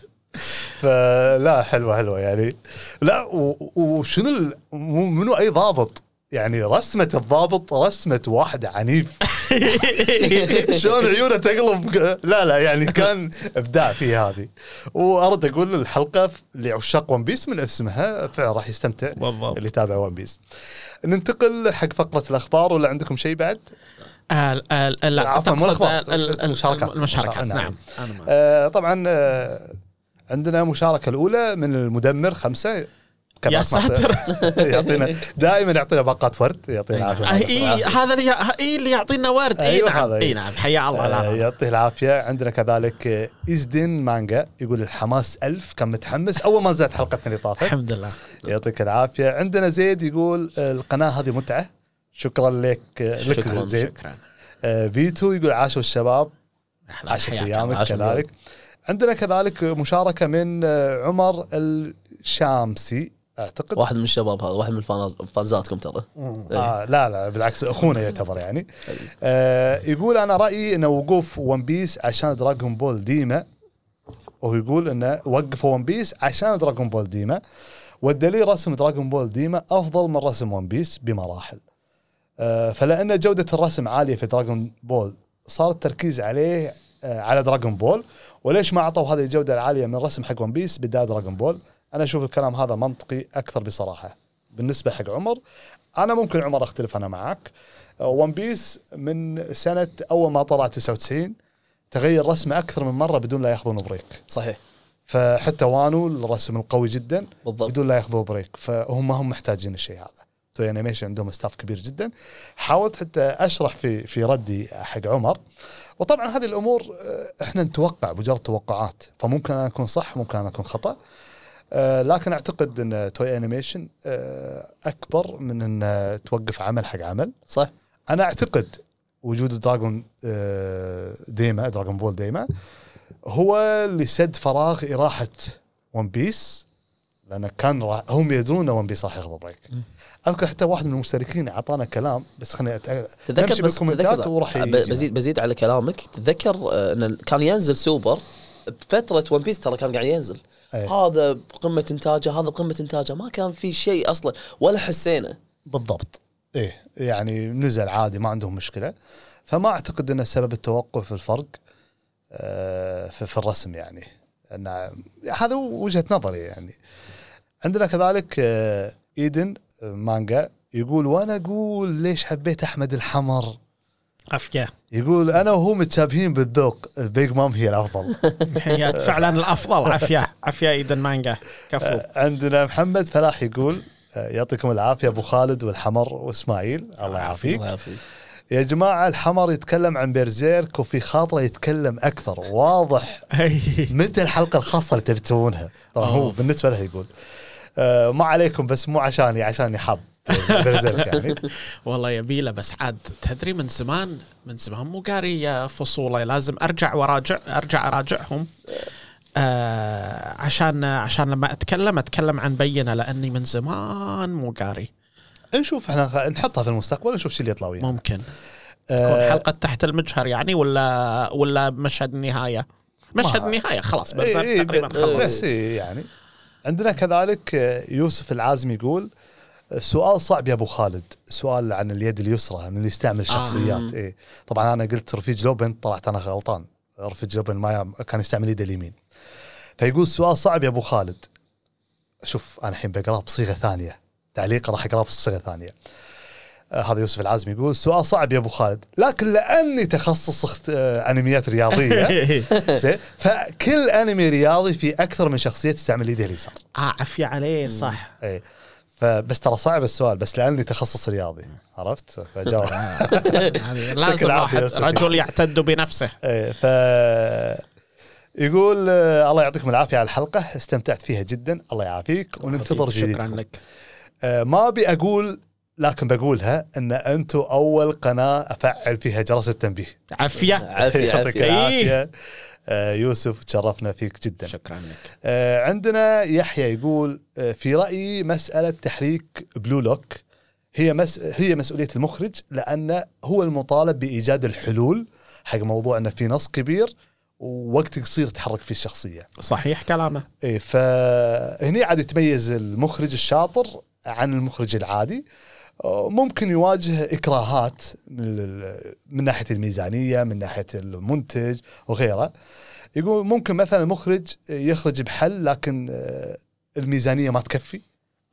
فلا حلوه حلوه يعني لا وشنو منو اي ضابط يعني رسمة الضابط رسمة واحد عنيف شلون عيونه تقلب لا لا يعني كان ابداع في هذه وارد اقول الحلقه لعشاق ون بيس من اسمها فعلا راح يستمتع بالضبط. اللي يتابع ون بيس ننتقل حق فقره الاخبار ولا عندكم شيء بعد؟ آه، آه، لا عفوا آه، المشاركات المشاركات نعم, نعم. آه طبعا آه عندنا مشاركه الاولى من المدمر خمسه يا ساتر يعطينا دائما يعطينا باقات ورد يعطينا العافيه نعم. اي هذا اللي اي اللي يعطينا ورد اي أيوة، نعم اي نعم حيا الله آه، يعطيه العافيه عندنا كذلك آه، ازدن مانجا يقول الحماس ألف كان متحمس اول ما نزلت حلقتنا اللي طافت الحمد لله يعطيك العافيه عندنا زيد يقول آه، القناه هذه متعه شكرا لك لك زيد شكرا فيتو يقول عاشوا الشباب عاشت ايامك كذلك عندنا كذلك مشاركه من عمر الشامسي اعتقد واحد من الشباب هذا واحد من فانزاتكم ترى إيه. آه لا لا بالعكس اخونا يعتبر يعني آه يقول انا رايي ان وقوف ون بيس عشان دراغون بول ديما وهو يقول انه وقفوا ون بيس عشان دراغون بول ديما والدليل رسم دراغون بول ديما افضل من رسم ون بيس بمراحل آه فلان جوده الرسم عاليه في دراغون بول صار التركيز عليه آه على دراغون بول وليش ما اعطوا هذه الجوده العاليه من رسم حق ون بيس بدايه دراغون بول انا اشوف الكلام هذا منطقي اكثر بصراحه بالنسبه حق عمر انا ممكن عمر اختلف انا معك ون بيس من سنه اول ما طلع 99 تغير رسمه اكثر من مره بدون لا ياخذون بريك صحيح فحتى وانو الرسم القوي جدا بالضبط. بدون لا ياخذوا بريك فهم ما هم محتاجين الشيء هذا توي انيميشن عندهم ستاف كبير جدا حاولت حتى اشرح في في ردي حق عمر وطبعا هذه الامور آه، احنا نتوقع مجرد توقعات فممكن انا اكون صح ممكن انا اكون خطا آه، لكن اعتقد ان توي انيميشن آه، اكبر من ان توقف عمل حق عمل صح انا اعتقد وجود دراجون آه، ديما دراجون بول ديما هو اللي سد فراغ اراحه ون بيس لان كان هم يدرون ان ون بيس راح ياخذ بريك اذكر حتى واحد من المشتركين اعطانا كلام بس خليني اتذكر تذكر بس تذكر وراح بزيد بزيد على كلامك تذكر ان كان ينزل سوبر بفتره ون بيس ترى كان قاعد ينزل أيه. هذا بقمه انتاجه هذا بقمه انتاجه ما كان في شيء اصلا ولا حسينا بالضبط ايه يعني نزل عادي ما عندهم مشكله فما اعتقد ان سبب التوقف في الفرق آه، في, في الرسم يعني ان هذا وجهه نظري يعني عندنا كذلك آه، ايدن آه، مانجا يقول وانا اقول ليش حبيت احمد الحمر افكاه يقول انا وهو متشابهين بالذوق البيج مام هي الافضل هي فعلا الافضل عافيه عافيه ايد المانجا كفو آه، عندنا محمد فلاح يقول آه، يعطيكم العافيه ابو خالد والحمر واسماعيل الله يعافيك الله يعافيك يا جماعة الحمر يتكلم عن بيرزيرك وفي خاطره يتكلم أكثر واضح متى الحلقة الخاصة اللي تبي تسوونها طبعا هو بالنسبة له يقول آه، ما عليكم بس مو عشاني عشاني حاب يعني. والله يعني والله يبيله بس عاد تدري من زمان من زمان مو قاري فصوله لازم ارجع وراجع ارجع اراجعهم آه عشان عشان لما اتكلم اتكلم عن بينه لاني من زمان مو قاري نشوف احنا نحطها في المستقبل نشوف شو اللي يطلع ويانا ممكن آه، تكون حلقه تحت المجهر يعني ولا ولا مشهد النهايه مشهد النهايه خلاص بنزل إيه، إيه، تقريبا إيه، خلص بس يعني عندنا كذلك آه، يوسف العازم يقول سؤال صعب يا ابو خالد سؤال عن اليد اليسرى من اللي يستعمل آه. شخصيات آه. إيه؟ طبعا انا قلت رفيج لوبن طلعت انا غلطان رفيج لوبن ما كان يستعمل يده اليمين فيقول سؤال صعب يا ابو خالد شوف انا الحين بقراه بصيغه ثانيه تعليق راح اقراه بصيغه ثانيه آه هذا يوسف العازمي يقول سؤال صعب يا ابو خالد لكن لاني تخصص اخت... آه انميات رياضيه زين فكل انمي رياضي في اكثر من شخصيه تستعمل يده اليسار اه عفيه عليه صح ايه فبس ترى صعب السؤال بس لاني تخصص رياضي عرفت فجاوب لازم واحد رجل يعتد بنفسه ايه ف يقول آه، الله يعطيكم العافيه على الحلقه استمتعت فيها جدا الله يعافيك وننتظر جديد شكرا لك آه، ما ابي اقول لكن بقولها ان انتم اول قناه افعل فيها جرس التنبيه عافيه عافيه يعطيك العافيه إيه. آه، يوسف تشرفنا فيك جدا شكرا لك آه، عندنا يحيى يقول آه، في رأيي مسألة تحريك بلو لوك هي مس... هي مسؤوليه المخرج لانه هو المطالب بايجاد الحلول حق موضوع انه في نص كبير ووقت قصير تحرك فيه الشخصيه. صحيح كلامه. ايه فهني عاد يتميز المخرج الشاطر عن المخرج العادي ممكن يواجه اكراهات من من ناحيه الميزانيه من ناحيه المنتج وغيره يقول ممكن مثلا المخرج يخرج بحل لكن آه، الميزانيه ما تكفي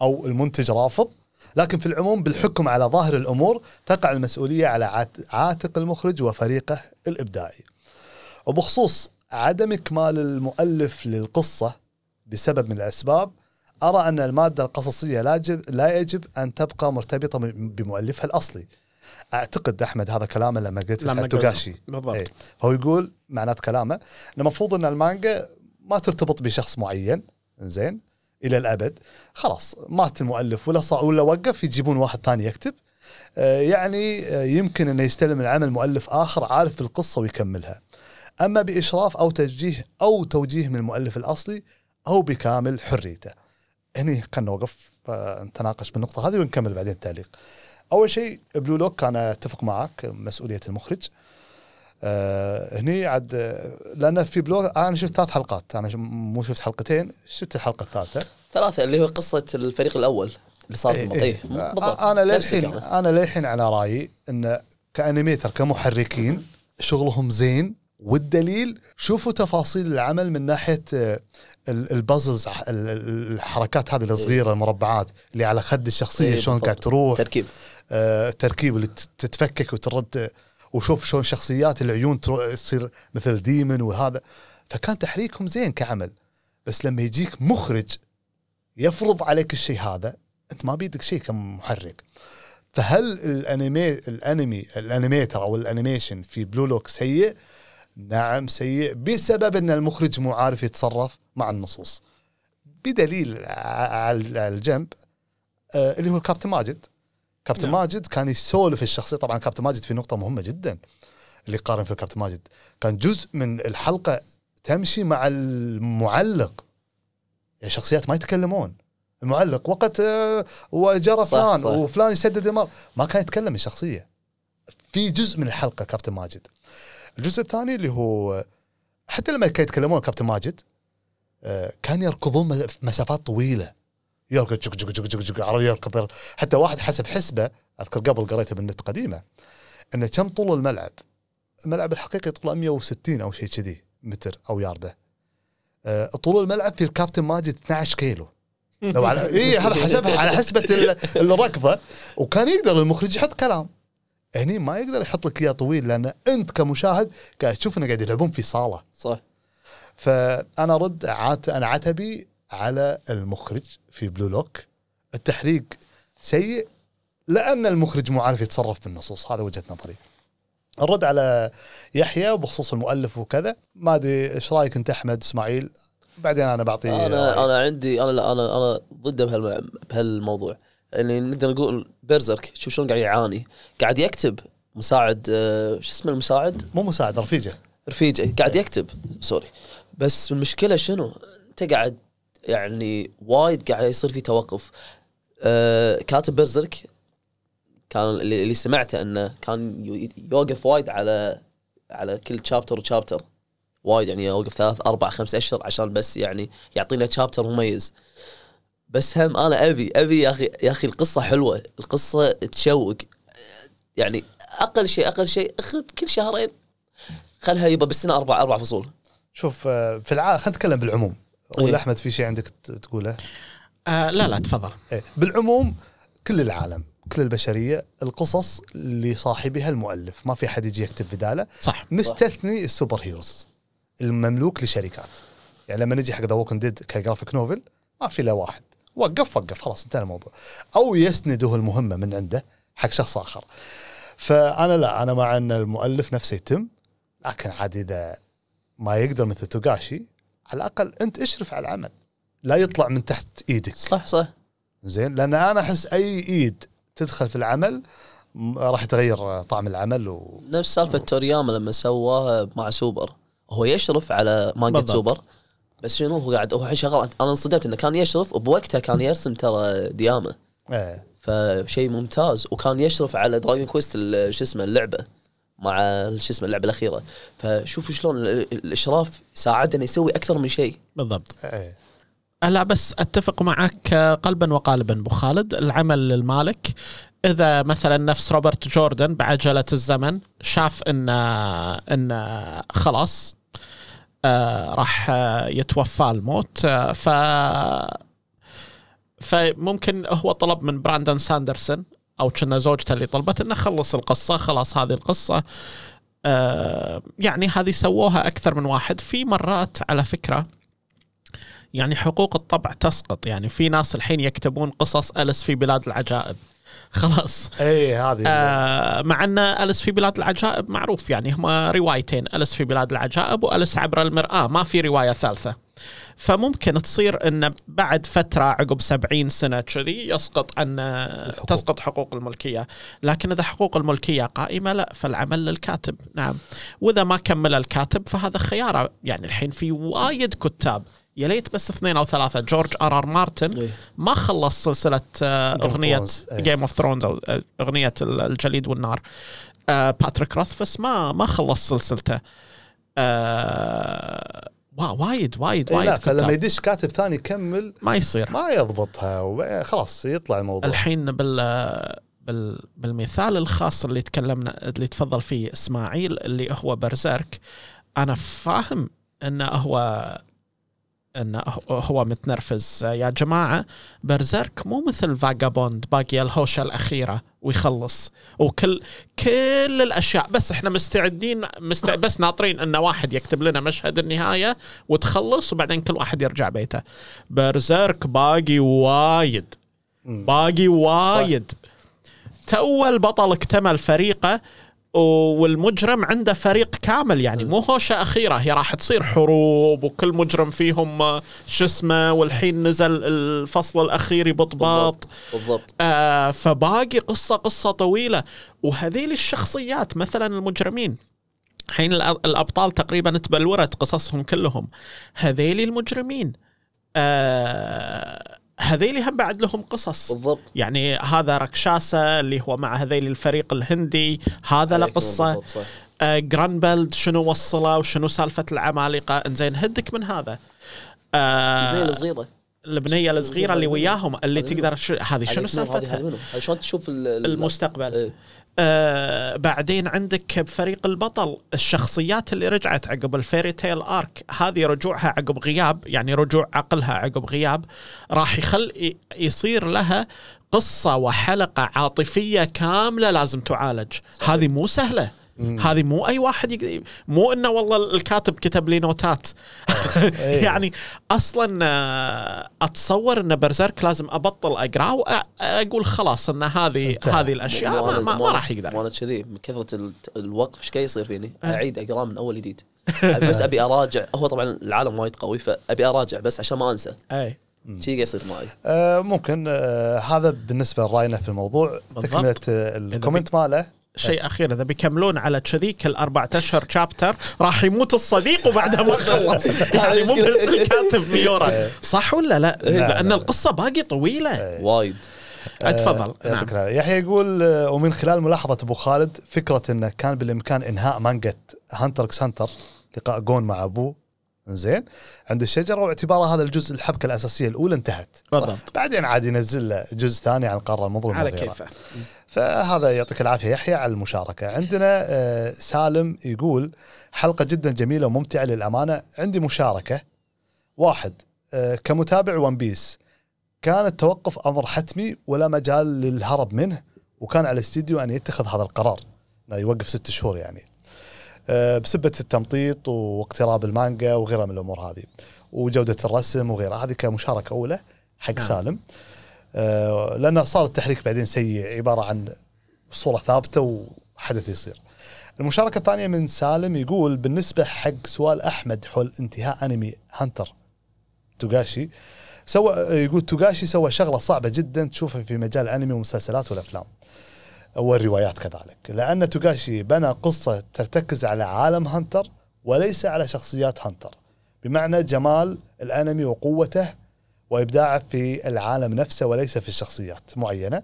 او المنتج رافض لكن في العموم بالحكم على ظاهر الامور تقع المسؤوليه على عاتق المخرج وفريقه الابداعي. وبخصوص عدم اكمال المؤلف للقصه بسبب من الاسباب أرى أن المادة القصصية لا يجب, لا يجب أن تبقى مرتبطة بمؤلفها الأصلي اعتقد احمد هذا كلامه لما قلت لما توغاشي بالضبط ايه. هو يقول معنات كلامه المفروض ان المانجا ما ترتبط بشخص معين زين الى الابد خلاص مات المؤلف ولا صار ولا وقف يجيبون واحد ثاني يكتب آه، يعني آه، يمكن انه يستلم العمل مؤلف اخر عارف بالقصه ويكملها اما باشراف او توجيه او توجيه من المؤلف الاصلي او بكامل حريته هني خلنا نوقف آه، نتناقش بالنقطه هذه ونكمل بعدين التعليق اول شيء بلو لوك انا اتفق معك مسؤوليه المخرج أه هني عاد آه، لان في بلوك انا شفت ثلاث حلقات انا مو شفت حلقتين شفت الحلقه الثالثه ثلاثه اللي هو قصه الفريق الاول اللي صار إيه إيه. آه، انا للحين انا للحين على رايي ان كانيميتر كمحركين شغلهم زين والدليل شوفوا تفاصيل العمل من ناحيه آه، البازلز الحركات هذه الصغيره إيه. المربعات اللي على خد الشخصيه إيه، شلون قاعد تروح تركيب آه التركيب اللي تتفكك وترد وشوف شلون شخصيات العيون تصير مثل ديمن وهذا فكان تحريكهم زين كعمل بس لما يجيك مخرج يفرض عليك الشيء هذا انت ما بيدك شيء كمحرك فهل الانمي الانمي الانيميتر او الانيميشن في بلو لوك سيء؟ نعم سيء بسبب ان المخرج مو عارف يتصرف مع النصوص بدليل على الجنب آه، اللي هو الكابتن ماجد كابتن نعم. ماجد كان يسولف الشخصيه طبعا كابتن ماجد في نقطه مهمه جدا اللي قارن في الكابتن ماجد كان جزء من الحلقه تمشي مع المعلق يعني شخصيات ما يتكلمون المعلق وقت آه، وجرى فلان وفلان يسدد المر ما كان يتكلم الشخصيه في جزء من الحلقه كابتن ماجد الجزء الثاني اللي هو حتى لما كانوا يتكلمون كابتن ماجد آه، كان يركضون مسافات طويله يركض جك جك جك جك جك يركض حتى واحد حسب حسبه اذكر قبل قريتها بالنت قديمه انه كم طول الملعب الملعب الحقيقي طوله 160 او شيء كذي متر او يارده آه، طول الملعب في الكابتن ماجد 12 كيلو لو على اي هذا حسبها على حسبه الركضه وكان يقدر المخرج يحط كلام هني ما يقدر يحط لك اياه طويل لان انت كمشاهد قاعد تشوف انه قاعد يلعبون في صاله صح فانا ارد عات انا عتبي على المخرج في بلو لوك التحريق سيء لان المخرج مو عارف يتصرف بالنصوص هذا وجهه نظري الرد على يحيى وبخصوص المؤلف وكذا ما ادري ايش رايك انت احمد اسماعيل بعدين انا بعطيه انا رأيك. انا عندي انا لا انا انا ضده بهالموضوع يعني نقدر نقول بيرزرك شوف شلون قاعد يعاني قاعد يكتب مساعد آه، شو اسمه المساعد؟ مو مساعد رفيجه رفيجه قاعد يكتب سوري بس المشكله شنو؟ انت قاعد يعني وايد قاعد يصير في توقف آه، كاتب بيرزرك كان اللي سمعته انه كان يوقف وايد على على كل شابتر وشابتر وايد يعني يوقف ثلاث اربع خمس اشهر عشان بس يعني يعطينا شابتر مميز بس هم انا ابي ابي يا اخي يا اخي القصه حلوه القصه تشوق يعني اقل شيء اقل شيء اخذ كل شهرين خلها يبا بالسنه اربع اربع فصول شوف آه، في العاده خلينا نتكلم بالعموم ولا إيه؟ احمد في شيء عندك تقوله؟ آه لا لا تفضل إيه بالعموم كل العالم كل البشريه القصص لصاحبها المؤلف ما في حد يجي يكتب بداله صح نستثني صح. السوبر هيروز المملوك لشركات يعني لما نجي حق ذا ووكن ديد كجرافيك نوفل ما في الا واحد وقف وقف خلاص انتهى الموضوع او يسنده المهمه من عنده حق شخص اخر فانا لا انا مع ان المؤلف نفسه يتم لكن عاد اذا ما يقدر مثل توغاشي على الاقل انت اشرف على العمل لا يطلع من تحت ايدك صح صح زين لان انا احس اي ايد تدخل في العمل راح تغير طعم العمل و... نفس سالفه تورياما لما سواها مع سوبر هو يشرف على مانجا سوبر بس شنو هو قاعد هو الحين شغال انا انصدمت انه كان يشرف وبوقتها كان يرسم ترى ديامه ايه فشيء ممتاز وكان يشرف على دراجون كويست شو اسمه اللعبه مع شو اسمه اللعبه الاخيره فشوفوا شلون الاشراف ساعدنا يسوي اكثر من شيء بالضبط ايه آه، لا بس اتفق معك آه، قلبا وقالبا ابو خالد العمل للمالك اذا مثلا نفس روبرت جوردن بعجله الزمن شاف ان ان خلاص آه، راح آه، يتوفى الموت آه، ف فممكن هو طلب من براندن ساندرسون او كنا زوجته اللي طلبت انه خلص القصه خلاص هذه القصه يعني هذه سووها اكثر من واحد في مرات على فكره يعني حقوق الطبع تسقط يعني في ناس الحين يكتبون قصص ألس في بلاد العجائب خلاص اي هذه آه مع ان الس في بلاد العجائب معروف يعني هما روايتين الس في بلاد العجائب والس عبر المراه ما في روايه ثالثه فممكن تصير ان بعد فتره عقب 70 سنه كذي يسقط عن الحقوق. تسقط حقوق الملكيه، لكن اذا حقوق الملكيه قائمه لا فالعمل للكاتب، نعم. واذا ما كمل الكاتب فهذا خياره، يعني الحين في وايد كتاب يا ليت بس اثنين او ثلاثه جورج ار ار مارتن إيه. ما خلص سلسله آه، اغنيه جيم اوف ثرونز او آه، اغنيه الجليد والنار باتريك آه، روثفس ما ما خلص سلسلته وايد وايد إيه، وايد لا فلما يدش كاتب ثاني يكمل ما يصير ما يضبطها خلاص يطلع الموضوع الحين بال بالمثال الخاص اللي تكلمنا اللي تفضل فيه اسماعيل اللي هو برزيرك انا فاهم انه هو انه هو متنرفز يا جماعه برزيرك مو مثل فاجابوند باقي الهوشه الاخيره ويخلص وكل كل الاشياء بس احنا مستعدين مستع... بس ناطرين ان واحد يكتب لنا مشهد النهايه وتخلص وبعدين كل واحد يرجع بيته برزيرك باقي وايد باقي وايد تو البطل اكتمل فريقه والمجرم عنده فريق كامل يعني مو هوشه اخيره هي راح تصير حروب وكل مجرم فيهم آه، شو اسمه والحين نزل الفصل الاخير بطباط بالضبط آه فباقي قصه قصه طويله وهذيل الشخصيات مثلا المجرمين حين الابطال تقريبا تبلورت قصصهم كلهم هذيل المجرمين آه هذيل هم بعد لهم قصص بالضبط يعني هذا ركشاسة اللي هو مع هذيل الفريق الهندي هذا له قصة آه جرانبلد شنو وصله وشنو سالفة العمالقة انزين هدك من هذا آه البنية الصغيرة البنية الصغيرة اللي وياهم اللي تقدر هذه شنو سالفتها هذه شلون تشوف المستقبل إيه. آه بعدين عندك بفريق البطل الشخصيات اللي رجعت عقب الفيري تيل ارك هذه رجوعها عقب غياب يعني رجوع عقلها عقب غياب راح يخل يصير لها قصه وحلقه عاطفيه كامله لازم تعالج صحيح. هذه مو سهله هذه مو اي واحد يقدر مو انه والله الكاتب كتب لي نوتات إيه. يعني اصلا آه، اتصور ان برزيرك لازم ابطل اقرا واقول خلاص ان هذه هذه الاشياء ما, ما, ما راح يقدر وانا كذي من كثره الوقف ايش قاعد يصير فيني؟ أه. اعيد اقرا من اول جديد أه، بس ابي اراجع هو طبعا العالم وايد قوي فابي اراجع بس عشان ما انسى اي شيء قاعد يصير معي ممكن هذا بالنسبه لراينا في الموضوع تكمله الكومنت ماله شيء اخير اذا بيكملون على كذيك كل اشهر شابتر راح يموت الصديق وبعدها ما خلص يعني مو بس الكاتب ميورا إيه. صح ولا لا؟ إيه، لان القصه باقي طويله إيه. وايد اتفضل آه نعم يحيى يقول آه، ومن خلال ملاحظه ابو خالد فكره انه كان بالامكان انهاء مانجا هانتر اكس هانتر لقاء جون مع ابوه زين عند الشجره واعتباره هذا الجزء الحبكه الاساسيه الاولى انتهت بالضبط بعدين عاد ينزل له جزء ثاني عن القاره المظلمه على كيفه فهذا يعطيك العافيه يحيى على المشاركه عندنا آه، سالم يقول حلقه جدا جميله وممتعه للامانه عندي مشاركه واحد آه، كمتابع ون بيس كان التوقف امر حتمي ولا مجال للهرب منه وكان على الاستديو ان يتخذ هذا القرار انه يوقف ست شهور يعني آه، بسبه التمطيط واقتراب المانجا وغيرها من الامور هذه وجوده الرسم وغيرها هذه كمشاركه اولى حق نعم. سالم آه، لانه صار التحريك بعدين سيء عباره عن صوره ثابته وحدث يصير. المشاركه الثانيه من سالم يقول بالنسبه حق سؤال احمد حول انتهاء انمي هانتر توغاشي سوى يقول توغاشي سوى شغله صعبه جدا تشوفها في مجال الانمي والمسلسلات والافلام. والروايات كذلك لأن توغاشي بنى قصة ترتكز على عالم هانتر وليس على شخصيات هانتر بمعنى جمال الأنمي وقوته وإبداعه في العالم نفسه وليس في الشخصيات معينة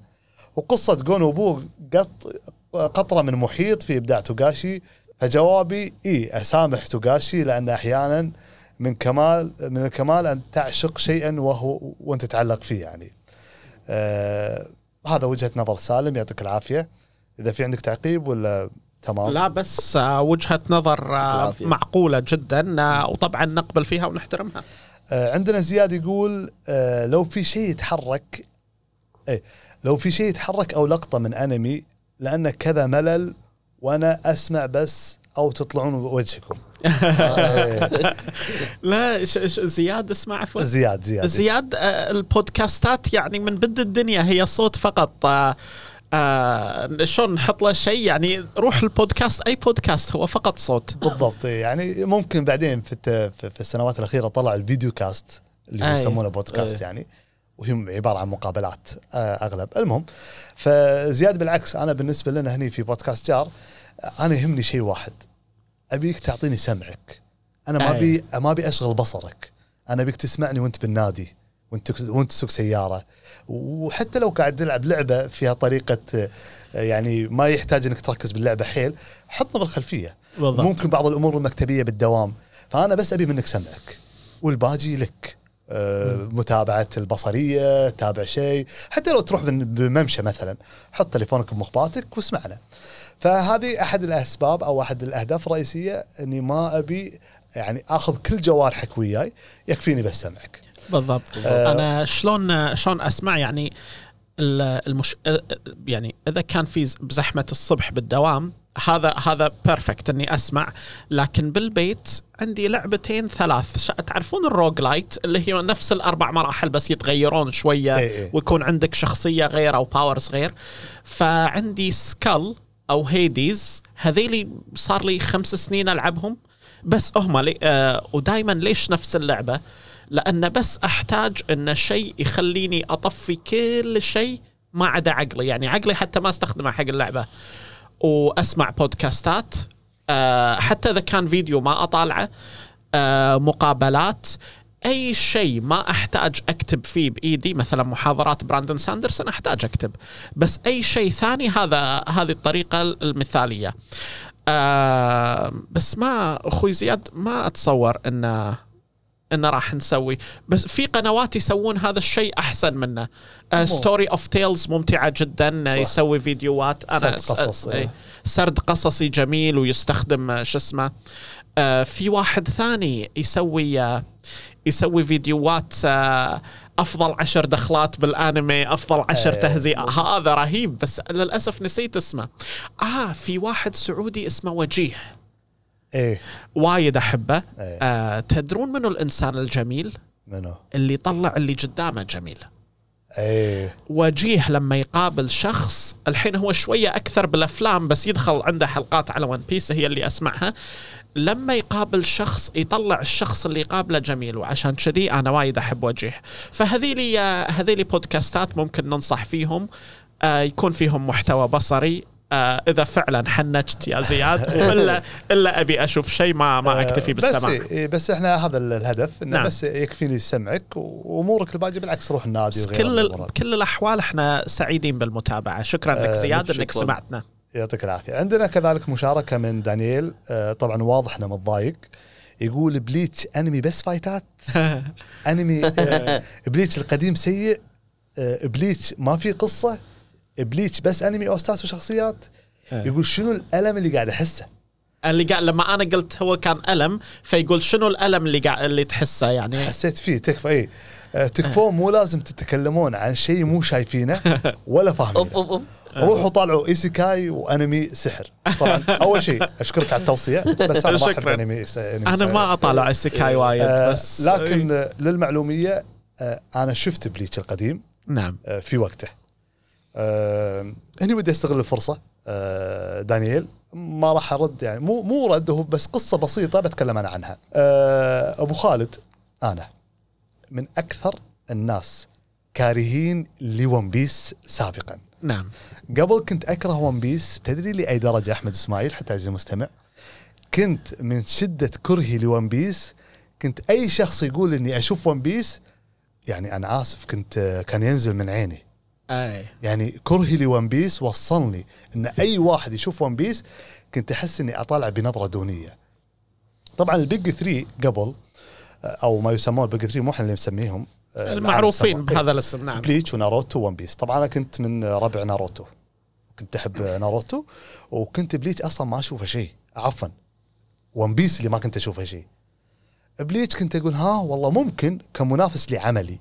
وقصة وبو قط قطرة من محيط في إبداع توغاشي فجوابي إي أسامح توغاشي لأن أحيانا من كمال من الكمال أن تعشق شيئا وهو وأنت تتعلق فيه يعني أه هذا وجهه نظر سالم يعطيك العافيه اذا في عندك تعقيب ولا تمام لا بس آه، وجهه نظر آه، العافية. معقوله جدا آه، وطبعا نقبل فيها ونحترمها عندنا زياد يقول لو في شيء يتحرك اي لو في شيء يتحرك او لقطه من انمي لان كذا ملل وانا اسمع بس او تطلعون بوجهكم آه. لا ش ش زياد اسمع عفوا زياد زياد زياد آه، البودكاستات يعني من بد الدنيا هي صوت فقط آه،, آه شلون نحط له شيء يعني روح البودكاست اي بودكاست هو فقط صوت بالضبط يعني ممكن بعدين في في السنوات الاخيره طلع الفيديو كاست اللي أي. يسمونه بودكاست أي. يعني وهي عباره عن مقابلات اغلب المهم فزياد بالعكس انا بالنسبه لنا هني في بودكاست جار انا يهمني شيء واحد ابيك تعطيني سمعك انا ما ابي ما ابي اشغل بصرك انا ابيك تسمعني وانت بالنادي وانت وانت تسوق سياره وحتى لو قاعد تلعب لعبه فيها طريقه يعني ما يحتاج انك تركز باللعبه حيل حطنا بالخلفيه بالضبط. ممكن بعض الامور المكتبيه بالدوام فانا بس ابي منك سمعك والباجي لك آه، متابعه البصريه تابع شيء حتى لو تروح بممشى مثلا حط تليفونك بمخباتك واسمعنا فهذه احد الاسباب او احد الاهداف الرئيسيه اني ما ابي يعني اخذ كل جوارحك وياي يكفيني بس سمعك بالضبط آه انا شلون شلون اسمع يعني المش آه، يعني اذا كان في زحمه الصبح بالدوام هذا هذا بيرفكت اني اسمع لكن بالبيت عندي لعبتين ثلاث تعرفون الروج لايت اللي هي نفس الاربع مراحل بس يتغيرون شويه إيه. إيه. ويكون عندك شخصيه غير او باورز غير فعندي سكال او هيديز هذيلي صار لي خمس سنين العبهم بس هم لي آه ودائما ليش نفس اللعبه؟ لان بس احتاج ان شيء يخليني اطفي كل شيء ما عدا عقلي يعني عقلي حتى ما استخدمه حق اللعبه واسمع بودكاستات أه حتى اذا كان فيديو ما اطالعه أه مقابلات اي شيء ما احتاج اكتب فيه بايدي مثلا محاضرات براندن ساندرسون احتاج اكتب بس اي شيء ثاني هذا هذه الطريقه المثاليه آه بس ما اخوي زياد ما اتصور انه انه راح نسوي بس في قنوات يسوون هذا الشيء احسن منه ستوري اوف تيلز ممتعه جدا آه، صح. يسوي فيديوهات انا سرد قصصي إيه. إيه. سرد قصصي جميل ويستخدم آه، شو اسمه آه في واحد ثاني يسوي آه يسوي فيديوهات آه افضل عشر دخلات بالانمي افضل عشر إيه. تهزيئة هذا رهيب بس للاسف نسيت اسمه اه في واحد سعودي اسمه وجيه ايه وايد احبه إيه. آه تدرون منو الانسان الجميل؟ منو؟ اللي طلع اللي قدامه جميل ايه وجيه لما يقابل شخص الحين هو شويه اكثر بالافلام بس يدخل عنده حلقات على ون بيس هي اللي اسمعها لما يقابل شخص يطلع الشخص اللي يقابله جميل وعشان كذي انا وايد احب وجيه فهذيلي هذيلي بودكاستات ممكن ننصح فيهم آه، يكون فيهم محتوى بصري آه، اذا فعلا حنجت يا زياد والا الا ابي اشوف شيء ما ما آه، اكتفي بالسماع بس إيه، بس احنا هذا الهدف انه نعم. بس يكفيني سمعك وامورك الباقيه بالعكس روح النادي كل كل الاحوال احنا سعيدين بالمتابعه شكرا لك آه، زياد انك سمعتنا يعطيك العافيه عندنا كذلك مشاركه من دانييل آه طبعا واضح انه متضايق يقول بليتش انمي بس فايتات انمي آه بليتش القديم سيء آه بليتش ما في قصه بليتش بس انمي او ستارز وشخصيات إيه. يقول شنو الالم اللي قاعد احسه اللي قاعد لما انا قلت هو كان الم فيقول شنو الالم اللي قاعد اللي تحسه يعني حسيت فيه تكفى اي آه، تكفون إيه. مو لازم تتكلمون عن شيء مو شايفينه ولا فاهمينه روحوا طالعوا ايسيكاي وانمي سحر طبعا اول شيء اشكرك على التوصيه بس انا ما احب انمي انا ما اطالع إيه. ايسيكاي آه، وايد بس لكن للمعلوميه آه، انا شفت بليتش القديم نعم في وقته آه هني ودي استغل الفرصه آه دانييل ما راح ارد يعني مو مو رد هو بس قصه بسيطه بتكلم انا عنها آه ابو خالد انا من اكثر الناس كارهين لون بيس سابقا نعم قبل كنت اكره ون بيس تدري لاي درجه احمد اسماعيل حتى عزيزي المستمع كنت من شده كرهي لون بيس كنت اي شخص يقول اني اشوف ون بيس يعني انا اسف كنت آه، كان ينزل من عيني أي. يعني كرهي لون بيس وصلني ان اي واحد يشوف ون بيس كنت احس اني اطالع بنظره دونيه طبعا البيج ثري قبل آه، او ما يسمون البيج ثري مو احنا اللي نسميهم آه، المعروفين بهذا الاسم نعم بليتش وناروتو ون بيس طبعا انا كنت من ربع ناروتو كنت احب ناروتو وكنت بليتش اصلا ما اشوفه شيء عفوا ون بيس اللي ما كنت اشوفه شيء بليتش كنت اقول ها والله ممكن كمنافس لعملي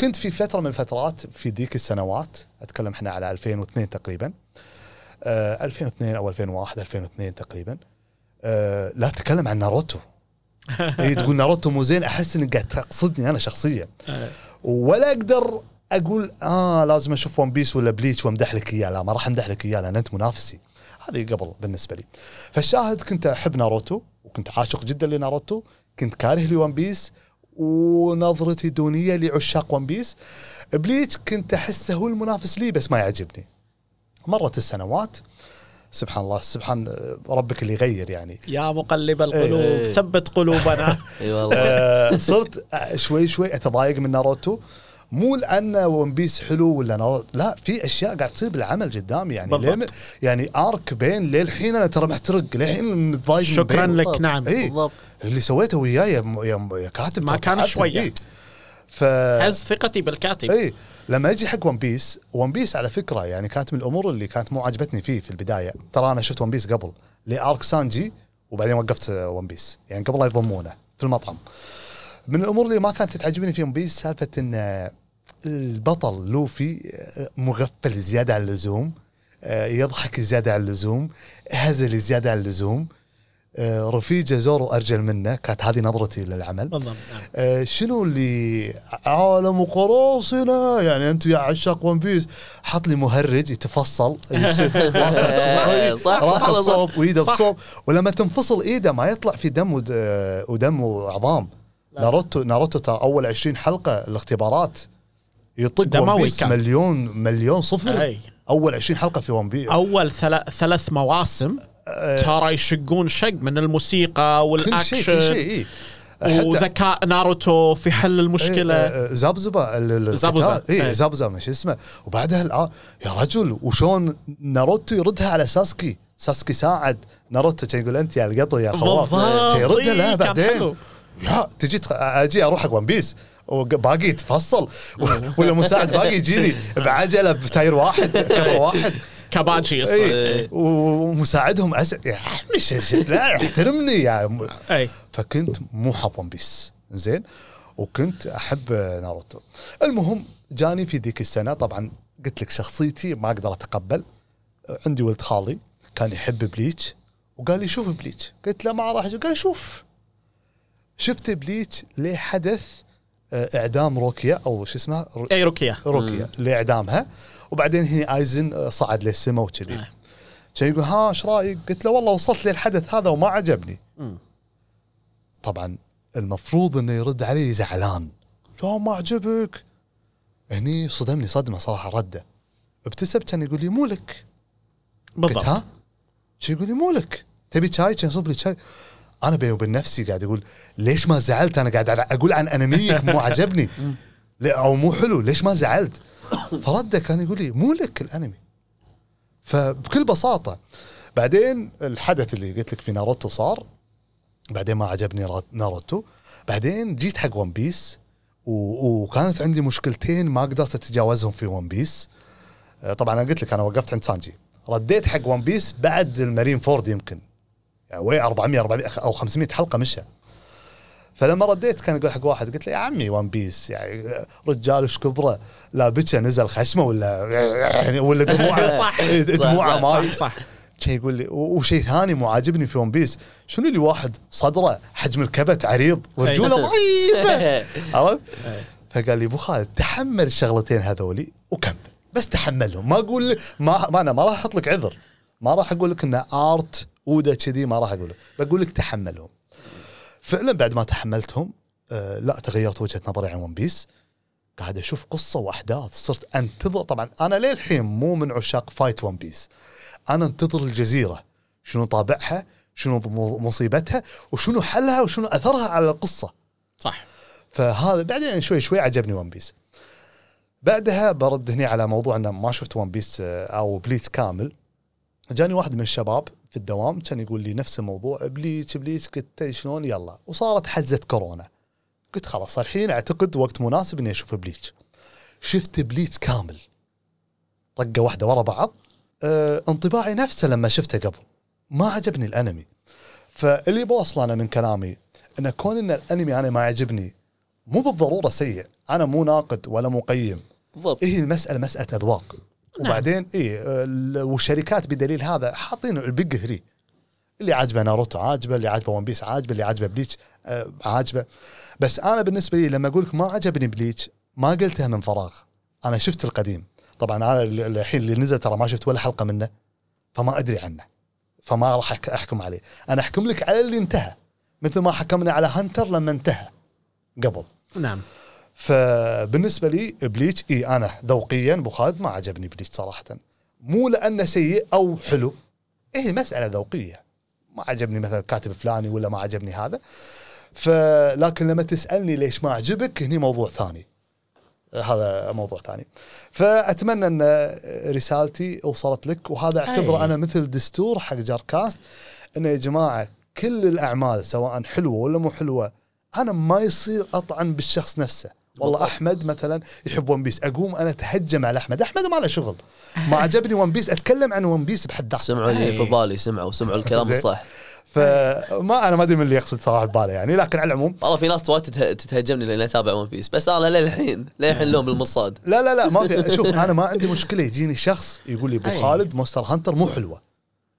كنت في فتره من الفترات في ذيك السنوات اتكلم احنا على 2002 تقريبا آه 2002 او 2001 2002 تقريبا آه لا تتكلم عن ناروتو اي تقول ناروتو مو زين احس انك قاعد تقصدني انا شخصيا ولا اقدر اقول اه لازم اشوف ون بيس ولا بليتش وامدح لك اياه لا ما راح امدح لك اياه لان انت منافسي هذه قبل بالنسبه لي فالشاهد كنت احب ناروتو وكنت عاشق جدا لناروتو كنت كاره لون بيس ونظرتي الدونيه لعشاق ون بيس بليتش كنت احسه هو المنافس لي بس ما يعجبني مرت السنوات سبحان الله سبحان ربك اللي يغير يعني يا مقلب القلوب إيه. ثبت قلوبنا اي والله آه، صرت شوي شوي اتضايق من ناروتو مو لان ون بيس حلو ولا نو... لا في اشياء قاعد تصير بالعمل قدامي يعني ليه يعني ارك بين للحين انا ترى محترق للحين متضايق شكرا لك نعم إيه؟ بالضبط اللي سويته وياي يا, م... يا, م... يا كاتب ما كان شويه إيه؟ ف هز ثقتي بالكاتب اي لما اجي حق ون بيس ون بيس على فكره يعني كانت من الامور اللي كانت مو عجبتني فيه في البدايه ترى انا شفت ون بيس قبل لارك سانجي وبعدين وقفت ون بيس يعني قبل لا يضمونه في المطعم من الامور اللي ما كانت تعجبني في ون بيس سالفه ان آه، البطل لوفي آه، مغفل زياده عن اللزوم آه، يضحك زياده عن اللزوم هزل زياده عن اللزوم رفيجه زورو ارجل منه كانت هذه نظرتي للعمل بالضبط نعم. شنو اللي عالم قراصنه يعني انتم يا عشاق ون بيس حط لي مهرج يتفصل راسه إيه، بصوب وايده بصوب ولما تنفصل ايده ما يطلع في دم ودم وعظام ناروتو ناروتو ترى اول 20 حلقه الاختبارات يطق ون بيس مليون مليون صفر أي. اول 20 حلقه في ون بيس اول ثلاث مواسم أه ترى يشقون شق من الموسيقى والاكشن كل شيء كل شيء وذكاء ناروتو في حل المشكله آه، آه، زابزبا زابزبا اي زبزبه شو اسمه وبعدها يا رجل وشون ناروتو يردها على ساسكي ساسكي ساعد ناروتو كان يقول انت يا القطو يا خواف يردها لا بعدين يا تجي اجي اروح حق ون بيس وباقي يتفصل ولا مساعد باقي يجيني بعجله بتاير واحد كفر إيه. واحد كاباتشي يصير ايه, إيه. ومساعدهم اسد يا عمي لا احترمني يا م... إيه. فكنت مو حاب ون بيس زين وكنت احب ناروتو المهم جاني في ذيك السنه طبعا قلت لك شخصيتي ما اقدر اتقبل عندي ولد خالي كان يحب بليتش وقال لي شوف بليتش قلت له ما راح قال شوف شفت بليتش ليه حدث آه، اعدام روكيا او شو اسمه اي روكيا روكيا لاعدامها وبعدين هي ايزن آه، صعد للسماء وكذي آه. كان يقول ها ايش رايك؟ قلت له والله وصلت للحدث هذا وما عجبني. مم. طبعا المفروض انه يرد علي زعلان. شو ما عجبك؟ هني صدمني صدمه صراحه رده. ابتسم كان يقول لي مو لك. بالضبط. قلت ها؟ يقول لي مو لك؟ تبي شاي؟ كان يصب لي شاي. انا بيني وبين نفسي قاعد اقول ليش ما زعلت انا قاعد اقول عن انميك مو عجبني او مو حلو ليش ما زعلت فرده كان يقول لي مو لك الانمي فبكل بساطه بعدين الحدث اللي قلت لك في ناروتو صار بعدين ما عجبني ناروتو بعدين جيت حق ون بيس وكانت عندي مشكلتين ما قدرت اتجاوزهم في ون بيس طبعا انا قلت لك انا وقفت عند سانجي رديت حق ون بيس بعد المارين فورد يمكن يعني 400 400 او 500 حلقه مشى فلما رديت كان يقول حق واحد قلت له يا عمي ون بيس يعني رجال وش كبره لا بكى نزل خشمه ولا يعني ولا دموعه صح دموعه إيه، ما صح, صح. شي يقول لي وشيء ثاني مو عاجبني في ون بيس شنو اللي واحد صدره حجم الكبت عريض ورجوله ضعيفه عرفت؟ فقال لي ابو خالد تحمل الشغلتين هذولي وكمل بس تحملهم ما اقول ما, ما انا ما راح احط لك عذر ما راح اقول لك انه ارت وده كذي ما راح اقوله بقول لك تحملهم فعلا بعد ما تحملتهم آه لا تغيرت وجهه نظري عن ون بيس قاعد اشوف قصه واحداث صرت انتظر طبعا انا للحين مو من عشاق فايت ون بيس انا انتظر الجزيره شنو طابعها شنو مصيبتها وشنو حلها وشنو اثرها على القصه صح فهذا بعدين يعني شوي شوي عجبني ون بيس بعدها برد هنا على موضوع انه ما شفت ون بيس آه، او بليت كامل جاني واحد من الشباب في الدوام كان يقول لي نفس الموضوع بليتش بليتش قلت شلون يلا وصارت حزه كورونا قلت خلاص الحين اعتقد وقت مناسب اني اشوف بليتش شفت بليتش كامل طقه واحده ورا بعض أه انطباعي نفسه لما شفته قبل ما عجبني الانمي فاللي بوصله انا من كلامي ان كون ان الانمي انا ما يعجبني مو بالضروره سيء انا مو ناقد ولا مقيم بالضبط هي إيه المساله مساله اذواق نعم. وبعدين اي والشركات بدليل هذا حاطين البيج ثري اللي عاجبه ناروتو عاجبه اللي عاجبه ون بيس عاجبه اللي عاجبه بليتش آه، عاجبه بس انا بالنسبه لي لما اقول لك ما عجبني بليتش ما قلتها من فراغ انا شفت القديم طبعا انا الحين اللي نزل ترى ما شفت ولا حلقه منه فما ادري عنه فما راح احكم عليه انا احكم لك على اللي انتهى مثل ما حكمنا على هانتر لما انتهى قبل نعم فبالنسبه لي بليتش اي انا ذوقيا ابو خالد ما عجبني بليتش صراحه مو لانه سيء او حلو هي إيه مساله ذوقيه ما عجبني مثلا كاتب فلاني ولا ما عجبني هذا فلكن لما تسالني ليش ما عجبك هني موضوع ثاني هذا موضوع ثاني فاتمنى ان رسالتي وصلت لك وهذا اعتبره انا مثل دستور حق جاركاست انه يا جماعه كل الاعمال سواء حلوه ولا مو حلوه انا ما يصير اطعن بالشخص نفسه والله بطلع. احمد مثلا يحب ون بيس اقوم انا اتهجم على احمد احمد ما له شغل ما عجبني ون بيس اتكلم عن ون بيس بحد ذاته سمعوا اللي إيه. في بالي سمعوا سمعوا الكلام الصح فما انا ما ادري من اللي يقصد صراحه بباله يعني لكن على العموم والله في ناس وايد تتهجمني لان اتابع ون بيس بس انا للحين للحين لهم المصاد لا لا لا ما في شوف انا ما عندي مشكله يجيني شخص يقول لي ابو خالد مونستر هانتر مو حلوه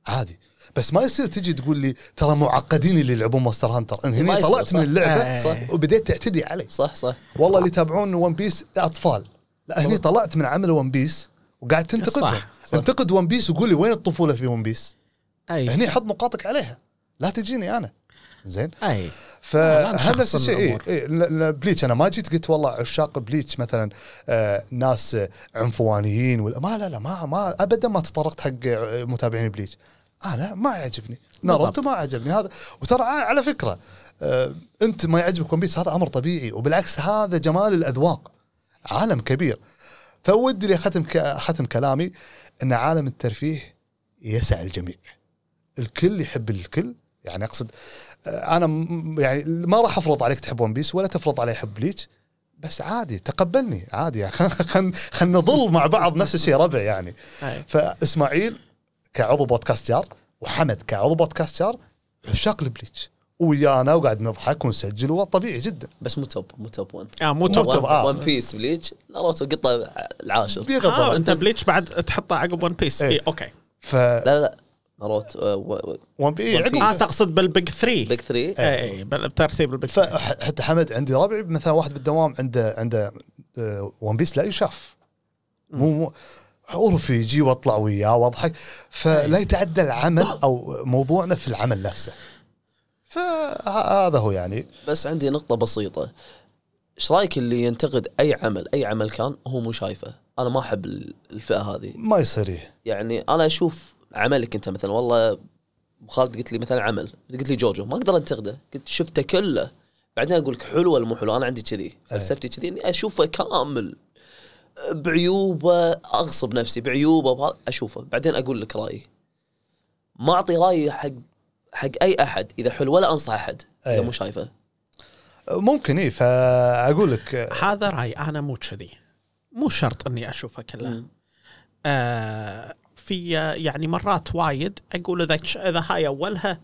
عادي بس ما يصير تجي تقول لي ترى معقدين اللي يلعبون ماستر هانتر ان هني طلعت من اللعبه صح. آه. صح. وبديت تعتدي علي صح صح والله اللي يتابعون ون بيس اطفال لا هني طلعت من عمل ون بيس وقاعد تنتقدهم صح. صح. انتقد ون بيس وقول لي وين الطفوله في ون بيس أي. هني حط نقاطك عليها لا تجيني انا زين اي فهذا الشيء إيه، إيه، بليتش انا ما جيت قلت والله عشاق بليتش مثلا آه ناس عنفوانيين ولا ما لا لا ما ما ابدا ما تطرقت حق متابعين بليتش انا آه، ما يعجبني ناروتو ما عجبني هذا وترى آه، على فكره آه انت ما يعجبك ون بيس هذا امر طبيعي وبالعكس هذا جمال الاذواق عالم كبير فودي لي ختم ختم كلامي ان عالم الترفيه يسع الجميع الكل يحب الكل يعني اقصد آه، انا يعني ما راح افرض عليك تحب ون بيس ولا تفرض علي يحب بليتش بس عادي تقبلني عادي يعني خلينا نظل مع بعض نفس الشيء ربع يعني فاسماعيل كعضو بودكاست جار وحمد كعضو بودكاست جار عشاق البليتش ويانا وقاعد نضحك ونسجل وطبيعي جدا بس مو توب مو توب 1 اه مو توب 1 اه ون بيس بليتش ناروتو قطه العاشر بغض آه انت بليتش بعد تحطه عقب ون بيس اي اوكي ف لا لا ناروتو ون بيس عقب اه تقصد بالبيج 3 بيج 3 اي بترتيب البيج 3 حتى حمد عندي ربعي مثلا واحد بالدوام عنده عنده ون آه، بيس لا يشاف مو مو عرفي يجي واطلع وياه واضحك فلا يتعدى العمل او موضوعنا في العمل نفسه فهذا هو يعني بس عندي نقطه بسيطه ايش رايك اللي ينتقد اي عمل اي عمل كان هو مو شايفه انا ما احب الفئه هذه ما يصير إيه. يعني انا اشوف عملك انت مثلا والله خالد قلت لي مثلا عمل قلت لي جوجو ما اقدر انتقده قلت شفته كله بعدين اقول لك حلو ولا مو حلو انا عندي كذي فلسفتي كذي اني اشوفه كامل بعيوبه اغصب نفسي بعيوبه اشوفه بعدين اقول لك رايي ما اعطي رايي حق حق اي احد اذا حلو ولا انصح احد اذا أيه. مو شايفه ممكن اي فاقول لك هذا رايي انا مو كذي مو شرط اني اشوفه كله آه في يعني مرات وايد اقول اذا اذا هاي اولها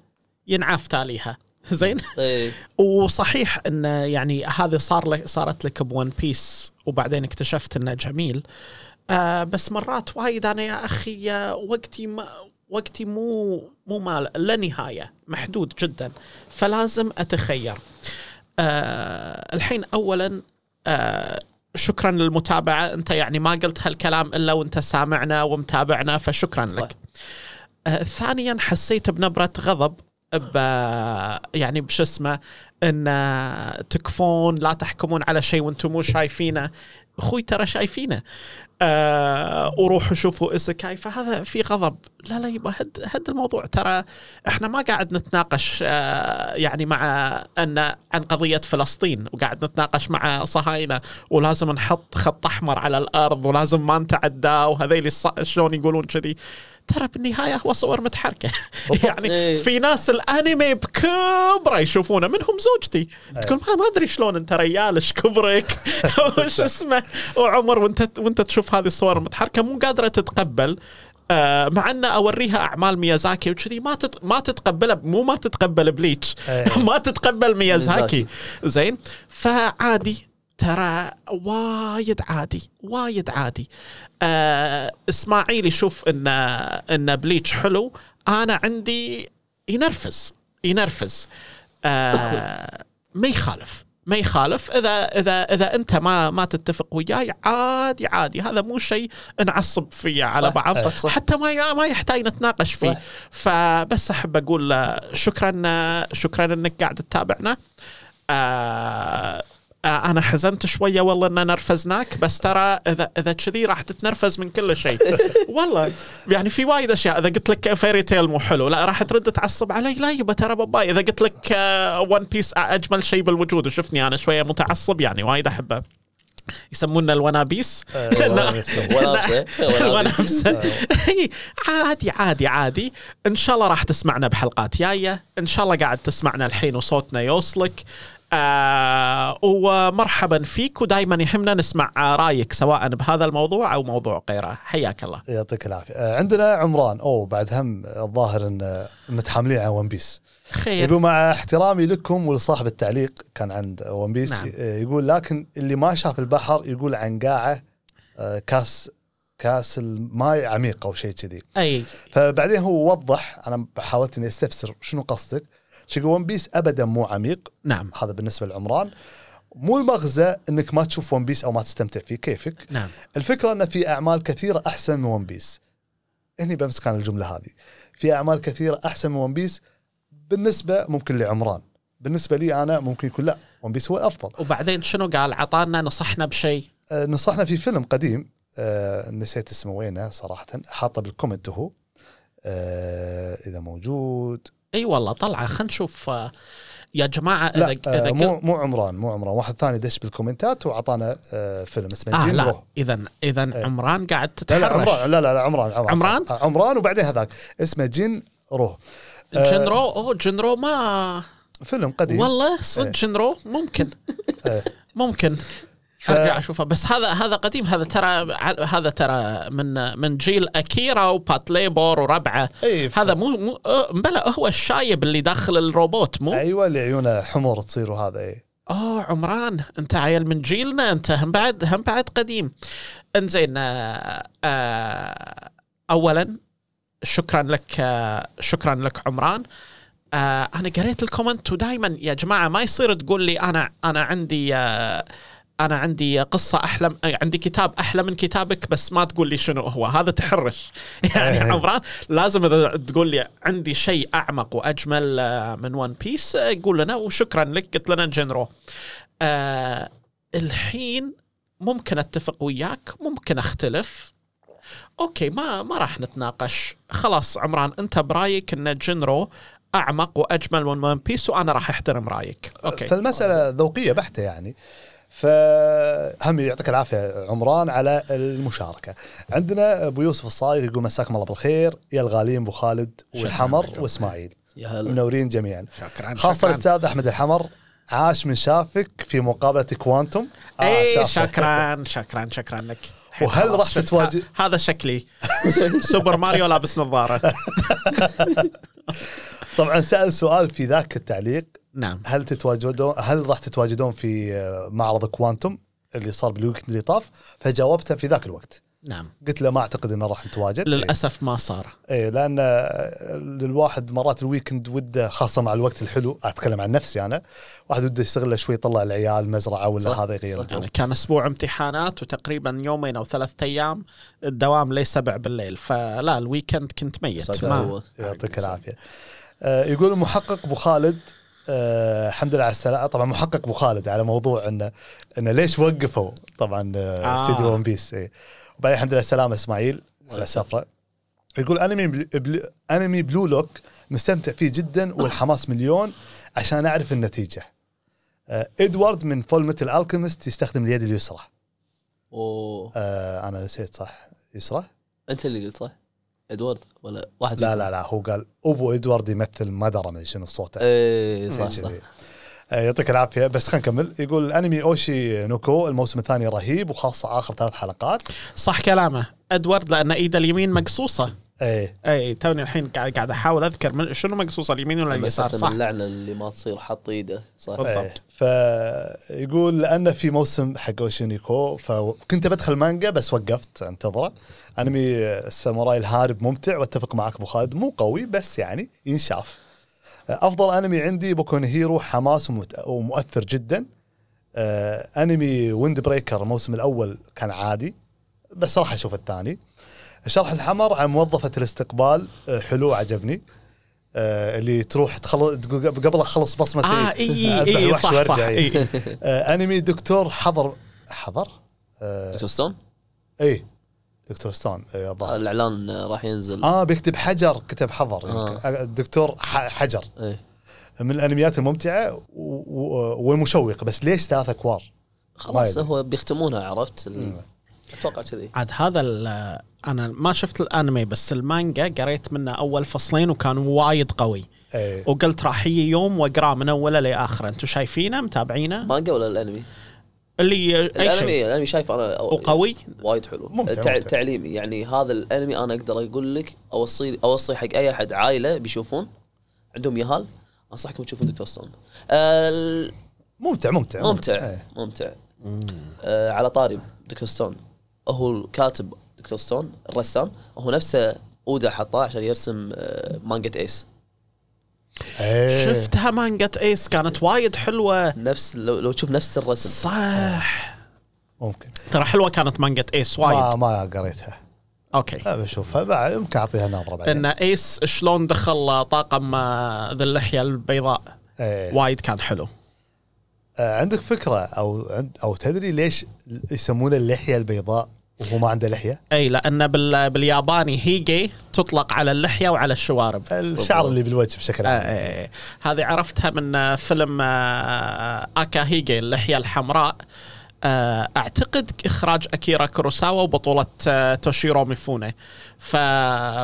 ينعاف تاليها زين ايه. وصحيح انه يعني هذه صار لك صارت لك بون بيس وبعدين اكتشفت انه جميل آه بس مرات وايد انا يا اخي يا وقتي ما وقتي مو مو مال لا نهايه محدود جدا فلازم اتخير آه الحين اولا آه شكرا للمتابعه انت يعني ما قلت هالكلام الا وانت سامعنا ومتابعنا فشكرا صح. لك آه ثانيا حسيت بنبره غضب يعني بش اسمه ان تكفون لا تحكمون على شيء وانتم مو شايفينه اخوي ترى شايفينه أه وروحوا شوفوا اسكاي فهذا في غضب لا لا يبا هد هد الموضوع ترى احنا ما قاعد نتناقش أه يعني مع ان عن قضيه فلسطين وقاعد نتناقش مع صهاينه ولازم نحط خط احمر على الارض ولازم ما نتعداه وهذيل شلون يقولون كذي ترى بالنهايه هو صور متحركه يعني إيه. في ناس الانمي بكبره يشوفونه منهم زوجتي إيه. تقول ما, ادري شلون انت ريال ايش كبرك وش اسمه وعمر وانت وانت تشوف هذه الصور المتحركه مو قادره تتقبل آه، مع ان اوريها اعمال ميازاكي وكذي ما ما تتقبلها مو ما تتقبل بليتش إيه. ما تتقبل ميازاكي زين فعادي ترى وايد عادي وايد عادي آه اسماعيل يشوف ان ان بليتش حلو انا عندي ينرفز ينرفز آه ما يخالف ما يخالف اذا اذا اذا انت ما ما تتفق وياي عادي عادي هذا مو شيء نعصب فيه على بعض صح صح حتى ما ما يحتاج نتناقش فيه صح فبس احب اقول شكرا شكرا انك قاعد تتابعنا آه آه، انا حزنت شويه والله ان نرفزناك بس ترى اذا اذا كذي راح تتنرفز من كل شيء والله يعني في وايد اشياء اذا قلت لك فيري تيل مو حلو لا راح ترد تعصب علي لا يبا ترى باباي اذا قلت لك ون آه، بيس اجمل شيء بالوجود وشفني انا شويه متعصب يعني وايد احبه يسمونا الونابيس آه، الونابيس عادي عادي عادي ان شاء الله راح تسمعنا بحلقات جايه ان شاء الله قاعد تسمعنا الحين وصوتنا يوصلك آه ومرحبا فيك ودائما يهمنا نسمع رايك سواء بهذا الموضوع او موضوع غيره حياك الله يعطيك العافيه آه عندنا عمران او بعد هم الظاهر ان متحاملين على ون بيس خير مع احترامي لكم ولصاحب التعليق كان عند ون بيس نعم. آه، يقول لكن اللي ما شاف البحر يقول عن قاعه آه، كاس كاس الماي عميق او شيء كذي اي فبعدين هو وضح انا حاولت اني استفسر شنو قصدك شكل ون بيس ابدا مو عميق نعم هذا بالنسبه لعمران مو المغزى انك ما تشوف ون بيس او ما تستمتع فيه كيفك نعم الفكره انه في اعمال كثيره احسن من ون بيس هني بمسك عن الجمله هذه في اعمال كثيره احسن من ون بيس بالنسبه ممكن لعمران بالنسبه لي انا ممكن يكون لا ون بيس هو الافضل وبعدين شنو قال عطانا نصحنا بشيء آه، نصحنا في فيلم قديم آه نسيت اسمه وينه صراحه حاطه بالكومنت هو آه اذا موجود اي والله طلعه خلينا نشوف آه، يا جماعه لا إذا, آه، إذا مو مو عمران مو عمران واحد ثاني دش بالكومنتات واعطانا آه، فيلم اسمه آه لا اذا اذا ايه. عمران قاعد تتحرش لا لا عمران لا لا, لا عمران عمران عمران وبعدين هذاك اسمه جن رو رو اوه رو ما فيلم قديم والله صدق ايه. رو ممكن ايه. ممكن ف... ارجع اشوفه بس هذا هذا قديم هذا ترى هذا ترى من من جيل اكيرا وبات ليبور وربعه إيه، ف... هذا مو مو أه، بلا هو الشايب اللي داخل الروبوت مو ايوه اللي عيونه حمر تصير وهذا اي اوه عمران انت عيل من جيلنا انت هم بعد هم بعد قديم انزين آه, آه، اولا شكرا لك آه، شكرا لك عمران آه انا قريت الكومنت ودائما يا جماعه ما يصير تقول لي انا انا عندي آه انا عندي قصه احلى عندي كتاب احلى من كتابك بس ما تقول لي شنو هو هذا تحرش يعني إيه. عمران لازم اذا تقول لي عندي شيء اعمق واجمل آه، من ون بيس آه، قول لنا وشكرا لك قلت لنا جنرو آه، الحين ممكن اتفق وياك ممكن اختلف اوكي ما ما راح نتناقش خلاص عمران انت برايك ان جنرو اعمق واجمل من ون بيس وانا راح احترم رايك اوكي فالمساله ذوقيه بحته يعني فهم يعطيك العافيه عمران على المشاركه. عندنا ابو يوسف الصايغ يقول مساكم الله بالخير يا الغاليين ابو خالد والحمر واسماعيل. يا هلا منورين جميعا. شكرا خاصه الاستاذ احمد الحمر عاش من شافك في مقابله كوانتم. آه اي شكرا شكرا شكرا لك. وهل راح تتواجد هذا شكلي سوبر ماريو لابس نظاره طبعا سال سؤال في ذاك التعليق نعم هل تتواجدون هل راح تتواجدون في آه، معرض كوانتم اللي صار بالويكند اللي طاف فجاوبته في ذاك الوقت نعم قلت له ما اعتقد انه راح نتواجد للاسف ما صار اي لان الواحد آه، مرات الويكند وده خاصه مع الوقت الحلو اتكلم عن نفسي انا واحد وده يستغله شوي يطلع العيال مزرعه ولا صح. هذا يغير يعني كان اسبوع امتحانات وتقريبا يومين او ثلاثة ايام الدوام لي سبع بالليل فلا الويكند كنت ميت يعطيك العافيه آه، يقول المحقق ابو خالد أه الحمد لله على السلامه طبعا محقق ابو خالد على موضوع انه انه ليش وقفوا طبعا استديو آه. آه. ون بيس إيه. وبعدين الحمد لله السلامه اسماعيل على سفره يقول انمي بلو انمي بلو لوك مستمتع فيه جدا والحماس مليون عشان اعرف النتيجه أه ادوارد من فول ميتال الكيمست يستخدم اليد اليسرى اوه آه انا نسيت صح يسرى انت اللي قلت صح ادوارد ولا واحد لا لا لا هو قال ابو ادوارد يمثل مدرة ما ادري شنو صوته اي صح صح آه، يعطيك العافيه بس خلينا نكمل يقول الانمي اوشي نوكو الموسم الثاني رهيب وخاصه اخر ثلاث حلقات صح كلامه ادوارد لان ايده اليمين مقصوصه اي اي توني الحين قاعد احاول اذكر من شنو مقصوصه اليمين ولا اليسار صح اللعنه اللي ما تصير حط ايده صح بالضبط إيه. فيقول لان في موسم حق اوشينيكو فكنت بدخل مانجا بس وقفت انتظره انمي الساموراي الهارب ممتع واتفق معك ابو خالد مو قوي بس يعني ينشاف افضل انمي عندي بكون هيرو حماس ومؤثر جدا آه، انمي ويند بريكر الموسم الاول كان عادي بس راح اشوف الثاني شرح الحمر عن موظفه الاستقبال آه، حلو عجبني آه اللي تروح تخلص قبل اخلص بصمتي اه اي اي, إي صح صح يعني. إي. آه انمي دكتور حضر حضر آه، جوستون ستون؟ اي دكتور ستون الظاهر إيه، الاعلان راح ينزل اه بيكتب حجر كتب حضر آه. يعني الدكتور حجر إيه؟ من الانميات الممتعه والمشوقه بس ليش ثلاثة اكوار؟ خلاص هو بيختمونها عرفت اتوقع كذي عاد هذا انا ما شفت الانمي بس المانجا قريت منه اول فصلين وكان وايد قوي أيه. وقلت راح يجي يوم واقراه من اوله لاخره انتم شايفينه متابعينه؟ مانجا ولا الانمي؟ اللي الانمي الانمي شايف انا وقوي وايد حلو ممتع تع... تعليمي يعني هذا الانمي انا اقدر اقول لك اوصي اوصي حق اي احد عائله بيشوفون عندهم يهال انصحكم تشوفون دكتور ستون ال... ممتع ممتع ممتع ممتع, إيه. ممتع. آه على طاري دكتور ستون هو الكاتب دكتور ستون الرسام هو نفسه اودا حطاه عشان يرسم آه، مانجا ايس إيه. شفتها مانجا ايس كانت وايد حلوه نفس لو, لو تشوف نفس الرسم صح ممكن ترى حلوه كانت مانجا ايس وايد ما ما قريتها اوكي بشوفها بعد يمكن اعطيها نظره بعدين ان ايس شلون دخل طاقم آه، ذي اللحيه البيضاء ايه. وايد كان حلو آه، عندك فكره او او تدري ليش يسمونه اللحيه البيضاء؟ وهو ما عنده لحيه اي لان بالياباني هيجي تطلق على اللحيه وعلى الشوارب الشعر اللي بالوجه بشكل عام آه هذه عرفتها من آه، فيلم آه اكا هيجي اللحيه الحمراء آه اعتقد اخراج اكيرا كروساوا وبطوله آه توشيرو ميفونه ف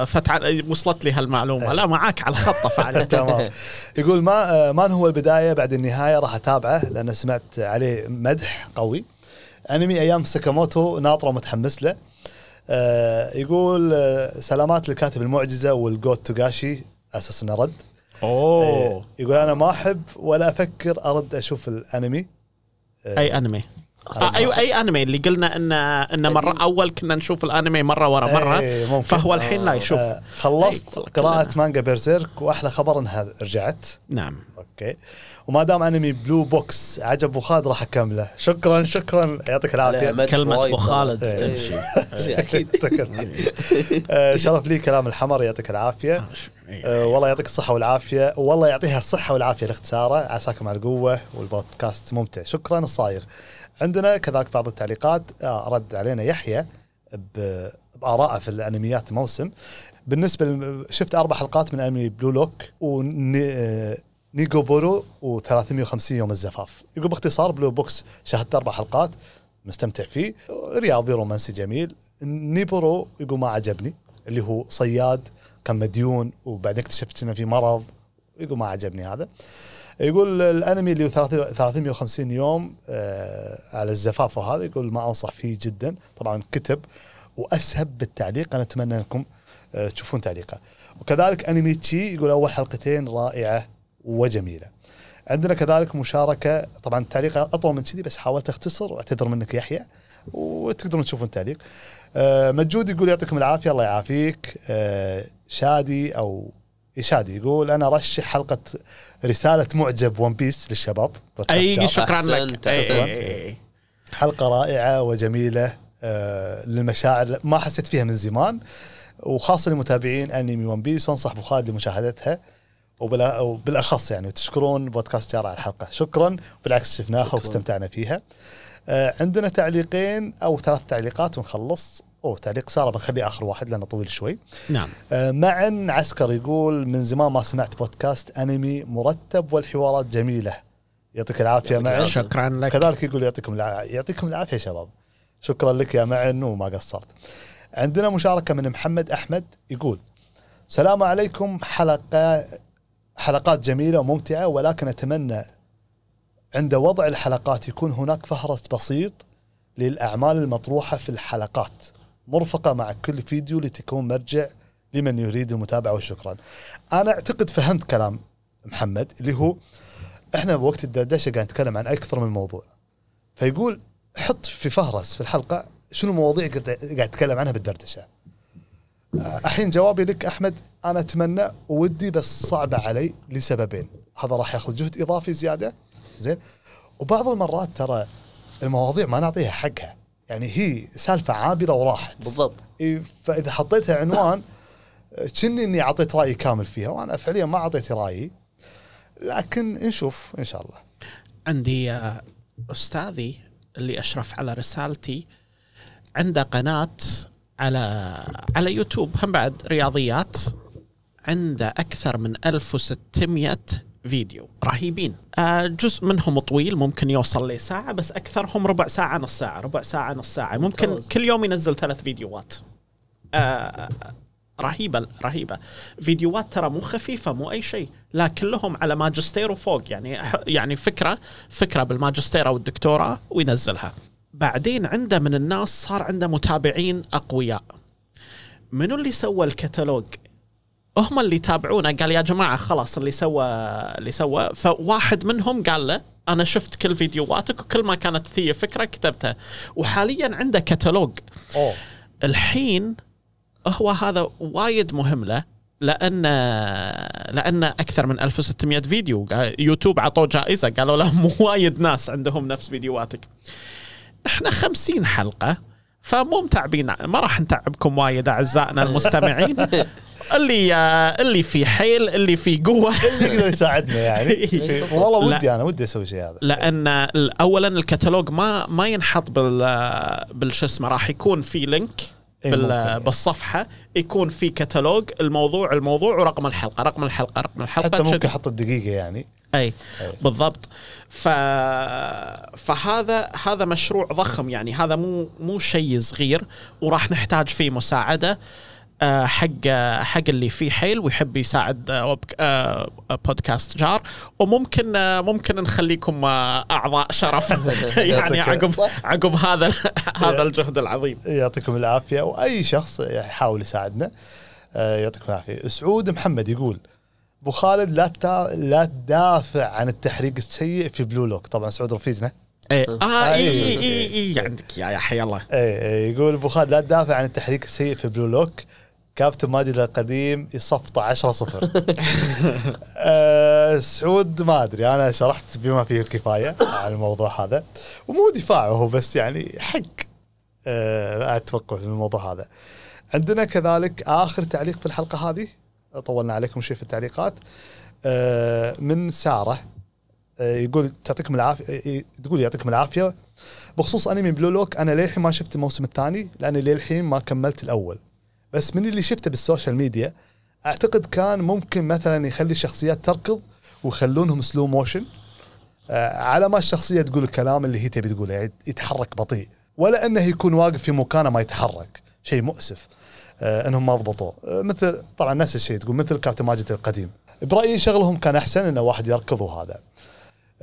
فتع... وصلت لي هالمعلومه لا معاك على الخطه فعلا تمام يقول ما آه، ما هو البدايه بعد النهايه راح اتابعه لان سمعت عليه مدح قوي انمي ايام ساكاموتو ناطره متحمس له آه يقول آه، سلامات للكاتب المعجزه والجوت توغاشي اساس انه رد اوه آه يقول انا ما احب ولا افكر ارد اشوف الانمي آه اي انمي آه ايوه اي انمي اللي قلنا انه انه مره اول كنا نشوف الانمي مره ورا مره أيه فهو الحين لا آه، يشوف آه خلصت أيه قراءه مانجا بيرزيرك واحلى خبر انها رجعت نعم اوكي وما دام انمي بلو بوكس عجب ابو خالد راح اكمله شكرا شكرا يعطيك العافيه كلمه ابو خالد تمشي اكيد آه، شرف لي كلام الحمر يعطيك العافيه آه، والله يعطيك الصحة والعافية والله يعطيها الصحة والعافية لاخت سارة عساكم على القوة والبودكاست ممتع شكرا الصايغ عندنا كذلك بعض التعليقات آه، رد علينا يحيى بآراءه في الأنميات موسم بالنسبة شفت أربع حلقات من أنمي بلو لوك ونيجوبورو و350 يوم الزفاف يقول باختصار بلو بوكس شاهدت أربع حلقات مستمتع فيه رياضي رومانسي جميل نيبورو يقول ما عجبني اللي هو صياد كان مديون وبعدين اكتشفت انه في مرض يقول ما عجبني هذا آه يقول الانمي اللي 350 يوم آه، على الزفاف وهذا يقول ما انصح فيه جدا طبعا كتب واسهب بالتعليق انا اتمنى انكم آه، تشوفون تعليقه وكذلك انمي تشي يقول اول حلقتين رائعه وجميله عندنا كذلك مشاركه طبعا التعليق اطول من كذي بس حاولت اختصر واعتذر منك يحيى وتقدرون تشوفون التعليق آه، مجود يقول يعطيكم العافيه الله يعافيك شادي او إشادي يقول أنا أرشح حلقة رسالة معجب ون بيس للشباب أي شكرا لك أحسنت. أي. حلقة رائعة وجميلة آه للمشاعر ما حسيت فيها من زمان وخاصة لمتابعين أنمي ون بيس وأنصح أبو خالد لمشاهدتها وبالاخص يعني تشكرون بودكاست جار على الحلقه شكرا بالعكس شفناها واستمتعنا فيها آه، عندنا تعليقين او ثلاث تعليقات ونخلص اوه تعليق ساره بنخليه اخر واحد لانه طويل شوي. نعم. آه معن عسكر يقول من زمان ما سمعت بودكاست انمي مرتب والحوارات جميله. يعطيك العافيه معن شكرا لك. كذلك يقول يعطيكم الع... يعطيكم العافيه يا شباب. شكرا لك يا معن وما قصرت. عندنا مشاركه من محمد احمد يقول السلام عليكم حلقه حلقات جميله وممتعه ولكن اتمنى عند وضع الحلقات يكون هناك فهرس بسيط للاعمال المطروحه في الحلقات مرفقة مع كل فيديو لتكون مرجع لمن يريد المتابعة والشكرا أنا أعتقد فهمت كلام محمد اللي هو احنا بوقت الدردشة قاعد نتكلم عن أكثر من موضوع فيقول حط في فهرس في الحلقة شنو المواضيع قاعد تتكلم عنها بالدردشة آه، الحين جوابي لك أحمد أنا أتمنى ودي بس صعبة علي لسببين هذا راح ياخذ جهد إضافي زيادة زين وبعض المرات ترى المواضيع ما نعطيها حقها يعني هي سالفه عابره وراحت بالضبط فاذا حطيتها عنوان كني اني اعطيت رايي كامل فيها وانا فعليا ما اعطيت رايي لكن نشوف ان شاء الله عندي آه، استاذي اللي اشرف على رسالتي عنده قناه على على يوتيوب هم بعد رياضيات عنده اكثر من 1600 فيديو رهيبين آه، جزء منهم طويل ممكن يوصل لساعة بس أكثرهم ربع ساعة نص ساعة ربع ساعة نص ساعة ممكن متوز. كل يوم ينزل ثلاث فيديوهات آه، رهيبة رهيبة فيديوهات ترى مو خفيفة مو أي شيء لا كلهم على ماجستير وفوق يعني يعني فكرة فكرة بالماجستير أو الدكتوراه وينزلها بعدين عنده من الناس صار عنده متابعين أقوياء منو اللي سوى الكتالوج هم اللي يتابعونه قال يا جماعه خلاص اللي سوى اللي سوى فواحد منهم قال له انا شفت كل فيديوهاتك وكل ما كانت تي فكره كتبتها وحاليا عنده كتالوج الحين هو هذا وايد مهم له لان لان اكثر من 1600 فيديو يوتيوب عطوه جائزه قالوا له مو وايد ناس عندهم نفس فيديوهاتك احنا 50 حلقه فمو متعبين ما راح نتعبكم وايد اعزائنا المستمعين اللي آه، اللي في حيل اللي في قوه اللي يقدر يساعدنا يعني والله ودي انا ودي اسوي شيء هذا لان اولا الكتالوج ما ما ينحط بال آه، بالش اسمه راح يكون في لينك إيه، بالصفحه يكون في كتالوج الموضوع الموضوع ورقم الحلقه رقم الحلقه رقم الحلقه حتى ممكن أحط الدقيقه يعني اي, أي. بالضبط ف... فهذا هذا مشروع ضخم يعني هذا مو مو شيء صغير وراح نحتاج فيه مساعده آه آه، حق آه، حق اللي فيه حيل ويحب يساعد آه، بودكاست جار وممكن ممكن نخليكم اعضاء شرف يعني عقب عقب هذا هذا الجهد العظيم يعطيكم العافيه واي شخص يحاول يساعدنا يعطيكم العافيه سعود محمد يقول ابو خالد لا لا تدافع عن التحريق السيء في بلو لوك طبعا سعود رفيزنا ايه اه اي اي اي عندك يا حي الله إيه،, ايه يقول ابو خالد لا تدافع عن التحريك السيء في بلو لوك كابتن ماجد القديم يصفطه 10 0 أه سعود ما ادري انا شرحت بما فيه الكفايه عن الموضوع هذا ومو دفاعه هو بس يعني حق أه اتوقع في الموضوع هذا عندنا كذلك اخر تعليق في الحلقه هذه طولنا عليكم شوي في التعليقات أه من ساره آه، يقول تعطيكم العافيه آه، تقول يعطيكم العافيه بخصوص انمي بلو لوك انا للحين ما شفت الموسم الثاني لاني للحين ما كملت الاول بس من اللي شفته بالسوشيال ميديا اعتقد كان ممكن مثلا يخلي الشخصيات تركض ويخلونهم سلو موشن آه، على ما الشخصيه تقول الكلام اللي هي تبي تقوله يعني يتحرك بطيء ولا انه يكون واقف في مكانه ما يتحرك شيء مؤسف آه، انهم ما ضبطوه آه، مثل طبعا نفس الشيء تقول مثل كابتن ماجد القديم برايي شغلهم كان احسن انه واحد يركض وهذا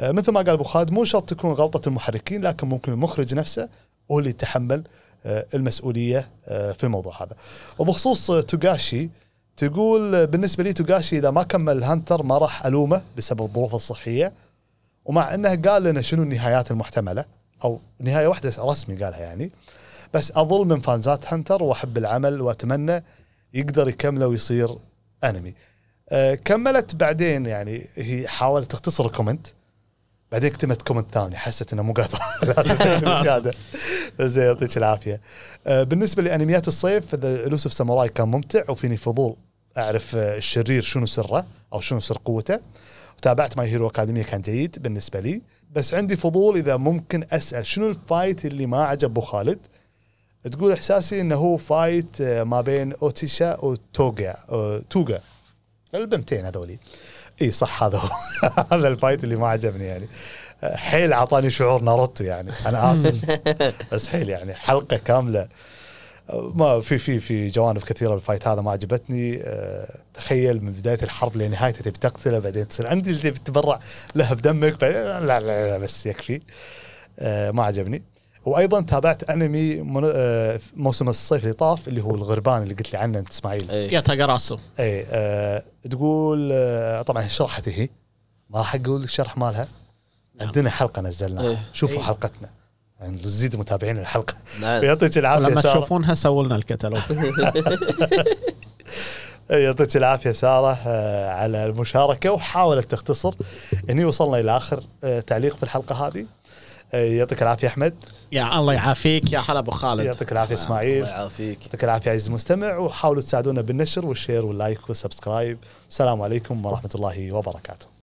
مثل ما قال ابو خالد مو شرط تكون غلطه المحركين لكن ممكن المخرج نفسه هو اللي يتحمل آه، المسؤوليه آه، في الموضوع هذا. وبخصوص آه، توغاشي تقول بالنسبه لي توغاشي اذا ما كمل هانتر ما راح الومه بسبب الظروف الصحيه ومع انه قال لنا شنو النهايات المحتمله او نهايه واحده رسمي قالها يعني بس اظل من فانزات هانتر واحب العمل واتمنى يقدر يكمله ويصير انمي. كملت بعدين يعني هي حاولت تختصر الكومنت بعدين كتبت كومنت ثاني حست انه مو قاطع زياده زين يعطيك العافيه آه، بالنسبه لانميات الصيف لوسف ساموراي كان ممتع وفيني فضول اعرف آه، الشرير شنو سره او شنو سر قوته وتابعت ماي هيرو اكاديميه كان جيد بالنسبه لي بس عندي فضول اذا ممكن اسال شنو الفايت اللي ما عجب ابو خالد تقول احساسي انه هو فايت آه، ما بين اوتيشا وتوغا توغا البنتين هذولي اي صح هذا هو هذا الفايت اللي ما عجبني يعني حيل اعطاني شعور ناروتو يعني انا اسف بس حيل يعني حلقه كامله ما في في في جوانب كثيره بالفايت هذا ما عجبتني آه، تخيل من بدايه الحرب لنهايتها تبي تقتله بعدين تصير انت اللي تبي تتبرع لها بدمك لا, لا لا بس يكفي آه، ما عجبني وايضا تابعت انمي آه، موسم الصيف اللي طاف اللي هو الغربان اللي قلت لي عنه انت اسماعيل إيه. يا تاجاراسو اي آه تقول آه طبعا شرحته هي ما راح اقول الشرح مالها نعم. عندنا حلقه نزلناها ايه. شوفوا ايه. حلقتنا يعني نزيد متابعين الحلقه نعم. يعطيك العافيه لما تشوفونها سووا لنا الكتالوج إيه، يعطيك العافيه ساره آه، على المشاركه وحاولت تختصر هني وصلنا الى اخر آه، تعليق في الحلقه هذه آه، يعطيك العافيه احمد يا الله يعافيك يا هلا ابو خالد يعطيك العافيه اسماعيل الله يعافيك يعطيك العافيه عزيزي المستمع وحاولوا تساعدونا بالنشر والشير واللايك والسبسكرايب السلام عليكم ورحمه الله وبركاته